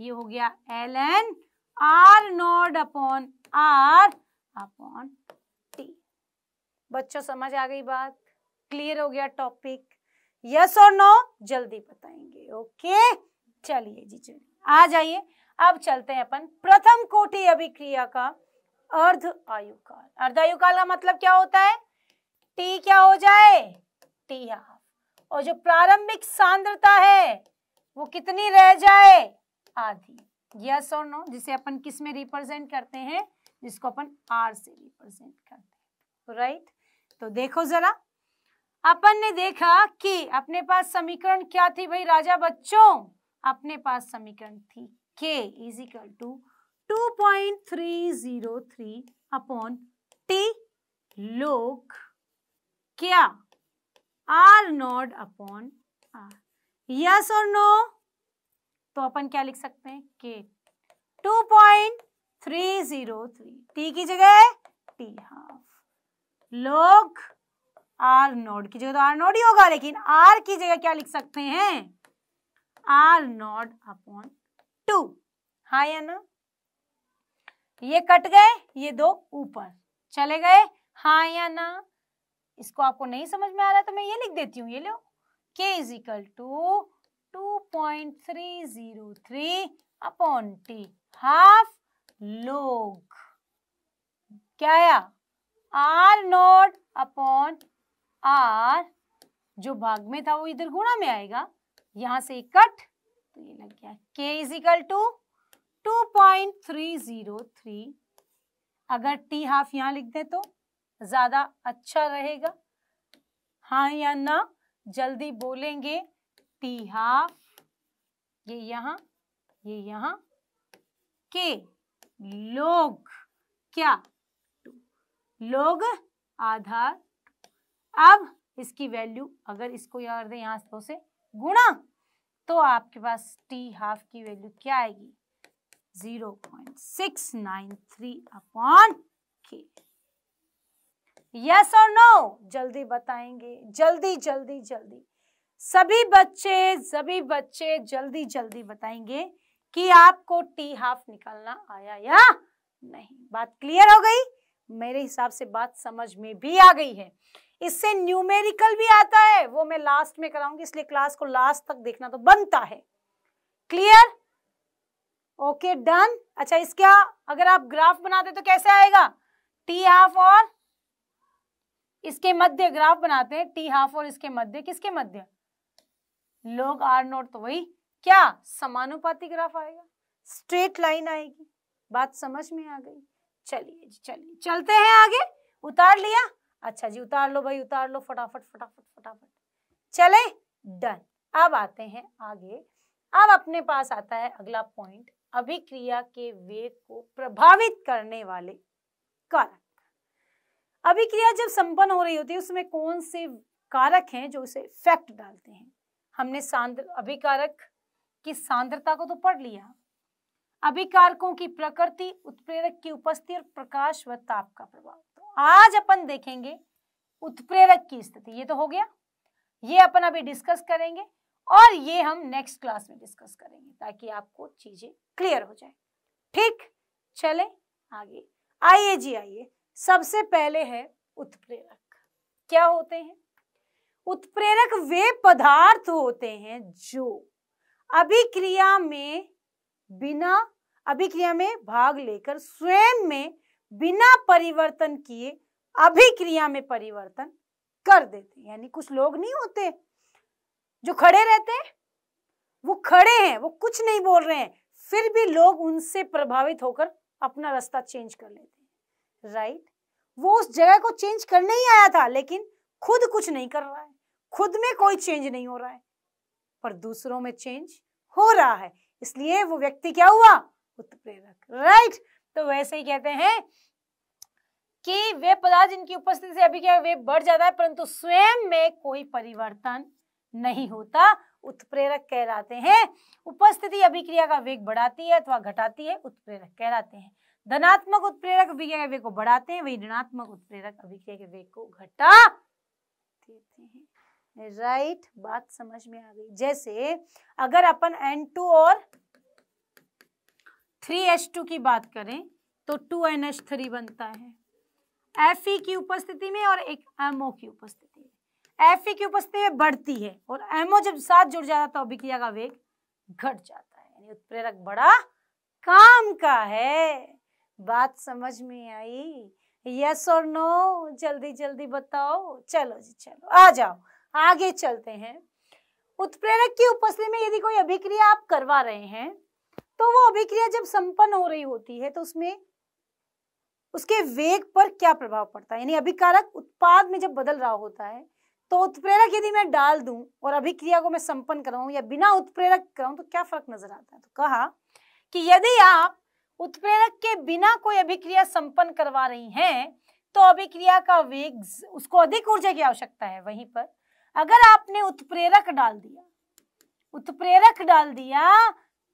ये हो गया L N R naught upon R upon T बच्चों समझ आ गई बात क्लियर हो गया टॉपिक यस और नो जल्दी बताएंगे ओके चलिए जी चलिए आ जाइए अब चलते हैं अपन प्रथम कोटि अभिक्रिया का अर्ध आयु काल अर्ध आयु काल का मतलब क्या होता है टी क्या हो जाए टी हाफ और जो प्रारंभिक सांद्रता है वो कितनी रह जाए आधी यस और नो जिसे अपन किस में रिप्रेजेंट करते हैं जिसको अपन आर से रिप्रेजेंट करते हैं राइट तो देखो जरा अपन ने देखा कि अपने पास समीकरण क्या थी भाई राजा बच्चों अपने पास समीकरण थी K is equal to 2.303 upon T log क्या R naught upon R yes or no तो अपन क्या लिख सकते हैं K 2.303 T की जगह T half log r naught की जगह तो r नोड ही होगा लेकिन r की जगह क्या लिख सकते हैं r नोड अपॉन टू हाँ या ना ये कट गए ये दो ऊपर चले गए हाँ या ना इसको आपको नहीं समझ में आ रहा तो मैं ये लिख देती हूँ ये लो k is equal to two point three zero three upon T half log क्या आया आर नॉट अपॉन आर जो भाग में था वो इधर गुणा में आएगा यहां से कट तो ये लग गया K is equal to two point three zero three अगर टी हाफ यहाँ लिख दे तो ज़्यादा अच्छा रहेगा हाँ या ना जल्दी बोलेंगे टी हाफ ये यहाँ ये यहाँ के लोग क्या लोग आधार अब इसकी वैल्यू अगर इसको याद यहाँ से तो गुणा तो आपके पास टी हाफ की वैल्यू क्या आएगी zero point six nine three upon K yes और नो जल्दी बताएंगे जल्दी जल्दी जल्दी सभी बच्चे सभी बच्चे जल्दी जल्दी बताएंगे कि आपको टी हाफ निकालना आया या नहीं बात क्लियर हो गई मेरे हिसाब से बात समझ में भी आ गई है इससे न्यूमेरिकल भी आता है वो मैं लास्ट में कराऊंगी इसलिए क्लास को लास्ट तक देखना तो बनता है क्लियर ओके डन अच्छा इसका अगर आप ग्राफ बनाते तो कैसे आएगा टी हाफ और इसके मध्य ग्राफ बनाते हैं टी हाफ और इसके मध्य किसके मध्य लोग आर नोट तो वही क्या समानुपाती ग्राफ आएगा स्ट्रेट लाइन आएगी बात समझ में आ गई चलिए चलिए चलते हैं आगे उतार लिया अच्छा जी उतार लो भाई उतार लो फटाफट फटाफट फटाफट चले डन अब आते हैं आगे अब अपने पास आता है अगला पॉइंट अभिक्रिया के वेग को प्रभावित करने वाले कारक अभिक्रिया जब संपन्न हो रही होती है उसमें कौन से कारक हैं जो उसे इफेक्ट डालते हैं हमने सांद्र अभिकारक की सांद्रता को तो पढ़ लिया अभिकारकों की प्रकृति उत्प्रेरक की उपस्थिति और प्रकाश व ताप का प्रभाव आज अपन देखेंगे उत्प्रेरक की स्थिति ये तो हो गया ये अपन अभी डिस्कस करेंगे और ये हम नेक्स्ट क्लास में डिस्कस करेंगे ताकि आपको चीजें क्लियर हो जाए ठीक चले आगे आइए जी आइए सबसे पहले है उत्प्रेरक क्या होते हैं उत्प्रेरक वे पदार्थ होते हैं जो अभिक्रिया में बिना अभिक्रिया में भाग लेकर स्वयं में बिना परिवर्तन किए अभिक्रिया में परिवर्तन कर देते यानी कुछ लोग नहीं होते जो खड़े रहते हैं वो खड़े हैं वो कुछ नहीं बोल रहे हैं फिर भी लोग उनसे प्रभावित होकर अपना रास्ता चेंज कर लेते हैं राइट वो उस जगह को चेंज करने ही आया था लेकिन खुद कुछ नहीं कर रहा है खुद में कोई चेंज नहीं हो रहा है पर दूसरों में चेंज हो रहा है इसलिए वो व्यक्ति क्या हुआ उत्प्रेरक राइट तो वैसे ही कहते हैं कि वे पदार्थ जिनकी उपस्थिति से अभी क्या वे बढ़ जाता है परंतु स्वयं में कोई परिवर्तन नहीं होता उत्प्रेरक कहलाते हैं उपस्थिति अभिक्रिया का वेग बढ़ाती है अथवा घटाती है उत्प्रेरक कहलाते हैं धनात्मक उत्प्रेरक अभिक्रिया के वेग को बढ़ाते हैं वही ऋणात्मक उत्प्रेरक अभिक्रिया के वेग को घटा देते हैं राइट बात समझ में आ गई जैसे अगर अपन N2 और थ्री एच टू की बात करें तो टू एन एच थ्री बनता है एफ ई की उपस्थिति में और एक एमओ की उपस्थिति में एफ ई की उपस्थिति में बढ़ती है और एमओ जब साथ जुड़ जाता है तो अभिक्रिया का वेग घट जाता है यानी उत्प्रेरक बड़ा काम का है बात समझ में आई यस और नो जल्दी जल्दी बताओ चलो जी चलो आ जाओ आगे चलते हैं उत्प्रेरक की उपस्थिति में यदि कोई अभिक्रिया आप करवा रहे हैं तो वो अभिक्रिया जब संपन्न हो रही होती है तो उसमें उसके वेग पर क्या प्रभाव पड़ता है यानी अभिकारक उत्पाद में जब बदल रहा होता है तो उत्प्रेरक यदि मैं डाल दूं और अभिक्रिया को मैं संपन्न कराऊं या बिना उत्प्रेरक कराऊं तो क्या फर्क नजर आता है तो कहा कि यदि आप उत्प्रेरक के बिना कोई अभिक्रिया संपन्न करवा रही हैं तो अभिक्रिया का वेग उसको अधिक ऊर्जा की आवश्यकता है वहीं पर अगर आपने उत्प्रेरक डाल दिया उत्प्रेरक डाल दिया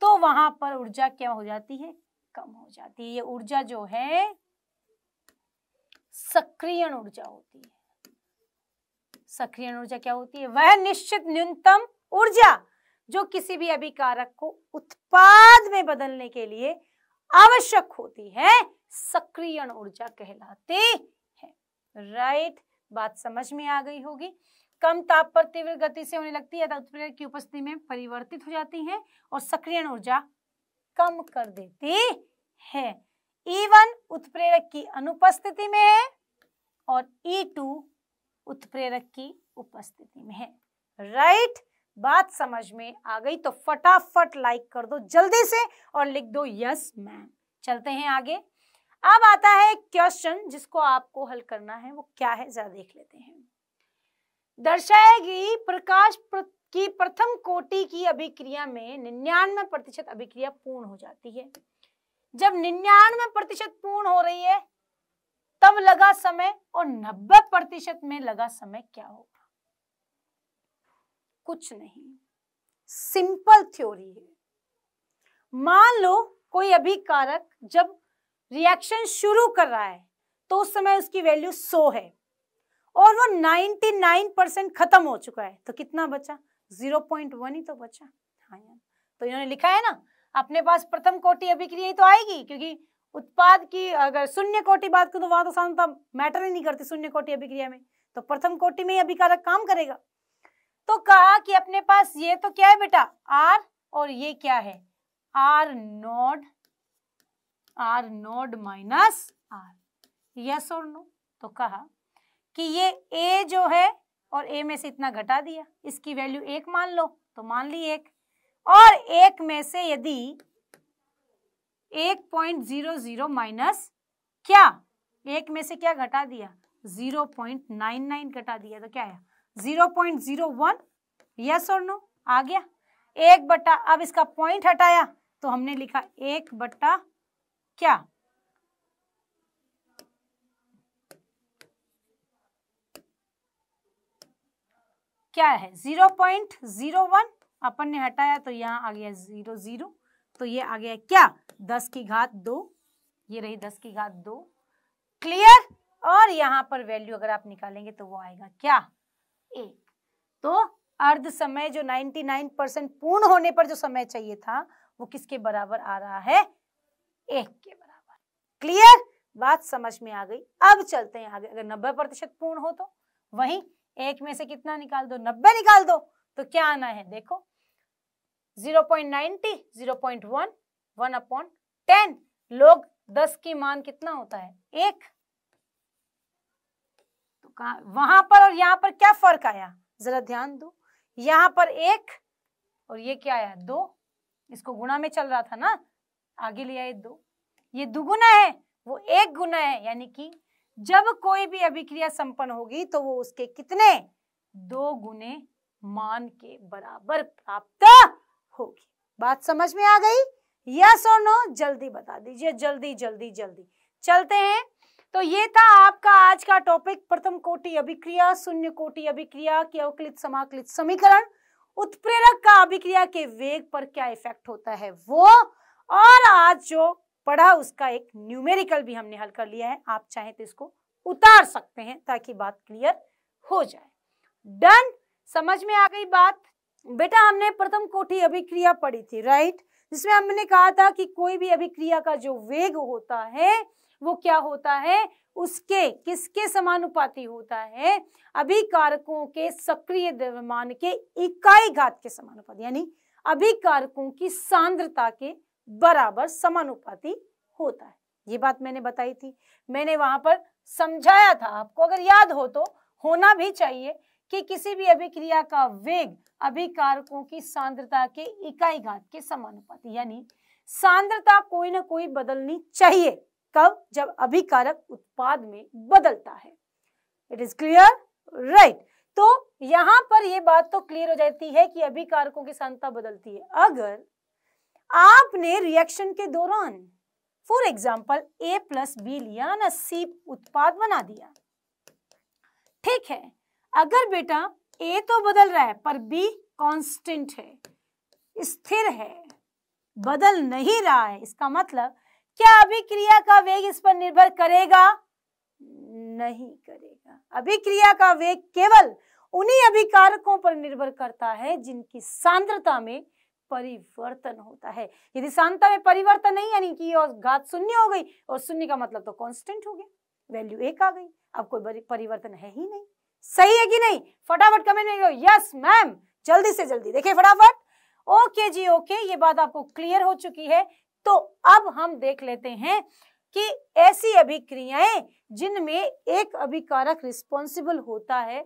तो वहां पर ऊर्जा क्या हो जाती है कम हो जाती है ये ऊर्जा जो है सक्रियण ऊर्जा होती है सक्रियण ऊर्जा क्या होती है वह निश्चित न्यूनतम ऊर्जा जो किसी भी अभिकारक को उत्पाद में बदलने के लिए आवश्यक होती है सक्रियण ऊर्जा कहलाती है राइट बात समझ में आ गई होगी कम ताप पर तीव्र गति से होने लगती है उत्प्रेरक की उपस्थिति में परिवर्तित हो जाती है और सक्रियण ऊर्जा कम कर देती है E1 उत्प्रेरक की अनुपस्थिति में है और E2 उत्प्रेरक की उपस्थिति में है राइट right? बात समझ में आ गई तो फटाफट लाइक कर दो जल्दी से और लिख दो यस मैम चलते हैं आगे अब आता है क्वेश्चन जिसको आपको हल करना है वो क्या है जरा देख लेते हैं दर्शाएगी प्रकाश की प्रथम कोटि की अभिक्रिया में निन्यानवे प्रतिशत अभिक्रिया पूर्ण हो जाती है जब निन्यानवे प्रतिशत पूर्ण हो रही है तब लगा समय और नब्बे प्रतिशत में लगा समय क्या होगा कुछ नहीं सिंपल थ्योरी है मान लो कोई अभिकारक जब रिएक्शन शुरू कर रहा है तो उस समय उसकी वैल्यू 100 है और वो 99 परसेंट खत्म हो चुका है तो कितना बचा 0.1 ही तो बचा हाँ यार तो इन्होंने लिखा है ना अपने पास प्रथम कोटि अभिक्रिया ही तो आएगी क्योंकि उत्पाद की अगर शून्य कोटि बात करूं तो वहां तो सामता मैटर ही नहीं करती शून्य कोटि अभिक्रिया में तो प्रथम कोटि में ही अभिकारक काम करेगा तो कहा कि अपने पास ये तो क्या है बेटा आर और ये क्या है R naught R naught minus R yes और नो तो कहा कि ये ए जो है और ए में से इतना घटा दिया इसकी वैल्यू एक मान लो तो मान ली एक और एक में से यदि एक पॉइंट जीरो जीरो माइनस क्या एक में से क्या घटा दिया जीरो पॉइंट नाइन नाइन घटा दिया तो क्या आया zero point zero one yes और नो आ गया एक बट्टा अब इसका पॉइंट हटाया तो हमने लिखा एक बट्टा क्या क्या है जीरो पॉइंट जीरो वन अपन ने हटाया तो यहाँ आ गया जीरो जीरो तो ये आ गया क्या दस की घात दो ये रही दस की घात दो क्लियर और यहाँ पर वैल्यू अगर आप निकालेंगे तो वो आएगा क्या एक तो अर्ध समय जो नाइन परसेंट पूर्ण होने पर जो समय चाहिए था वो किसके बराबर आ रहा है एक के बराबर क्लियर बात समझ में आ गई अब चलते हैं आगे अगर नब्बे प्रतिशत पूर्ण हो तो वहीं एक में से कितना निकाल दो नब्बे निकाल दो तो क्या आना है देखो zero point ninety zero point one one upon ten log दस की मान कितना होता है एक तो कहा वहां पर और यहाँ पर क्या फर्क आया जरा ध्यान दो यहाँ पर एक और ये क्या आया दो इसको गुणा में चल रहा था ना आगे लिया ये दो ये दुगुना है वो एक गुना है यानी कि जब कोई भी अभिक्रिया संपन्न होगी तो वो उसके कितने दो गुने मान के बराबर प्राप्त होगी बात समझ में आ गई यस और नो जल्दी बता दीजिए जल्दी जल्दी जल्दी चलते हैं तो ये था आपका आज का टॉपिक प्रथम कोटि अभिक्रिया शून्य कोटि अभिक्रिया की अवकलित समाकलित समीकरण उत्प्रेरक का अभिक्रिया के वेग पर क्या इफेक्ट होता है वो और आज जो पढ़ा उसका एक न्यूमेरिकल भी हमने हल कर लिया है आप चाहें तो इसको उतार सकते हैं ताकि बात क्लियर हो जाए डन समझ में आ गई बात बेटा हमने प्रथम कोठी अभिक्रिया पढ़ी थी राइट जिसमें हमने कहा था कि कोई भी अभिक्रिया का जो वेग होता है वो क्या होता है उसके किसके समानुपाती होता है अभिकारकों के सक्रिय द्रव्यमान के इकाई घात के समानुपाती यानी अभिकारकों की सांद्रता के बराबर समानुपाती होता है ये बात मैंने बताई थी मैंने वहां पर समझाया था आपको अगर याद हो तो होना भी चाहिए कि किसी भी अभिक्रिया का वेग अभिकारकों की सांद्रता के इकाई घात के समानुपाती यानी सांद्रता कोई ना कोई बदलनी चाहिए कब जब अभिकारक उत्पाद में बदलता है इट इज क्लियर राइट तो यहां पर यह बात तो क्लियर हो जाती है कि अभिकारकों की सांद्रता बदलती है अगर आपने रिएक्शन के दौरान for example A plus B लिया ना सी उत्पाद बना दिया ठीक है अगर बेटा ए तो बदल रहा है पर बी कांस्टेंट है स्थिर है बदल नहीं रहा है इसका मतलब क्या अभिक्रिया का वेग इस पर निर्भर करेगा नहीं करेगा अभिक्रिया का वेग केवल उन्हीं अभिकारकों पर निर्भर करता है जिनकी सांद्रता में परिवर्तन होता है यदि सांता में परिवर्तन नहीं यानी कि और घात शून्य हो गई और शून्य का मतलब तो कांस्टेंट हो गया वैल्यू एक आ गई अब कोई परिवर्तन है ही नहीं सही है कि नहीं फटाफट कमेंट में यस मैम जल्दी से जल्दी देखिए फटाफट ओके जी ओके ये बात आपको क्लियर हो चुकी है तो अब हम देख लेते हैं कि ऐसी अभिक्रियाएं जिनमें एक अभिकारक रिस्पॉन्सिबल होता है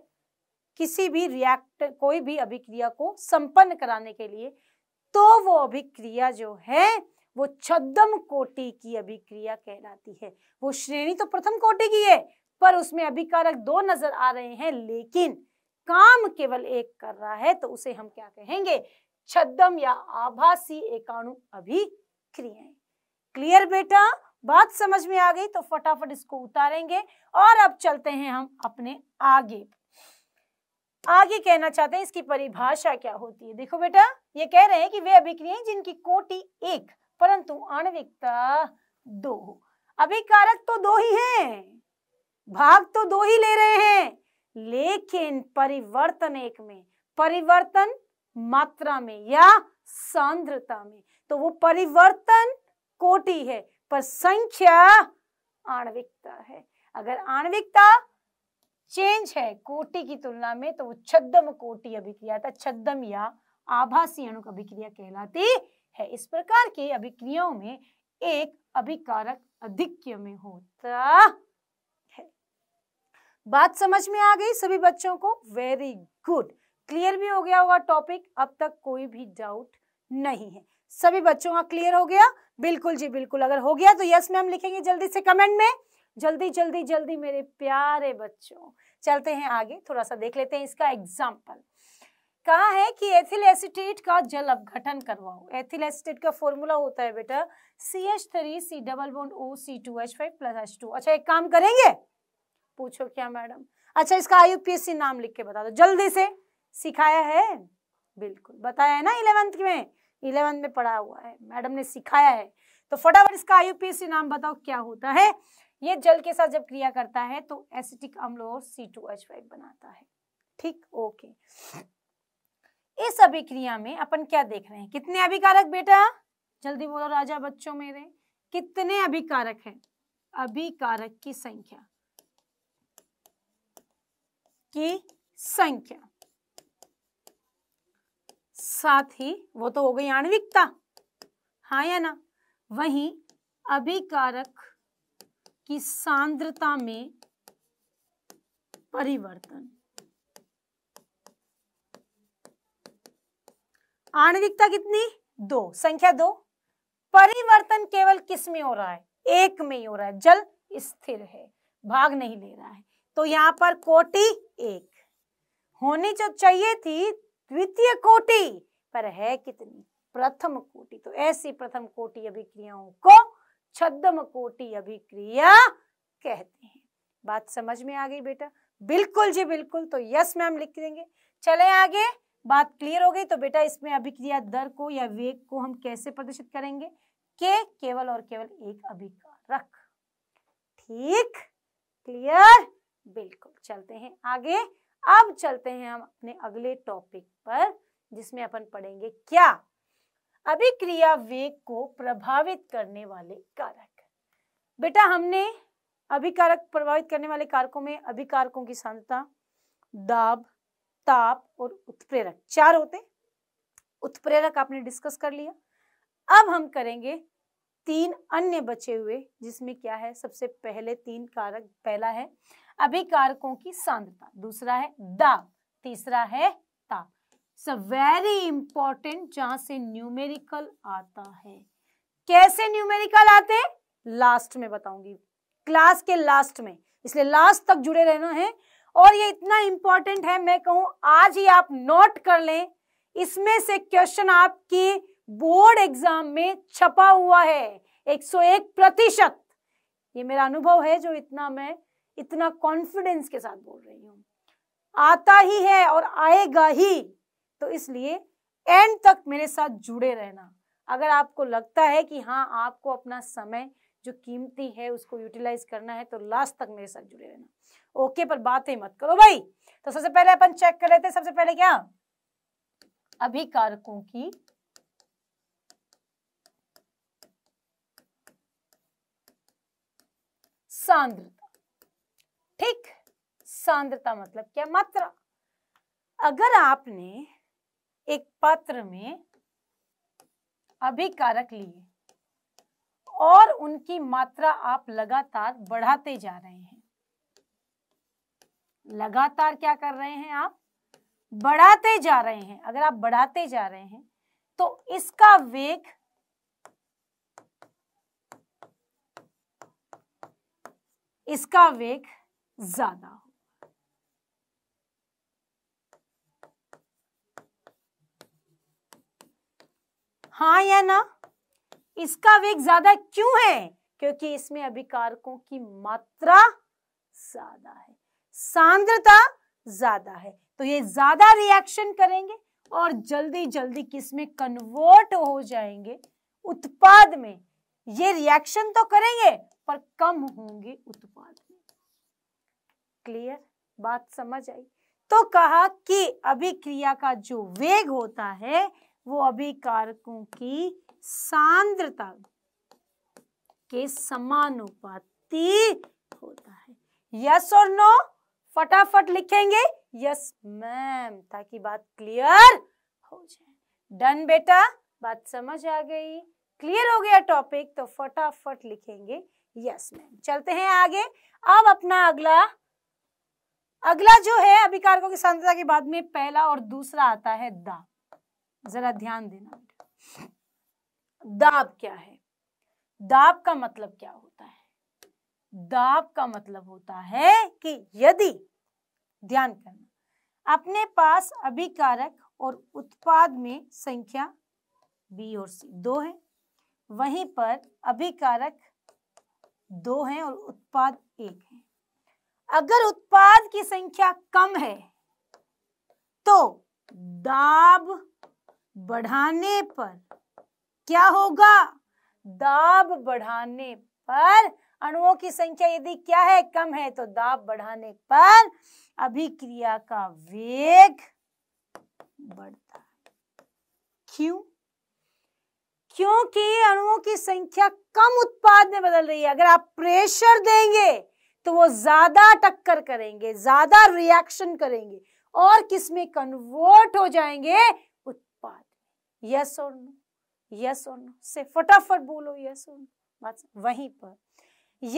किसी भी रिएक्ट कोई भी अभिक्रिया को संपन्न कराने के लिए तो वो अभिक्रिया जो है वो छद्म कोटि की अभिक्रिया कहलाती है वो श्रेणी तो प्रथम कोटि की है पर उसमें अभिकारक दो नजर आ रहे हैं लेकिन काम केवल एक कर रहा है तो उसे हम क्या कहेंगे छदम या आभासी एकाणु अभिक्रियाएं क्लियर बेटा बात समझ में आ गई तो फटाफट इसको उतारेंगे और अब चलते हैं हम अपने आगे आगे कहना चाहते हैं इसकी परिभाषा क्या होती है देखो बेटा ये कह रहे हैं कि वे अभिक्रियाएं जिनकी कोटि एक परंतु आणविकता दो अभिकारक तो दो ही हैं भाग तो दो ही ले रहे हैं लेकिन परिवर्तन एक में परिवर्तन मात्रा में या सांद्रता में तो वो परिवर्तन कोटि है पर संख्या आणविकता है अगर आणविकता चेंज है कोटि की तुलना में तो वो छद्म कोटि अभिक्रिया था छद्म या आभासी अणु अभिक्रिया कहलाती है इस प्रकार की अभिक्रियाओं में एक अभिकारक अधिक्य में होता है बात समझ में आ गई सभी बच्चों को वेरी गुड क्लियर भी हो गया होगा टॉपिक अब तक कोई भी डाउट नहीं है सभी बच्चों का क्लियर हो गया बिल्कुल जी बिल्कुल अगर हो गया तो यस में हम लिखेंगे जल्दी से कमेंट में जल्दी जल्दी जल्दी मेरे प्यारे बच्चों चलते हैं आगे थोड़ा सा देख लेते हैं इसका एग्जाम्पल कहा है कि एथिल एसिटेट का जल अपघटन करवाओ एथिल एसिटेट का फॉर्मूला होता है बेटा C H three C double bond O C two H five plus H two अच्छा एक काम करेंगे पूछो क्या मैडम अच्छा इसका आई यूपीएससी नाम लिख के बता दो जल्दी से सिखाया है बिल्कुल बताया है ना इलेवंथ में इलेवंथ में पढ़ा हुआ है मैडम ने सिखाया है तो फटाफट इसका आई नाम बताओ क्या होता है ये जल के साथ जब क्रिया करता है तो एसिटिक अम्ल और सी टू एच फाइव बनाता है ठीक ओके इस अभिक्रिया में अपन क्या देख रहे हैं कितने अभिकारक बेटा जल्दी बोलो राजा बच्चों मेरे कितने अभिकारक हैं अभिकारक की संख्या की संख्या साथ ही वो तो हो गई आणविकता हाँ या ना वही अभिकारक की सांद्रता में परिवर्तन आणविकता कितनी दो संख्या दो परिवर्तन केवल किस में हो रहा है एक में ही हो रहा है जल स्थिर है भाग नहीं ले रहा है तो यहां पर कोटि एक होनी जो चाहिए थी द्वितीय कोटि पर है कितनी प्रथम कोटि तो ऐसी प्रथम कोटि अभिक्रियाओं को छद्म कोटि अभिक्रिया कहते हैं बात समझ में आ गई बेटा बिल्कुल जी बिल्कुल तो यस मैम लिख देंगे चले आगे बात क्लियर हो गई तो बेटा इसमें अभिक्रिया दर को या वेग को हम कैसे प्रदर्शित करेंगे के केवल और केवल एक अभिकारक ठीक क्लियर बिल्कुल चलते हैं आगे अब चलते हैं हम अपने अगले टॉपिक पर जिसमें अपन पढ़ेंगे क्या अभिक्रिया वेग को प्रभावित करने वाले कारक बेटा हमने अभिकारक प्रभावित करने वाले कारकों में अभिकारकों की सांद्रता दाब ताप और उत्प्रेरक चार होते उत्प्रेरक आपने डिस्कस कर लिया अब हम करेंगे तीन अन्य बचे हुए जिसमें क्या है सबसे पहले तीन कारक पहला है अभिकारकों की सांद्रता दूसरा है दाब तीसरा है इट्स अ वेरी इंपॉर्टेंट जहां से न्यूमेरिकल आता है कैसे न्यूमेरिकल आते हैं लास्ट में बताऊंगी क्लास के लास्ट में इसलिए लास्ट तक जुड़े रहना है और ये इतना इंपॉर्टेंट है मैं कहूं आज ही आप नोट कर लें इसमें से क्वेश्चन आपकी बोर्ड एग्जाम में छपा हुआ है 101 प्रतिशत ये मेरा अनुभव है जो इतना मैं इतना कॉन्फिडेंस के साथ बोल रही हूँ आता ही है और आएगा ही तो इसलिए एंड तक मेरे साथ जुड़े रहना अगर आपको लगता है कि हाँ आपको अपना समय जो कीमती है उसको यूटिलाइज करना है तो लास्ट तक मेरे साथ जुड़े रहना ओके पर बातें मत करो भाई तो सबसे पहले अपन चेक कर लेते हैं सबसे पहले क्या अभिकारकों की सांद्रता ठीक सांद्रता मतलब क्या मात्रा अगर आपने एक पत्र में अभिकारक लिए और उनकी मात्रा आप लगातार बढ़ाते जा रहे हैं लगातार क्या कर रहे हैं आप बढ़ाते जा रहे हैं अगर आप बढ़ाते जा रहे हैं तो इसका वेग इसका वेग ज्यादा हो हाँ या ना इसका वेग ज्यादा क्यों है क्योंकि इसमें अभिकारकों की मात्रा ज्यादा है सांद्रता ज्यादा है तो ये ज्यादा रिएक्शन करेंगे और जल्दी जल्दी किसमें कन्वर्ट हो जाएंगे उत्पाद में ये रिएक्शन तो करेंगे पर कम होंगे उत्पाद में क्लियर बात समझ आई तो कहा कि अभिक्रिया का जो वेग होता है वो अभिकारकों की सांद्रता के समानुपाती होता है यस और नो फटाफट लिखेंगे यस मैम ताकि बात क्लियर हो जाए डन बेटा बात समझ आ गई क्लियर हो गया टॉपिक तो फटाफट लिखेंगे यस मैम चलते हैं आगे अब अपना अगला अगला जो है अभिकारकों की सांद्रता के बाद में पहला और दूसरा आता है दाब जरा ध्यान देना दाब क्या है दाब का मतलब क्या होता है दाब का मतलब होता है कि यदि ध्यान करना अपने पास अभिकारक और उत्पाद में संख्या बी और सी दो है वहीं पर अभिकारक दो है और उत्पाद एक है अगर उत्पाद की संख्या कम है तो दाब बढ़ाने पर क्या होगा दाब बढ़ाने पर अणुओं की संख्या यदि क्या है कम है तो दाब बढ़ाने पर अभिक्रिया का वेग बढ़ता है क्यों क्योंकि अणुओं की संख्या कम उत्पाद में बदल रही है अगर आप प्रेशर देंगे तो वो ज्यादा टक्कर करेंगे ज्यादा रिएक्शन करेंगे और किसमें कन्वर्ट हो जाएंगे यस और नो यस और नो से फटाफट बोलो यस और नो बात वहीं पर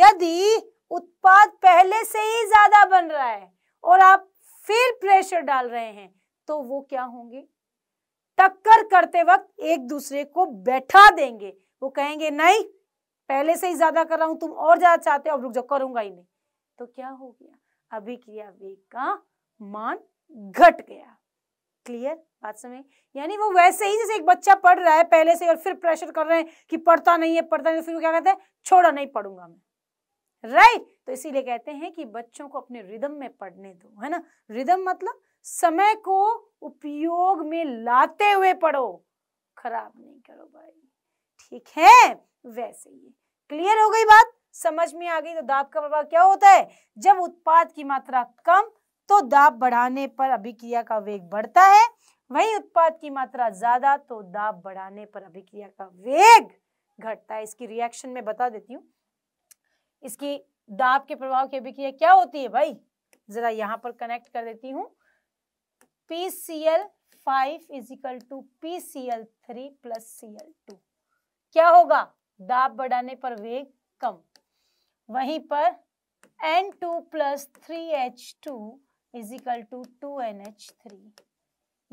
यदि उत्पाद पहले से ही ज्यादा बन रहा है और आप फिर प्रेशर डाल रहे हैं तो वो क्या होंगे टक्कर करते वक्त एक दूसरे को बैठा देंगे वो कहेंगे नहीं पहले से ही ज्यादा कर रहा हूं तुम और ज्यादा चाहते हो अब रुक जाओ करूंगा ही नहीं तो क्या हो गया अभिक्रिया वेग का मान घट गया क्लियर बात समझ यानी वो वैसे ही जैसे एक बच्चा पढ़ रहा है पहले से और फिर प्रेशर कर रहे हैं कि पढ़ता नहीं है पढ़ता नहीं तो फिर वो क्या कहते हैं छोड़ा नहीं पढ़ूंगा मैं राइट तो इसीलिए कहते हैं कि बच्चों को अपने रिदम में पढ़ने दो है ना रिदम मतलब समय को उपयोग में लाते हुए पढ़ो खराब नहीं करो भाई ठीक है वैसे ही क्लियर हो गई बात समझ में आ गई तो दाब का प्रभाव क्या होता है जब उत्पाद की मात्रा कम तो दाब बढ़ाने पर अभिक्रिया का वेग बढ़ता है वहीं उत्पाद की मात्रा ज्यादा तो दाब बढ़ाने पर अभिक्रिया का वेग घटता है इसकी रिएक्शन में बता देती हूँ इसकी दाब के प्रभाव की अभिक्रिया क्या होती है भाई जरा यहाँ पर कनेक्ट कर देती हूँ P C L five is equal to P C L three plus C L two क्या होगा दाब बढ़ाने पर वेग कम वहीं पर N two plus three H two is equal to two N H three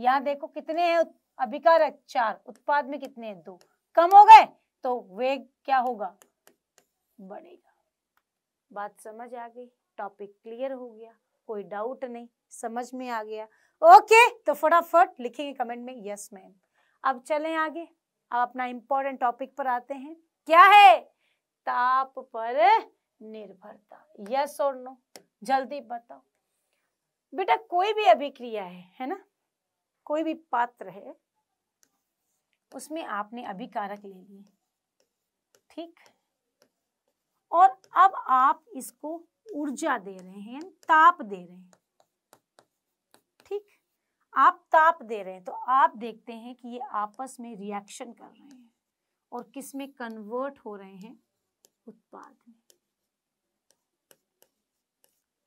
यहाँ देखो कितने हैं अभिकारक चार उत्पाद में कितने हैं दो कम हो गए तो वेग क्या होगा बढ़ेगा बात समझ आ गई टॉपिक क्लियर हो गया कोई डाउट नहीं समझ में आ गया ओके तो फटाफट लिखेंगे कमेंट में यस मैम अब चलें आगे अब अपना इंपॉर्टेंट टॉपिक पर आते हैं क्या है ताप पर निर्भरता यस और नो जल्दी बताओ बेटा कोई भी अभिक्रिया है है ना कोई भी पात्र है उसमें आपने अभिकारक ले लिए ठीक और अब आप इसको ऊर्जा दे रहे हैं ताप दे रहे हैं ठीक आप ताप दे रहे हैं तो आप देखते हैं कि ये आपस में रिएक्शन कर रहे हैं और किस में कन्वर्ट हो रहे हैं उत्पाद में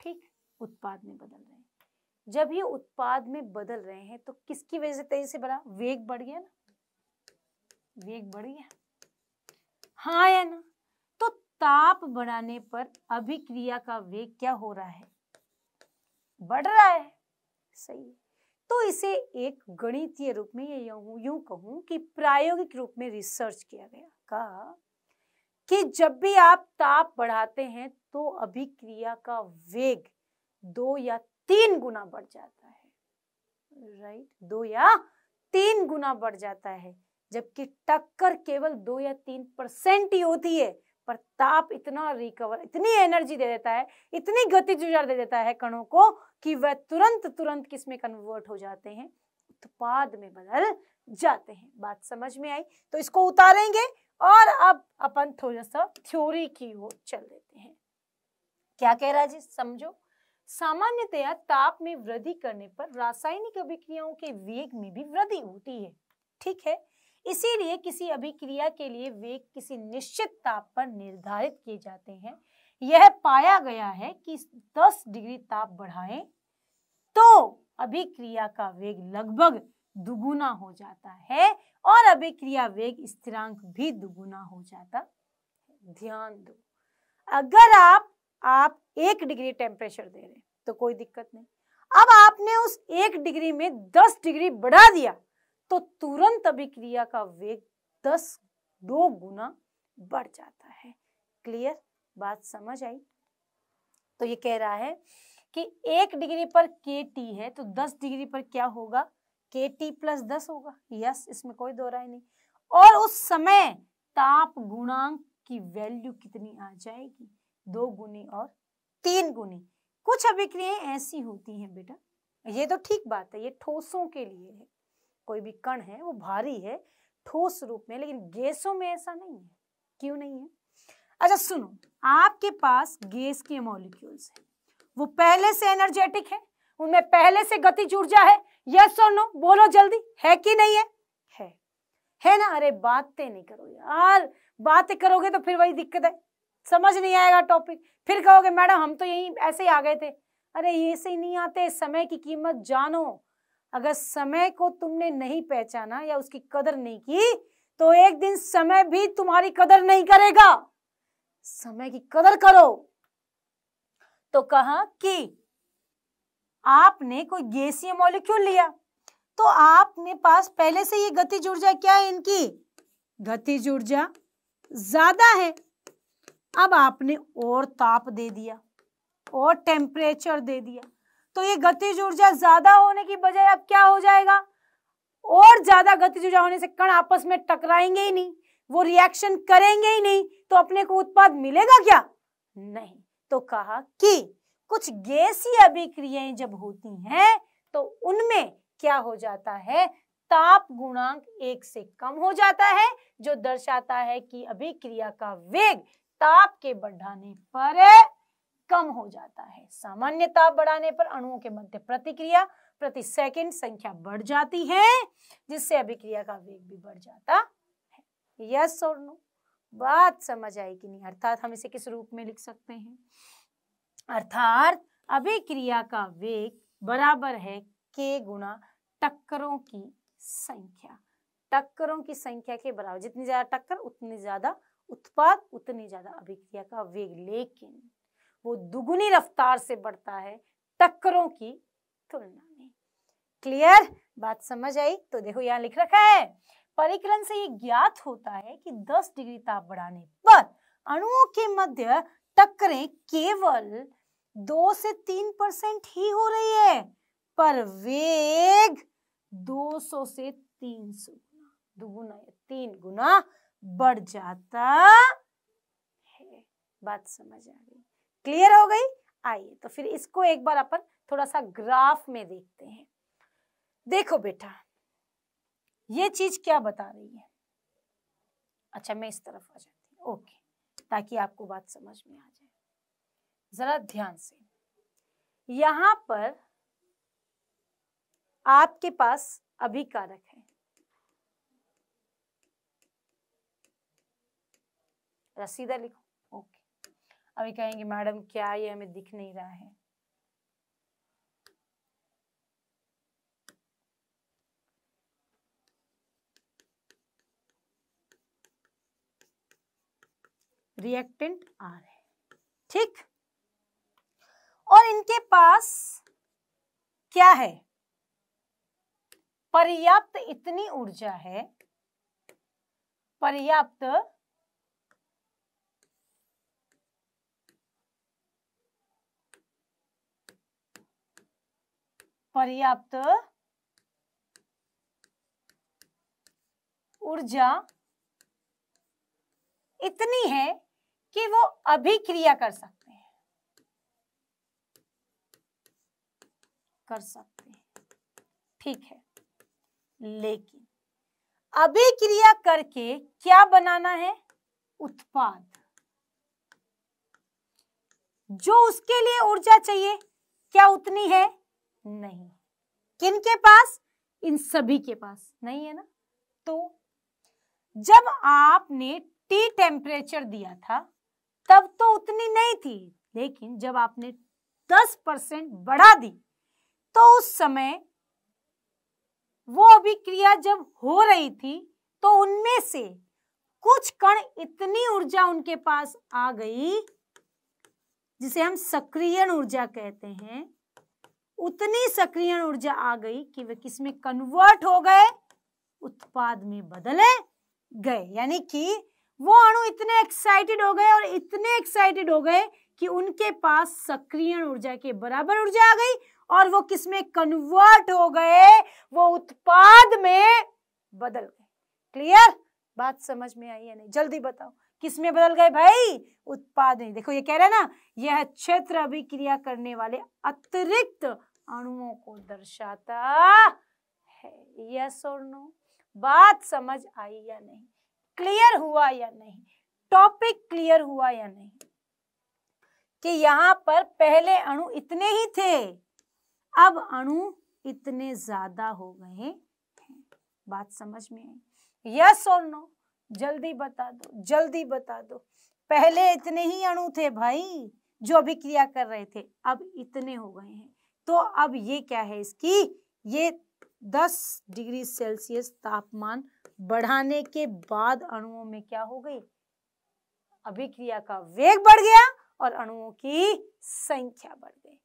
ठीक उत्पाद में बदल रहे हैं जब ये उत्पाद में बदल रहे हैं तो किसकी वजह से तेजी से बना वेग बढ़ गया ना वेग बढ़ गया हाँ या ना तो ताप बढ़ाने पर अभिक्रिया का वेग क्या हो रहा है बढ़ रहा है सही है तो इसे एक गणितीय रूप में ये यूं कहूं कि प्रायोगिक रूप में रिसर्च किया गया कहा कि जब भी आप ताप बढ़ाते हैं तो अभिक्रिया का वेग दो या तीन गुना बढ़ जाता है राइट दो या तीन गुना बढ़ जाता है जबकि टक्कर केवल दो या तीन परसेंट ही होती है पर ताप इतना रिकवर इतनी एनर्जी दे देता है इतनी गति जुजार दे देता है कणों को कि वह तुरंत तुरंत किस में कन्वर्ट हो जाते हैं उत्पाद में बदल जाते हैं बात समझ में आई तो इसको उतारेंगे और अब अपन थोड़ा सा थ्योरी की ओर चल देते हैं क्या कह रहा है जी समझो सामान्यतया ताप में वृद्धि करने पर रासायनिक अभिक्रियाओं के वेग में भी वृद्धि होती है ठीक है इसीलिए किसी अभिक्रिया के लिए वेग किसी निश्चित ताप पर निर्धारित किए जाते हैं यह पाया गया है कि 10 डिग्री ताप बढ़ाएं तो अभिक्रिया का वेग लगभग दुगुना हो जाता है और अभिक्रिया वेग स्थिरांक भी दुगुना हो जाता ध्यान दो अगर आप आप एक डिग्री टेम्परेचर दे रहे हैं तो कोई दिक्कत नहीं अब आपने उस एक डिग्री में दस डिग्री बढ़ा दिया तो तुरंत अभिक्रिया का वेग दस दो गुना बढ़ जाता है क्लियर बात समझ आई तो ये कह रहा है कि एक डिग्री पर के टी है तो दस डिग्री पर क्या होगा के टी प्लस दस होगा यस इसमें कोई दो राय नहीं और उस समय ताप गुणांक की वैल्यू कितनी आ जाएगी दो गुनी और तीन गुनी कुछ अभिक्रियाएं ऐसी होती हैं बेटा ये तो ठीक बात है ये ठोसों के लिए है कोई भी कण है वो भारी है ठोस रूप में लेकिन गैसों में ऐसा नहीं है क्यों नहीं है अच्छा सुनो आपके पास गैस के मॉलिक्यूल्स हैं वो पहले से एनर्जेटिक है उनमें पहले से गति ऊर्जा है यस और नो बोलो जल्दी है कि नहीं है है है ना अरे बातें नहीं करो यार बातें करोगे तो फिर वही दिक्कत है समझ नहीं आएगा टॉपिक फिर कहोगे मैडम हम तो यही ऐसे ही आ गए थे अरे ये से ही नहीं आते समय की कीमत जानो अगर समय को तुमने नहीं पहचाना या उसकी कदर नहीं की तो एक दिन समय भी तुम्हारी कदर नहीं करेगा समय की कदर करो तो कहा कि आपने कोई गैसीय मॉलिक्यूल लिया तो आपने पास पहले से ये गतिज ऊर्जा क्या है इनकी गतिज ऊर्जा ज्यादा है अब आपने और ताप दे दिया और टेम्परेचर दे दिया तो ये गतिज ऊर्जा ज्यादा होने की बजाय अब क्या हो जाएगा और ज्यादा गतिज ऊर्जा होने से कण आपस में टकराएंगे ही नहीं वो रिएक्शन करेंगे ही नहीं तो अपने को उत्पाद मिलेगा क्या नहीं तो कहा कि कुछ गैसीय अभिक्रियाएं जब होती हैं तो उनमें क्या हो जाता है ताप गुणांक एक से कम हो जाता है जो दर्शाता है कि अभिक्रिया का वेग ताप के बढ़ाने पर कम हो जाता है सामान्य ताप बढ़ाने पर अणुओं के मध्य प्रतिक्रिया प्रति सेकंड संख्या बढ़ जाती है जिससे अभिक्रिया का वेग भी बढ़ जाता है यस और नो बात समझ आई कि नहीं अर्थात हम इसे किस रूप में लिख सकते हैं अर्थात अभिक्रिया का वेग बराबर है के गुणा टक्करों की संख्या टक्करों की संख्या के बराबर जितनी ज्यादा टक्कर उतनी ज्यादा उत्पाद उतनी ज्यादा अभिक्रिया का वेग लेकिन वो दुगुनी रफ्तार से बढ़ता है टक्करों की तुलना में क्लियर बात समझ आई तो देखो यहाँ लिख रखा है परिकलन से ये ज्ञात होता है कि 10 डिग्री ताप बढ़ाने पर अणुओं के मध्य टक्करें केवल दो से तीन परसेंट ही हो रही है पर वेग 200 से 300 गुना दुगुना या तीन गुना बढ़ जाता है बात समझ आ गई क्लियर हो गई आइए तो फिर इसको एक बार अपन थोड़ा सा ग्राफ में देखते हैं देखो बेटा ये चीज क्या बता रही है अच्छा मैं इस तरफ आ जाती हूँ ओके ताकि आपको बात समझ में आ जाए जरा ध्यान से यहाँ पर आपके पास अभिकारक है जरा सीधा लिखो ओके अभी कहेंगे मैडम क्या ये हमें दिख नहीं रहा है रिएक्टेंट आर है ठीक और इनके पास क्या है पर्याप्त इतनी ऊर्जा है पर्याप्त पर्याप्त ऊर्जा इतनी है कि वो अभिक्रिया कर सकते हैं कर सकते हैं ठीक है लेकिन अभिक्रिया करके क्या बनाना है उत्पाद जो उसके लिए ऊर्जा चाहिए क्या उतनी है नहीं किन के पास इन सभी के पास नहीं है ना तो जब आपने टी टेम्परेचर दिया था तब तो उतनी नहीं थी लेकिन जब आपने 10 परसेंट बढ़ा दी तो उस समय वो अभिक्रिया जब हो रही थी तो उनमें से कुछ कण इतनी ऊर्जा उनके पास आ गई जिसे हम सक्रियण ऊर्जा कहते हैं उतनी सक्रिय ऊर्जा आ गई कि वे किसमें कन्वर्ट हो गए उत्पाद में बदले गए यानी कि वो अणु इतने एक्साइटेड हो गए और इतने एक्साइटेड हो गए कि उनके पास सक्रिय ऊर्जा के बराबर ऊर्जा आ गई और वो किसमें कन्वर्ट हो गए वो उत्पाद में बदल गए क्लियर बात समझ में आई या नहीं जल्दी बताओ किसमें बदल गए भाई उत्पाद में देखो ये कह रहे ना यह क्षेत्र अभिक्रिया करने वाले अतिरिक्त अणुओं को दर्शाता है यस और नो बात समझ आई या नहीं क्लियर हुआ या नहीं टॉपिक क्लियर हुआ या नहीं कि यहाँ पर पहले अणु इतने ही थे अब अणु इतने ज्यादा हो गए हैं बात समझ में आई यस और नो जल्दी बता दो जल्दी बता दो पहले इतने ही अणु थे भाई जो अभिक्रिया कर रहे थे अब इतने हो गए हैं तो अब ये क्या है इसकी ये 10 डिग्री सेल्सियस तापमान बढ़ाने के बाद अणुओं में क्या हो गई अभिक्रिया का वेग बढ़ गया और अणुओं की संख्या बढ़ गई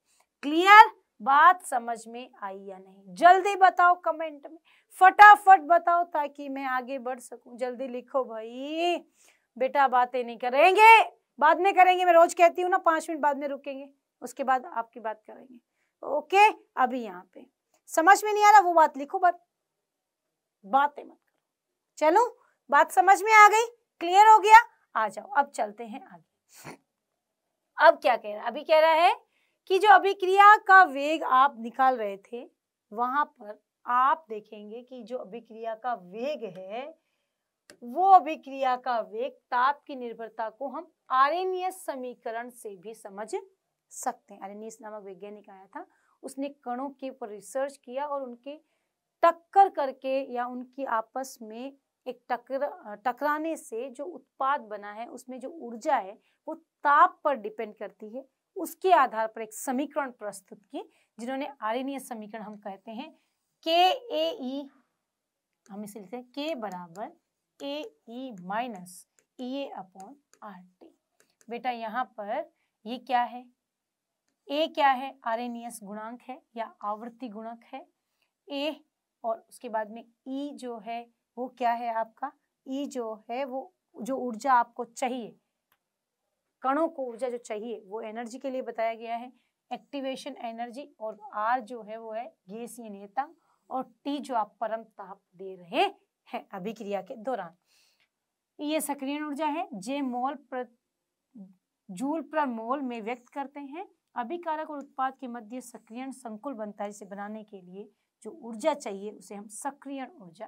क्लियर बात समझ में आई या नहीं जल्दी बताओ कमेंट में फटाफट बताओ ताकि मैं आगे बढ़ सकूं जल्दी लिखो भाई बेटा बातें नहीं करेंगे बाद में करेंगे मैं रोज कहती हूँ ना पांच मिनट बाद में रुकेंगे उसके बाद आपकी बात करेंगे ओके अभी यहाँ पे समझ में नहीं आ रहा वो बात लिखो बात बातें मत करो चलो बात समझ में आ गई क्लियर हो गया आ जाओ अब चलते हैं आगे अब क्या कह रहा है अभी कह रहा है कि जो अभिक्रिया का वेग आप निकाल रहे थे वहां पर आप देखेंगे कि जो अभिक्रिया का वेग है वो अभिक्रिया का वेग ताप की निर्भरता को हम आरएनएस समीकरण से भी समझ सकते हैं अरेनीस नामक वैज्ञानिक आया था उसने कणों के ऊपर रिसर्च किया और उनके टक्कर करके या उनकी आपस में एक टकर टकराने से जो उत्पाद बना है उसमें जो ऊर्जा है वो ताप पर डिपेंड करती है उसके आधार पर एक समीकरण प्रस्तुत किए जिन्होंने आरएनए समीकरण हम कहते हैं के ए ई हम इसे लिखते हैं के बराबर A E minus E A upon R T बेटा यहाँ पर ये क्या है ए क्या है आर गुणांक है या आवृत्ति गुणक है ए और उसके बाद में ई e जो है वो क्या है आपका ई e जो है वो जो ऊर्जा आपको चाहिए कणों को ऊर्जा जो चाहिए वो एनर्जी के लिए बताया गया है एक्टिवेशन एनर्जी और आर जो है वो है गैसीय नेता और टी जो आप परम ताप दे रहे हैं अभिक्रिया के दौरान ये सक्रिय ऊर्जा है जे मोल प्र जूल प्र मोल में व्यक्त करते हैं अभिकारक और उत्पाद के मध्य सक्रियण संकुल बनता है जिसे बनाने के लिए जो ऊर्जा चाहिए उसे हम सक्रियण ऊर्जा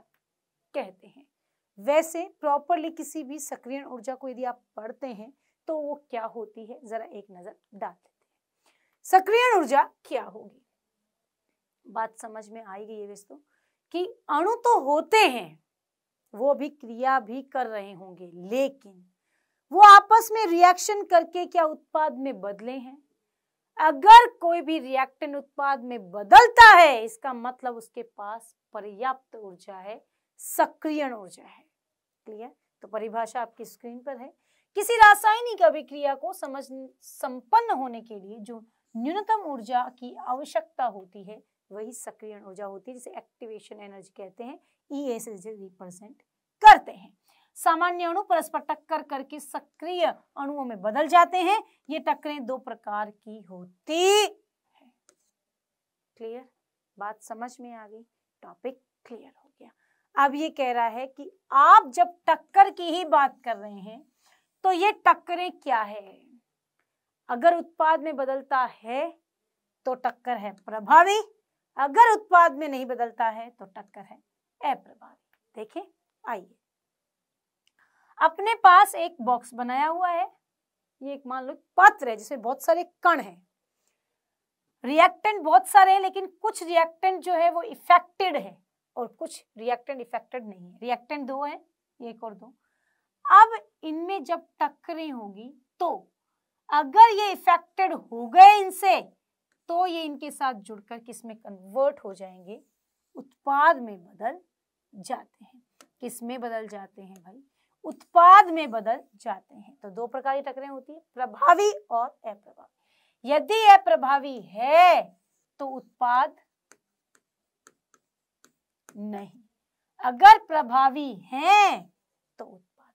कहते हैं वैसे प्रॉपरली किसी भी सक्रियण ऊर्जा को यदि आप पढ़ते हैं तो वो क्या होती है जरा एक नजर डाल देते हैं सक्रियण ऊर्जा क्या होगी बात समझ में आई गई है दोस्तों कि अणु तो होते हैं वो अभी क्रिया भी कर रहे होंगे लेकिन वो आपस में रिएक्शन करके क्या उत्पाद में बदले हैं अगर कोई भी रिएक्टेंट उत्पाद में बदलता है इसका मतलब उसके पास पर्याप्त ऊर्जा है सक्रियण ऊर्जा है क्लियर तो परिभाषा आपकी स्क्रीन पर है किसी रासायनिक अभिक्रिया को समझ संपन्न होने के लिए जो न्यूनतम ऊर्जा की आवश्यकता होती है वही सक्रियण ऊर्जा होती है जिसे एक्टिवेशन एनर्जी कहते हैं ई एस रिप्रेजेंट करते हैं सामान्य अणु परस्पर टक्कर करके सक्रिय अणुओं में बदल जाते हैं ये टक्करें दो प्रकार की होती है क्लियर बात समझ में आ गई टॉपिक क्लियर हो गया अब ये कह रहा है कि आप जब टक्कर की ही बात कर रहे हैं तो ये टक्करें क्या है अगर उत्पाद में बदलता है तो टक्कर है प्रभावी अगर उत्पाद में नहीं बदलता है तो टक्कर है अप्रभावी देखें आइए अपने पास एक बॉक्स बनाया हुआ है ये एक मान लो पात्र है जिसमें बहुत सारे कण हैं रिएक्टेंट बहुत सारे हैं लेकिन कुछ रिएक्टेंट जो है वो इफेक्टेड है और कुछ रिएक्टेंट इफेक्टेड नहीं है रिएक्टेंट दो है एक और दो अब इनमें जब टक्करें होगी तो अगर ये इफेक्टेड हो गए इनसे तो ये इनके साथ जुड़कर किसमें कन्वर्ट हो जाएंगे उत्पाद में बदल जाते हैं किसमें बदल जाते हैं भाई उत्पाद में बदल जाते हैं तो दो प्रकार की टकरें होती है प्रभावी और अप्रभावी यदि अप्रभावी है तो उत्पाद नहीं अगर प्रभावी है तो उत्पाद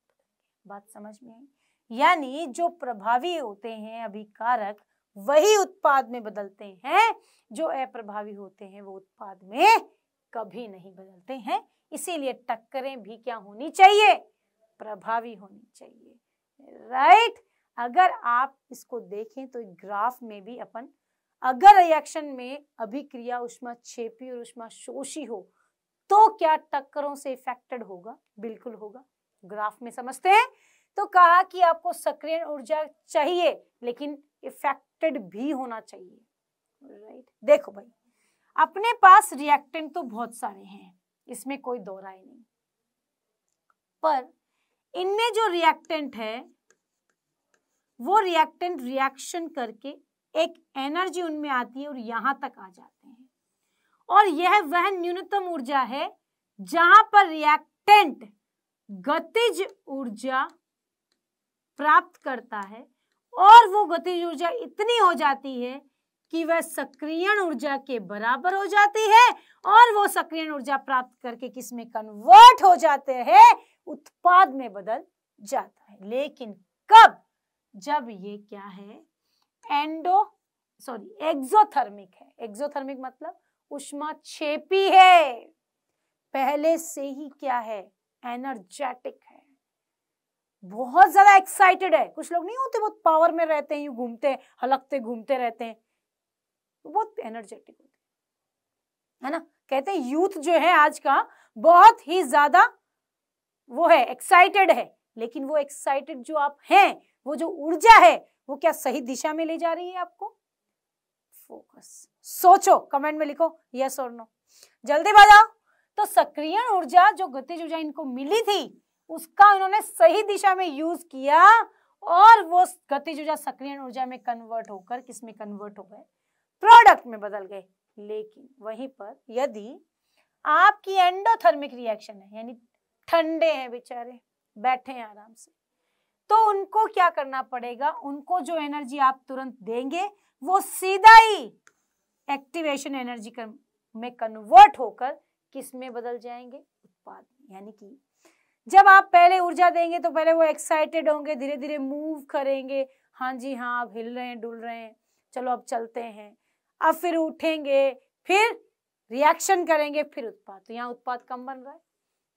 बात समझ में आई यानी जो प्रभावी होते हैं अभिकारक वही उत्पाद में बदलते हैं जो अप्रभावी होते हैं वो उत्पाद में कभी नहीं बदलते हैं इसीलिए टक्करें भी क्या होनी चाहिए प्रभावी होनी चाहिए राइट right? अगर आप इसको देखें तो ग्राफ में भी अपन अगर रिएक्शन में अभिक्रिया उष्मा छेपी और उष्मा शोषी हो तो क्या टक्करों से इफेक्टेड होगा बिल्कुल होगा ग्राफ में समझते हैं तो कहा कि आपको सक्रिय ऊर्जा चाहिए लेकिन इफेक्टेड भी होना चाहिए राइट देखो भाई अपने पास रिएक्टेंट तो बहुत सारे हैं इसमें कोई दो नहीं पर इनमें जो रिएक्टेंट है वो रिएक्टेंट रिएक्शन करके एक एनर्जी उनमें आती है और यहां तक आ जाते हैं और यह वह न्यूनतम ऊर्जा है जहां पर रिएक्टेंट गतिज ऊर्जा प्राप्त करता है और वो गतिज ऊर्जा इतनी हो जाती है कि वह सक्रियण ऊर्जा के बराबर हो जाती है और वो सक्रियण ऊर्जा प्राप्त करके किसमें कन्वर्ट हो जाते हैं उत्पाद में बदल जाता है लेकिन कब जब ये क्या है एंडो सॉरी एक्सोथर्मिक है एक्सोथर्मिक मतलब उष्मा छेपी है पहले से ही क्या है एनर्जेटिक है बहुत ज्यादा एक्साइटेड है कुछ लोग नहीं होते बहुत पावर में रहते हैं यू घूमते हैं हलकते घूमते रहते हैं तो बहुत एनर्जेटिक होते है ना कहते हैं यूथ जो है आज का बहुत ही ज्यादा वो है एक्साइटेड है लेकिन वो एक्साइटेड जो आप हैं वो जो ऊर्जा है वो क्या सही दिशा में ले जा रही है आपको फोकस सोचो कमेंट में लिखो यस और नो जल्दी बजाओ तो सक्रिय ऊर्जा जो गतिज ऊर्जा इनको मिली थी उसका इन्होंने सही दिशा में यूज किया और वो गतिज ऊर्जा सक्रिय ऊर्जा में कन्वर्ट होकर किस में कन्वर्ट हो गए प्रोडक्ट में बदल गए लेकिन वहीं पर यदि आपकी एंडोथर्मिक रिएक्शन है यानी ठंडे हैं बेचारे बैठे हैं आराम से तो उनको क्या करना पड़ेगा उनको जो एनर्जी आप तुरंत देंगे वो सीधा ही एक्टिवेशन एनर्जी कर, में कन्वर्ट होकर किस में बदल जाएंगे उत्पाद यानी कि जब आप पहले ऊर्जा देंगे तो पहले वो एक्साइटेड होंगे धीरे धीरे मूव करेंगे हाँ जी हाँ अब हिल रहे हैं डुल रहे हैं चलो अब चलते हैं अब फिर उठेंगे फिर रिएक्शन करेंगे फिर उत्पाद तो यहाँ उत्पाद कम बन रहा है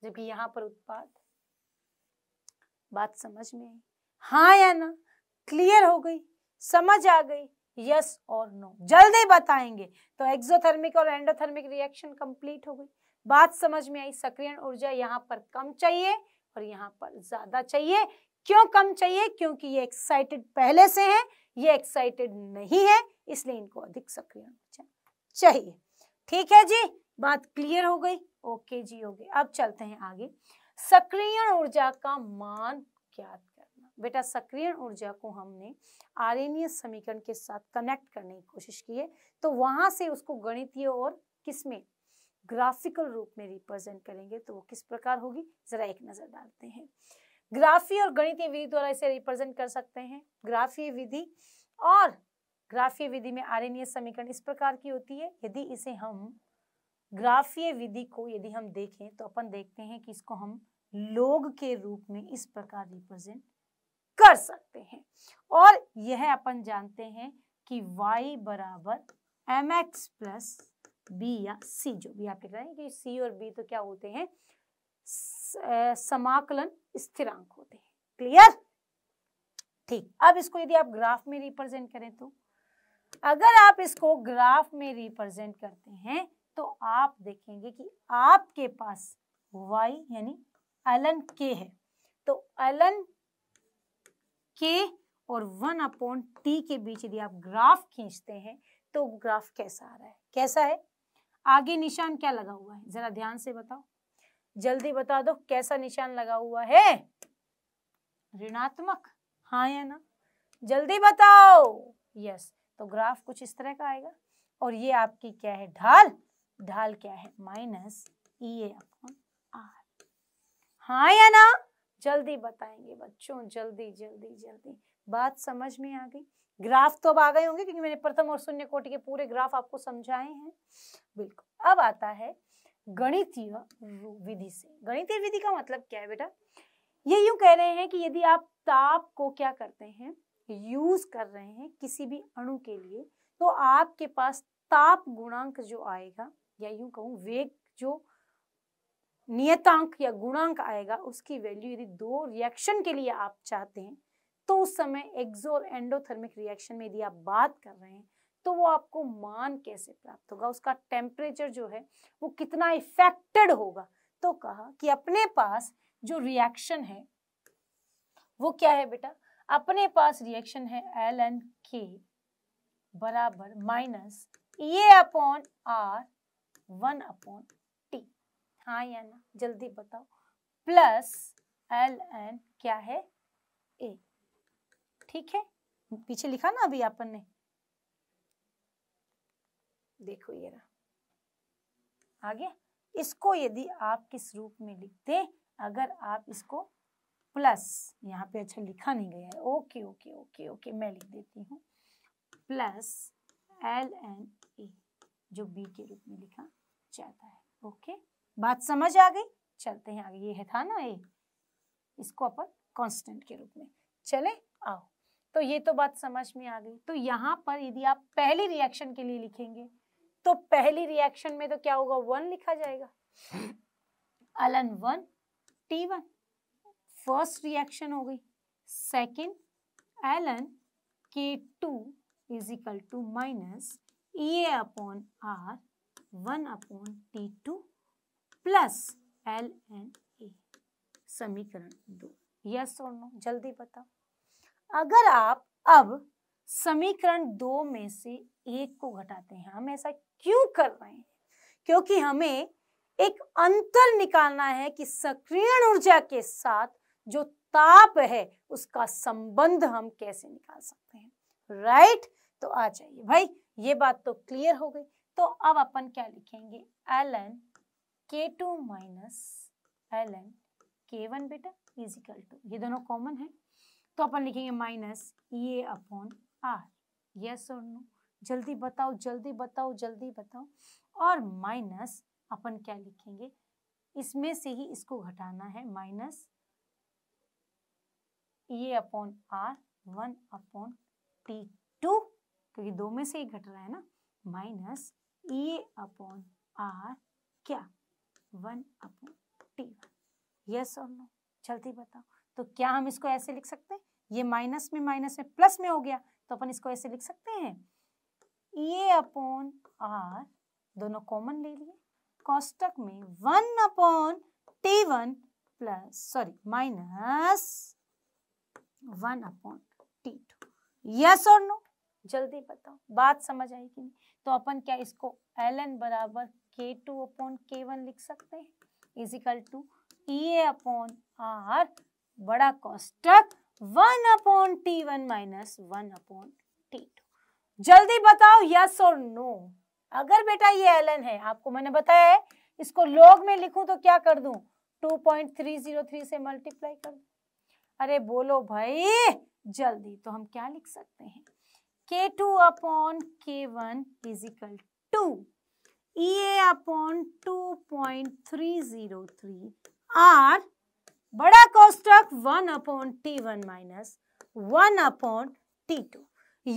जबकि यहाँ पर उत्पाद बात समझ में आई हाँ या ना क्लियर हो गई समझ आ गई यस और नो जल्दी बताएंगे तो एक्सोथर्मिक और एंडोथर्मिक रिएक्शन कंप्लीट हो गई बात समझ में आई सक्रियण ऊर्जा यहाँ पर कम चाहिए और यहाँ पर ज्यादा चाहिए क्यों कम चाहिए क्योंकि ये एक्साइटेड पहले से है ये एक्साइटेड नहीं है इसलिए इनको अधिक सक्रिय चाहिए ठीक है जी बात क्लियर हो गई ओके जी ओके अब चलते हैं आगे सक्रियण ऊर्जा का मान ज्ञात करना बेटा सक्रियण ऊर्जा को हमने आरणीय समीकरण के साथ कनेक्ट करने की कोशिश की है तो वहां से उसको गणितीय और किसमें ग्राफिकल रूप में रिप्रेजेंट करेंगे तो वो किस प्रकार होगी जरा एक नजर डालते हैं ग्राफी और गणितीय विधि द्वारा इसे रिप्रेजेंट कर सकते हैं ग्राफीय विधि और ग्राफीय विधि में आरणीय समीकरण इस प्रकार की होती है यदि इसे हम ग्राफीय विधि को यदि हम देखें तो अपन देखते हैं कि इसको हम लोग के रूप में इस प्रकार रिप्रेजेंट कर सकते हैं और यह अपन जानते हैं कि y बराबर एम एक्स प्लस बी या c जो भी आप लिख रहे हैं कि c और b तो क्या होते हैं समाकलन स्थिरांक होते हैं क्लियर ठीक अब इसको यदि आप ग्राफ में रिप्रेजेंट करें तो अगर आप इसको ग्राफ में रिप्रेजेंट करते हैं तो आप देखेंगे कि आपके पास y यानी एलन k है तो एलन k और वन अपॉन टी के बीच यदि आप ग्राफ खींचते हैं तो ग्राफ कैसा आ रहा है कैसा है आगे निशान क्या लगा हुआ है जरा ध्यान से बताओ जल्दी बता दो कैसा निशान लगा हुआ है ऋणात्मक हाँ या ना जल्दी बताओ यस तो ग्राफ कुछ इस तरह का आएगा और ये आपकी क्या है ढाल ढाल क्या है minus E A upon R हाँ या ना जल्दी बताएंगे बच्चों जल्दी जल्दी जल्दी बात समझ में आ गई ग्राफ तो अब आ गए होंगे क्योंकि मैंने प्रथम और शून्य कोटि के पूरे ग्राफ आपको समझाए हैं बिल्कुल अब आता है गणितीय विधि से गणितीय विधि का मतलब क्या है बेटा ये यूं कह रहे हैं कि यदि आप ताप को क्या करते हैं यूज कर रहे हैं किसी भी अणु के लिए तो आपके पास ताप गुणांक जो आएगा या यूं कहूं वेग जो नियतांक या गुणांक आएगा उसकी वैल्यू यदि दो रिएक्शन के लिए आप चाहते हैं तो उस समय एक्सो और एंडोथर्मिक रिएक्शन में यदि आप बात कर रहे हैं तो वो आपको मान कैसे प्राप्त होगा उसका टेम्परेचर जो है वो कितना इफेक्टेड होगा तो कहा कि अपने पास जो रिएक्शन है वो क्या है बेटा अपने पास रिएक्शन है एल एन के बराबर minus A upon R one upon T हाँ या ना जल्दी बताओ प्लस एल एन क्या है ए ठीक है पीछे लिखा ना अभी अपन ने देखो ये रहा आगे इसको यदि आप किस रूप में लिखते अगर आप इसको प्लस यहाँ पे अच्छा लिखा नहीं गया है ओके ओके ओके ओके मैं लिख देती हूँ प्लस एल एन ए जो बी के रूप में लिखा जाता है ओके बात समझ आ गई चलते हैं आगे ये है था ना ये इसको अपन कांस्टेंट के रूप में चले आओ तो ये तो बात समझ में आ गई तो यहाँ पर यदि आप पहली रिएक्शन के लिए लिखेंगे तो पहली रिएक्शन में तो क्या होगा वन लिखा जाएगा L N one T one first reaction हो गई second L N K two is equal to minus E A upon R one upon T two plus L N A समीकरण दो यस और नो जल्दी बताओ अगर आप अब समीकरण दो में से एक को घटाते हैं हम ऐसा क्यों कर रहे हैं क्योंकि हमें एक अंतर निकालना है कि सक्रिय ऊर्जा के साथ जो ताप है उसका संबंध हम कैसे निकाल सकते हैं राइट तो आ जाइए भाई ये बात तो क्लियर हो गई तो अब अपन क्या लिखेंगे L N K two minus L N K one बेटा इज इक्वल टू ये दोनों कॉमन है तो अपन लिखेंगे माइनस ये अपॉन आर यस और नो जल्दी बताओ जल्दी बताओ जल्दी बताओ और माइनस अपन क्या लिखेंगे इसमें से ही इसको घटाना है माइनस ये upon R one upon T two क्योंकि दो में से ही घट रहा है ना माइनस ए अपॉन आर क्या one upon T one yes और नो चलती बताओ तो क्या हम इसको ऐसे लिख सकते हैं ये माइनस में माइनस में प्लस में हो गया तो अपन इसको ऐसे लिख सकते हैं ए अपॉन आर दोनों कॉमन ले लिए कॉस्टक में one upon T one plus sorry minus one upon T two yes और नो जल्दी बताओ बात समझ आई कि नहीं तो अपन क्या इसको एल एन बराबर के टू अपॉन के वन लिख सकते हैं is equal to E A upon R बड़ा कॉस्टक one upon T one minus one upon T two जल्दी बताओ यस और नो अगर बेटा ये एल एन है आपको मैंने बताया है इसको लॉग में लिखूं तो क्या कर दूं 2.303 से मल्टीप्लाई कर दूं अरे बोलो भाई जल्दी तो हम क्या लिख सकते हैं k2 upon k1 is equal to ea upon 2.303 A upon two point three zero three R बड़ा कोष्टक one upon T one minus one upon T two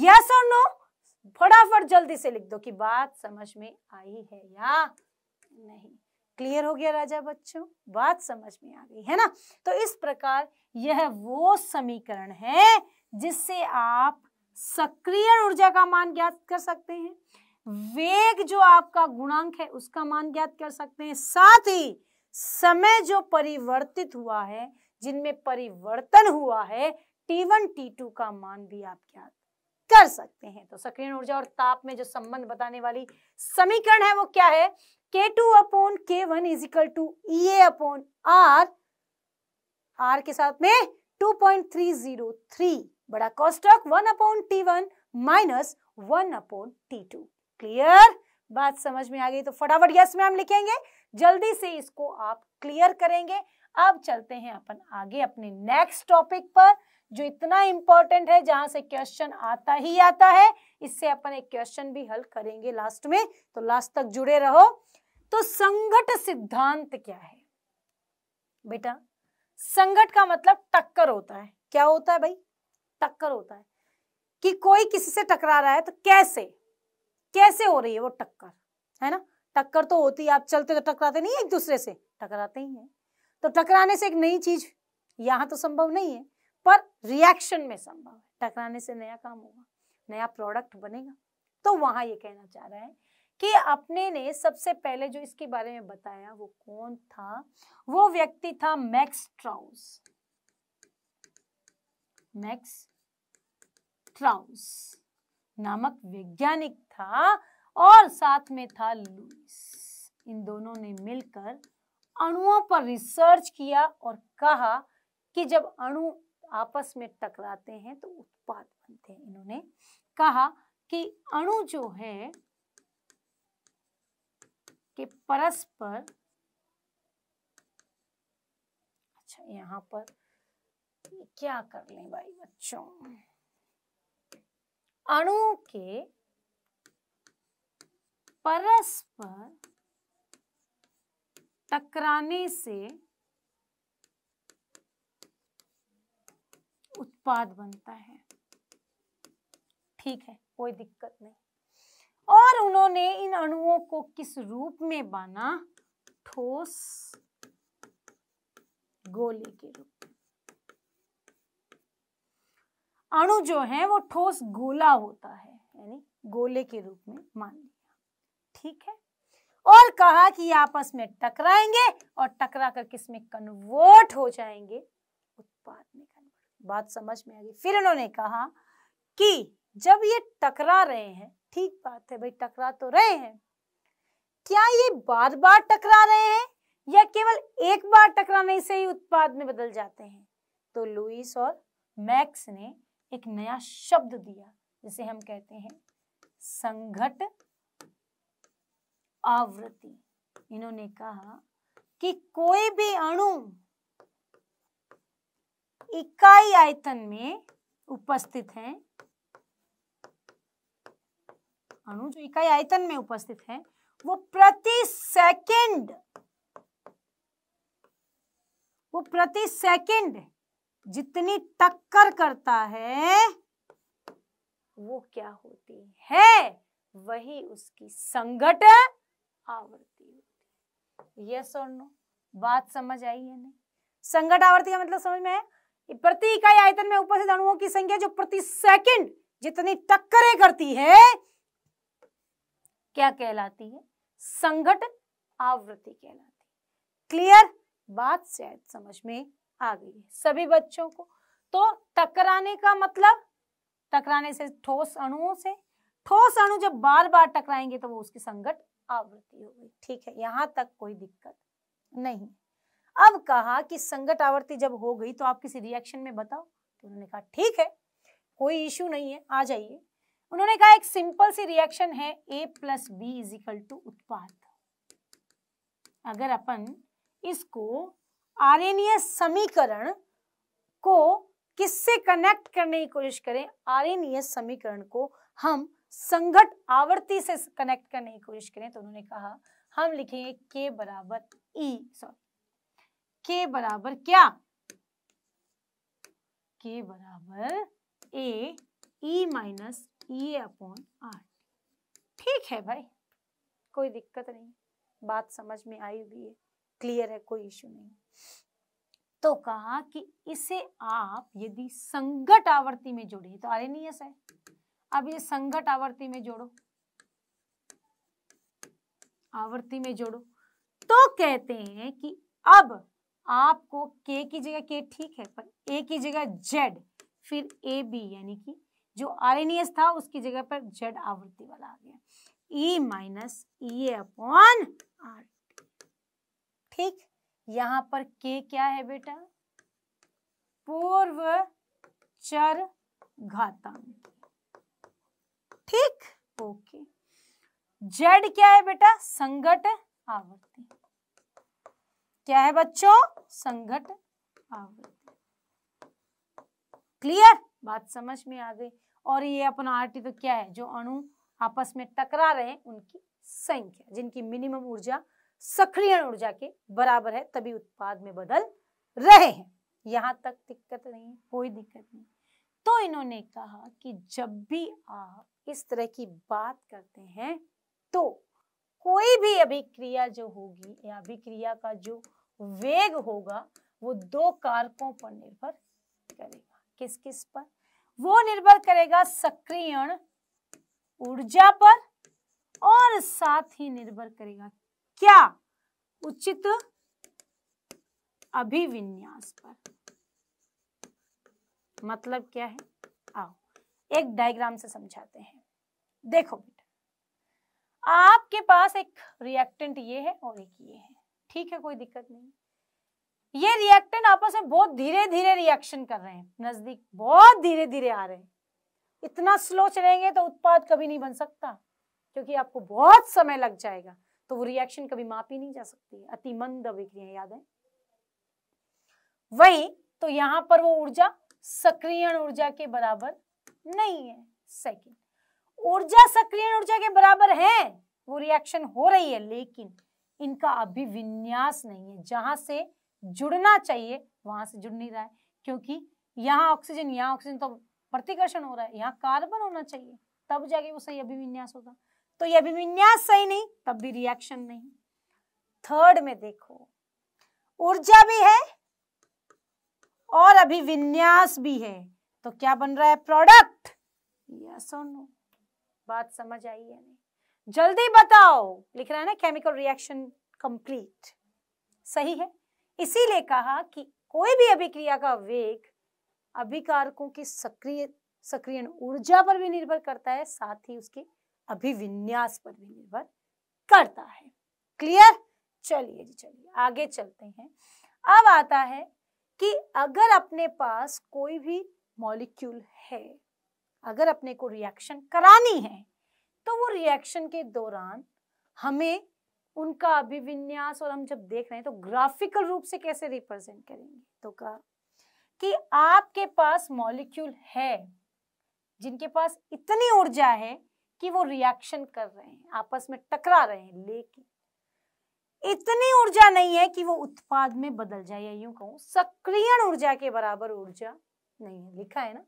yes फटाफट जल्दी से लिख दो कि बात समझ में आई है या नहीं क्लियर हो गया राजा बच्चों बात समझ में आ गई है ना तो इस प्रकार यह वो समीकरण है जिससे आप सक्रिय ऊर्जा का मान ज्ञात कर सकते हैं वेग जो आपका गुणांक है उसका मान ज्ञात कर सकते हैं साथ ही समय जो परिवर्तित हुआ है जिनमें परिवर्तन हुआ है टी वन टी टू का मान भी आप ज्ञात कर सकते हैं तो सक्रिय ऊर्जा और ताप में जो संबंध बताने वाली समीकरण है वो क्या है K two upon K one is equal to E A upon R R के साथ में two point three zero three बड़ा कॉस one upon T one minus one upon T two clear बात समझ में आ गई तो फटाफट यस में हम लिखेंगे जल्दी से इसको आप क्लियर करेंगे अब चलते हैं अपन आगे अपने नेक्स्ट टॉपिक पर जो इतना इंपॉर्टेंट है जहां से क्वेश्चन आता ही आता है इससे अपन एक क्वेश्चन भी हल करेंगे लास्ट में तो लास्ट तक जुड़े रहो तो संगठ सिद्धांत क्या है बेटा संगठ का मतलब टक्कर होता है क्या होता है भाई टक्कर होता है कि कोई किसी से टकरा रहा है तो कैसे कैसे हो रही है वो टक्कर है ना टक्कर तो होती है आप चलते तो टकराते नहीं एक दूसरे से टकराते ही हैं तो टकराने से एक नई चीज यहाँ तो संभव नहीं है पर रिएक्शन में संभव है टकराने से नया काम होगा नया प्रोडक्ट बनेगा तो वहां ये कहना चाह रहा है कि अपने ने सबसे पहले जो इसके बारे में बताया वो कौन था वो व्यक्ति था मैक्स ट्राउस मैक्स स्ट्राउस नामक वैज्ञानिक था और साथ में था लुइस इन दोनों ने मिलकर अणुओं पर रिसर्च किया और कहा कि जब अणु आपस में टकराते हैं तो उत्पाद बनते हैं इन्होंने कहा कि अणु जो है के परस्पर अच्छा यहाँ पर क्या कर लें भाई बच्चों अणु के परस्पर टकराने से उत्पाद बनता है ठीक है कोई दिक्कत नहीं और उन्होंने इन अणुओं को किस रूप में बाना ठोस गोले के रूप अणु जो है वो ठोस गोला होता है यानी गोले के रूप में मान लिया ठीक है और कहा कि आपस में टकराएंगे और टकरा कर किस में कन्वर्ट हो जाएंगे उत्पाद में कन्वर्ट बात समझ में आ गई फिर उन्होंने कहा कि जब ये टकरा रहे हैं ठीक बात है भाई टकरा तो रहे हैं क्या ये बार बार टकरा रहे हैं या केवल एक बार टकराने से ही उत्पाद में बदल जाते हैं तो लुइस और मैक्स ने एक नया शब्द दिया जिसे हम कहते हैं संघट आवृत्ति इन्होंने कहा कि कोई भी अणु इकाई आयतन में उपस्थित है अणु जो इकाई आयतन में उपस्थित है वो प्रति सेकंड वो प्रति सेकंड जितनी टक्कर करता है वो क्या होती है वही उसकी संगठ आवृत्ति होती यस और नो बात समझ आई है नहीं संगठ आवृत्ति का मतलब समझ में है प्रति इकाई आयतन में उपस्थित अणुओं की संख्या जो प्रति सेकंड जितनी टक्करें करती है क्या कहलाती है संगठ आवृत्ति कहलाती है क्लियर बात शायद समझ में आ गई है सभी बच्चों को तो टकराने का मतलब टकराने से ठोस अणुओं से ठोस अणु जब बार बार टकराएंगे तो वो उसकी संगत आवृत्ति होगी ठीक है यहां तक कोई दिक्कत नहीं अब कहा कि संगत आवृत्ति जब हो गई तो आप किसी रिएक्शन में बताओ तो उन्होंने कहा ठीक है कोई इश्यू नहीं है आ जाइए उन्होंने कहा एक सिंपल सी रिएक्शन है A plus B is equal to उत्पाद अगर अपन इसको आरएनए समीकरण को किससे कनेक्ट करने की कोशिश करें आरएनए समीकरण को हम संघट आवर्ती से कनेक्ट करने की कोशिश करें तो उन्होंने कहा हम लिखेंगे के बराबर ई सॉरी के बराबर क्या के बराबर A E minus E upon R ठीक है भाई कोई दिक्कत नहीं बात समझ में आई हुई है क्लियर है कोई इश्यू नहीं तो कहा कि इसे आप यदि संगठ आवृत्ति में जोड़िए तो आर है अब ये संगठ आवृत्ति में जोड़ो आवृत्ति में जोड़ो तो कहते हैं कि अब आपको के की जगह के ठीक है पर ए की जगह जेड फिर ए बी यानी कि जो आर था उसकी जगह पर जेड आवृत्ति वाला आ गया E minus E upon R ठीक यहाँ पर के क्या है बेटा पूर्व चर घातांक ठीक ओके जेड क्या है बेटा संगठ आवृत्ति क्या है बच्चों संगट आवृत्ति क्लियर बात समझ में आ गई और ये अपना आरटी तो क्या है जो अणु आपस में टकरा रहे हैं उनकी संख्या जिनकी मिनिमम ऊर्जा सक्रिय ऊर्जा के बराबर है तभी उत्पाद में बदल रहे हैं यहाँ तक दिक्कत नहीं है कोई दिक्कत नहीं तो इन्होंने कहा कि जब भी आप इस तरह की बात करते हैं तो कोई भी अभिक्रिया जो होगी या अभिक्रिया का जो वेग होगा वो दो कारकों पर निर्भर करेगा किस किस पर वो निर्भर करेगा सक्रियण ऊर्जा पर और साथ ही निर्भर करेगा क्या उचित अभिविन्यास पर मतलब क्या है आओ एक डायग्राम से समझाते हैं देखो बेटा आपके पास एक रिएक्टेंट ये है और एक ये है ठीक है कोई दिक्कत नहीं ये रिएक्टेंट आपस में बहुत धीरे धीरे रिएक्शन कर रहे हैं नजदीक बहुत धीरे धीरे आ रहे हैं इतना स्लो चलेंगे तो उत्पाद कभी नहीं बन सकता क्योंकि आपको बहुत समय लग जाएगा तो वो रिएक्शन कभी मापी नहीं जा सकती मंद अभिक्रिया याद है वही तो यहां पर वो ऊर्जा सक्रियण ऊर्जा के बराबर नहीं है सेकंड ऊर्जा सक्रियण ऊर्जा के बराबर है वो रिएक्शन हो रही है लेकिन इनका विन्यास नहीं है जहां से जुड़ना चाहिए वहां से जुड़ नहीं रहा है क्योंकि यहाँ ऑक्सीजन यहाँ ऑक्सीजन तो प्रतिकर्षण हो रहा है यहाँ कार्बन होना चाहिए तब जाके वो सही अभिविन्यास होगा तो ये अभिविन्यास सही नहीं तब भी रिएक्शन नहीं थर्ड में देखो ऊर्जा भी है और अभिविन्यास भी है तो क्या बन रहा है प्रोडक्ट यस और नो बात समझ आई है जल्दी बताओ लिख रहा है ना केमिकल रिएक्शन कंप्लीट सही है इसीलिए कहा कि कोई भी अभिक्रिया का वेग अभिकारकों की सक्रिय सक्रियण ऊर्जा पर भी निर्भर करता है साथ ही उसके अभिविन्यास पर भी निर्भर करता है क्लियर चलिए जी चलिए आगे चलते हैं अब आता है कि अगर अपने पास कोई भी मॉलिक्यूल है अगर अपने को रिएक्शन करानी है तो वो रिएक्शन के दौरान हमें उनका अभिविन्यास और हम जब देख रहे हैं तो ग्राफिकल रूप से कैसे रिप्रेजेंट करेंगे तो कहा कि आपके पास मॉलिक्यूल है जिनके पास इतनी ऊर्जा है कि वो रिएक्शन कर रहे हैं आपस में टकरा रहे हैं लेकिन इतनी ऊर्जा नहीं है कि वो उत्पाद में बदल जाए या यूं कहूं सक्रियण ऊर्जा के बराबर ऊर्जा नहीं है लिखा है ना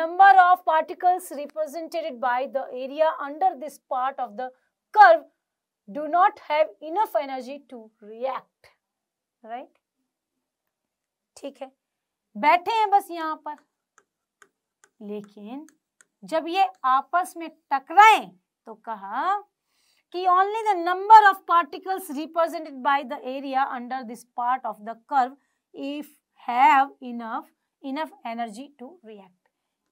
number of particles represented by the area under this part of the curve do not have enough energy to react right ठीक है बैठे हैं बस यहां पर लेकिन जब ये आपस में टकराए तो कहा कि only the number of particles represented by the area under this part of the curve if have enough enough energy to react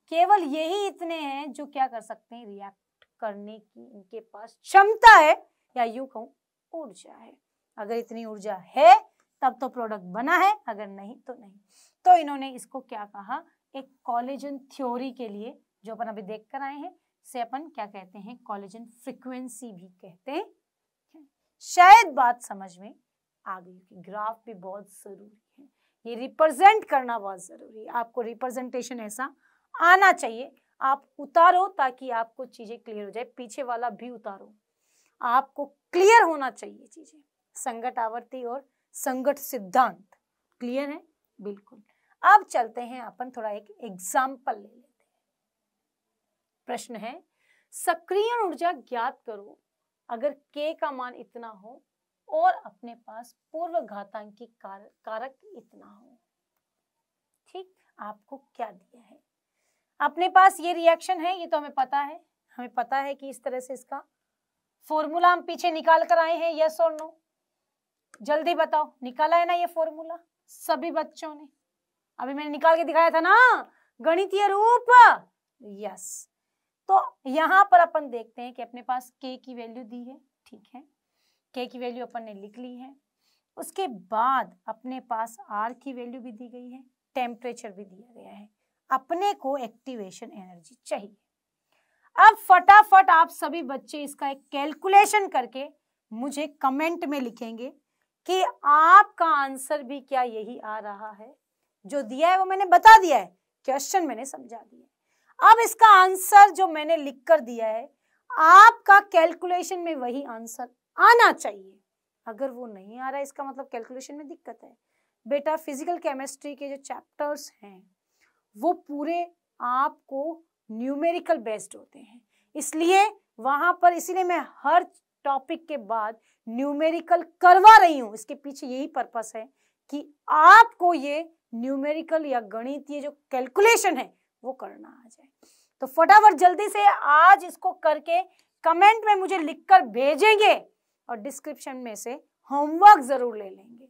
केवल यही इतने हैं जो क्या कर सकते हैं रिएक्ट करने की इनके पास क्षमता है या यू कहूं ऊर्जा है अगर इतनी ऊर्जा है तब तो प्रोडक्ट बना है अगर नहीं तो नहीं तो इन्होंने इसको क्या कहा एक कॉलेजन थ्योरी के लिए जो अपन अभी देख कर आए हैं से अपन क्या कहते हैं कॉलेजन फ्रिक्वेंसी भी कहते हैं शायद बात समझ में आ गई कि ग्राफ भी बहुत जरूरी है ये रिप्रेजेंट करना बहुत जरूरी है आपको रिप्रेजेंटेशन ऐसा आना चाहिए आप उतारो ताकि आपको चीजें क्लियर हो जाए पीछे वाला भी उतारो आपको क्लियर होना चाहिए चीजें संगठ आवर्ती और संगठ सिद्धांत क्लियर है बिल्कुल अब चलते हैं अपन थोड़ा एक एग्जाम्पल ले लें प्रश्न है सक्रिय ऊर्जा ज्ञात करो अगर K का मान इतना हो और अपने पास पूर्व घातांकी कार, कारक इतना हो ठीक आपको क्या दिया है अपने पास ये रिएक्शन है ये तो हमें पता है हमें पता है कि इस तरह से इसका फॉर्मूला हम पीछे निकाल कर आए हैं यस और नो जल्दी बताओ निकाला है ना ये फॉर्मूला सभी बच्चों ने अभी मैंने निकाल के दिखाया था ना गणितीय रूप यस तो यहाँ पर अपन देखते हैं कि अपने पास के की वैल्यू दी है ठीक है के की वैल्यू अपन ने लिख ली है उसके बाद अपने पास आर की वैल्यू भी दी गई है टेम्परेचर भी दिया गया है अपने को एक्टिवेशन एनर्जी चाहिए अब फटाफट आप सभी बच्चे इसका एक कैलकुलेशन करके मुझे कमेंट में लिखेंगे कि आपका आंसर भी क्या यही आ रहा है जो दिया है वो मैंने बता दिया है क्वेश्चन मैंने समझा दिया अब इसका आंसर जो मैंने लिख कर दिया है आपका कैलकुलेशन में वही आंसर आना चाहिए अगर वो नहीं आ रहा है इसका मतलब कैलकुलेशन में दिक्कत है बेटा फिजिकल केमिस्ट्री के जो चैप्टर्स हैं वो पूरे आपको न्यूमेरिकल बेस्ड होते हैं इसलिए वहाँ पर इसीलिए मैं हर टॉपिक के बाद न्यूमेरिकल करवा रही हूँ इसके पीछे यही पर्पस है कि आपको ये न्यूमेरिकल या गणित ये जो कैलकुलेशन है वो करना आ जाए तो फटाफट जल्दी से आज इसको करके कमेंट में मुझे लिखकर भेजेंगे और डिस्क्रिप्शन में से होमवर्क जरूर ले लेंगे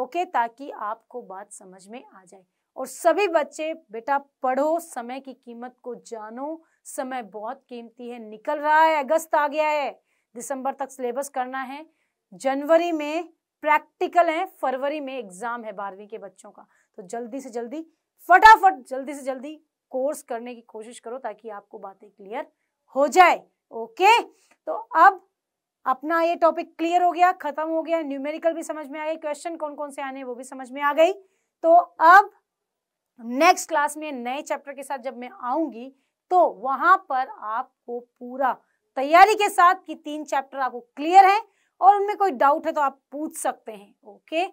ओके ताकि आपको बात समझ में आ जाए और सभी बच्चे बेटा पढ़ो समय की कीमत को जानो समय बहुत कीमती है निकल रहा है अगस्त आ गया है दिसंबर तक सिलेबस करना है जनवरी में प्रैक्टिकल है फरवरी में एग्जाम है बारहवीं के बच्चों का तो जल्दी से जल्दी फटाफट जल्दी से जल्दी कोर्स करने की कोशिश करो ताकि आपको बातें क्लियर हो जाए ओके तो अब अपना ये टॉपिक क्लियर हो गया खत्म हो गया न्यूमेरिकल भी समझ में आ गई क्वेश्चन कौन कौन से आने वो भी समझ में आ गई तो अब नेक्स्ट क्लास में नए चैप्टर के साथ जब मैं आऊंगी तो वहां पर आपको पूरा तैयारी के साथ कि तीन चैप्टर आपको क्लियर है और उनमें कोई डाउट है तो आप पूछ सकते हैं ओके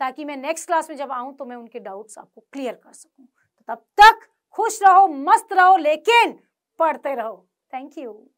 ताकि मैं नेक्स्ट क्लास में जब आऊं तो मैं उनके डाउट्स आपको क्लियर कर सकूं तो तब तक खुश रहो मस्त रहो लेकिन पढ़ते रहो थैंक यू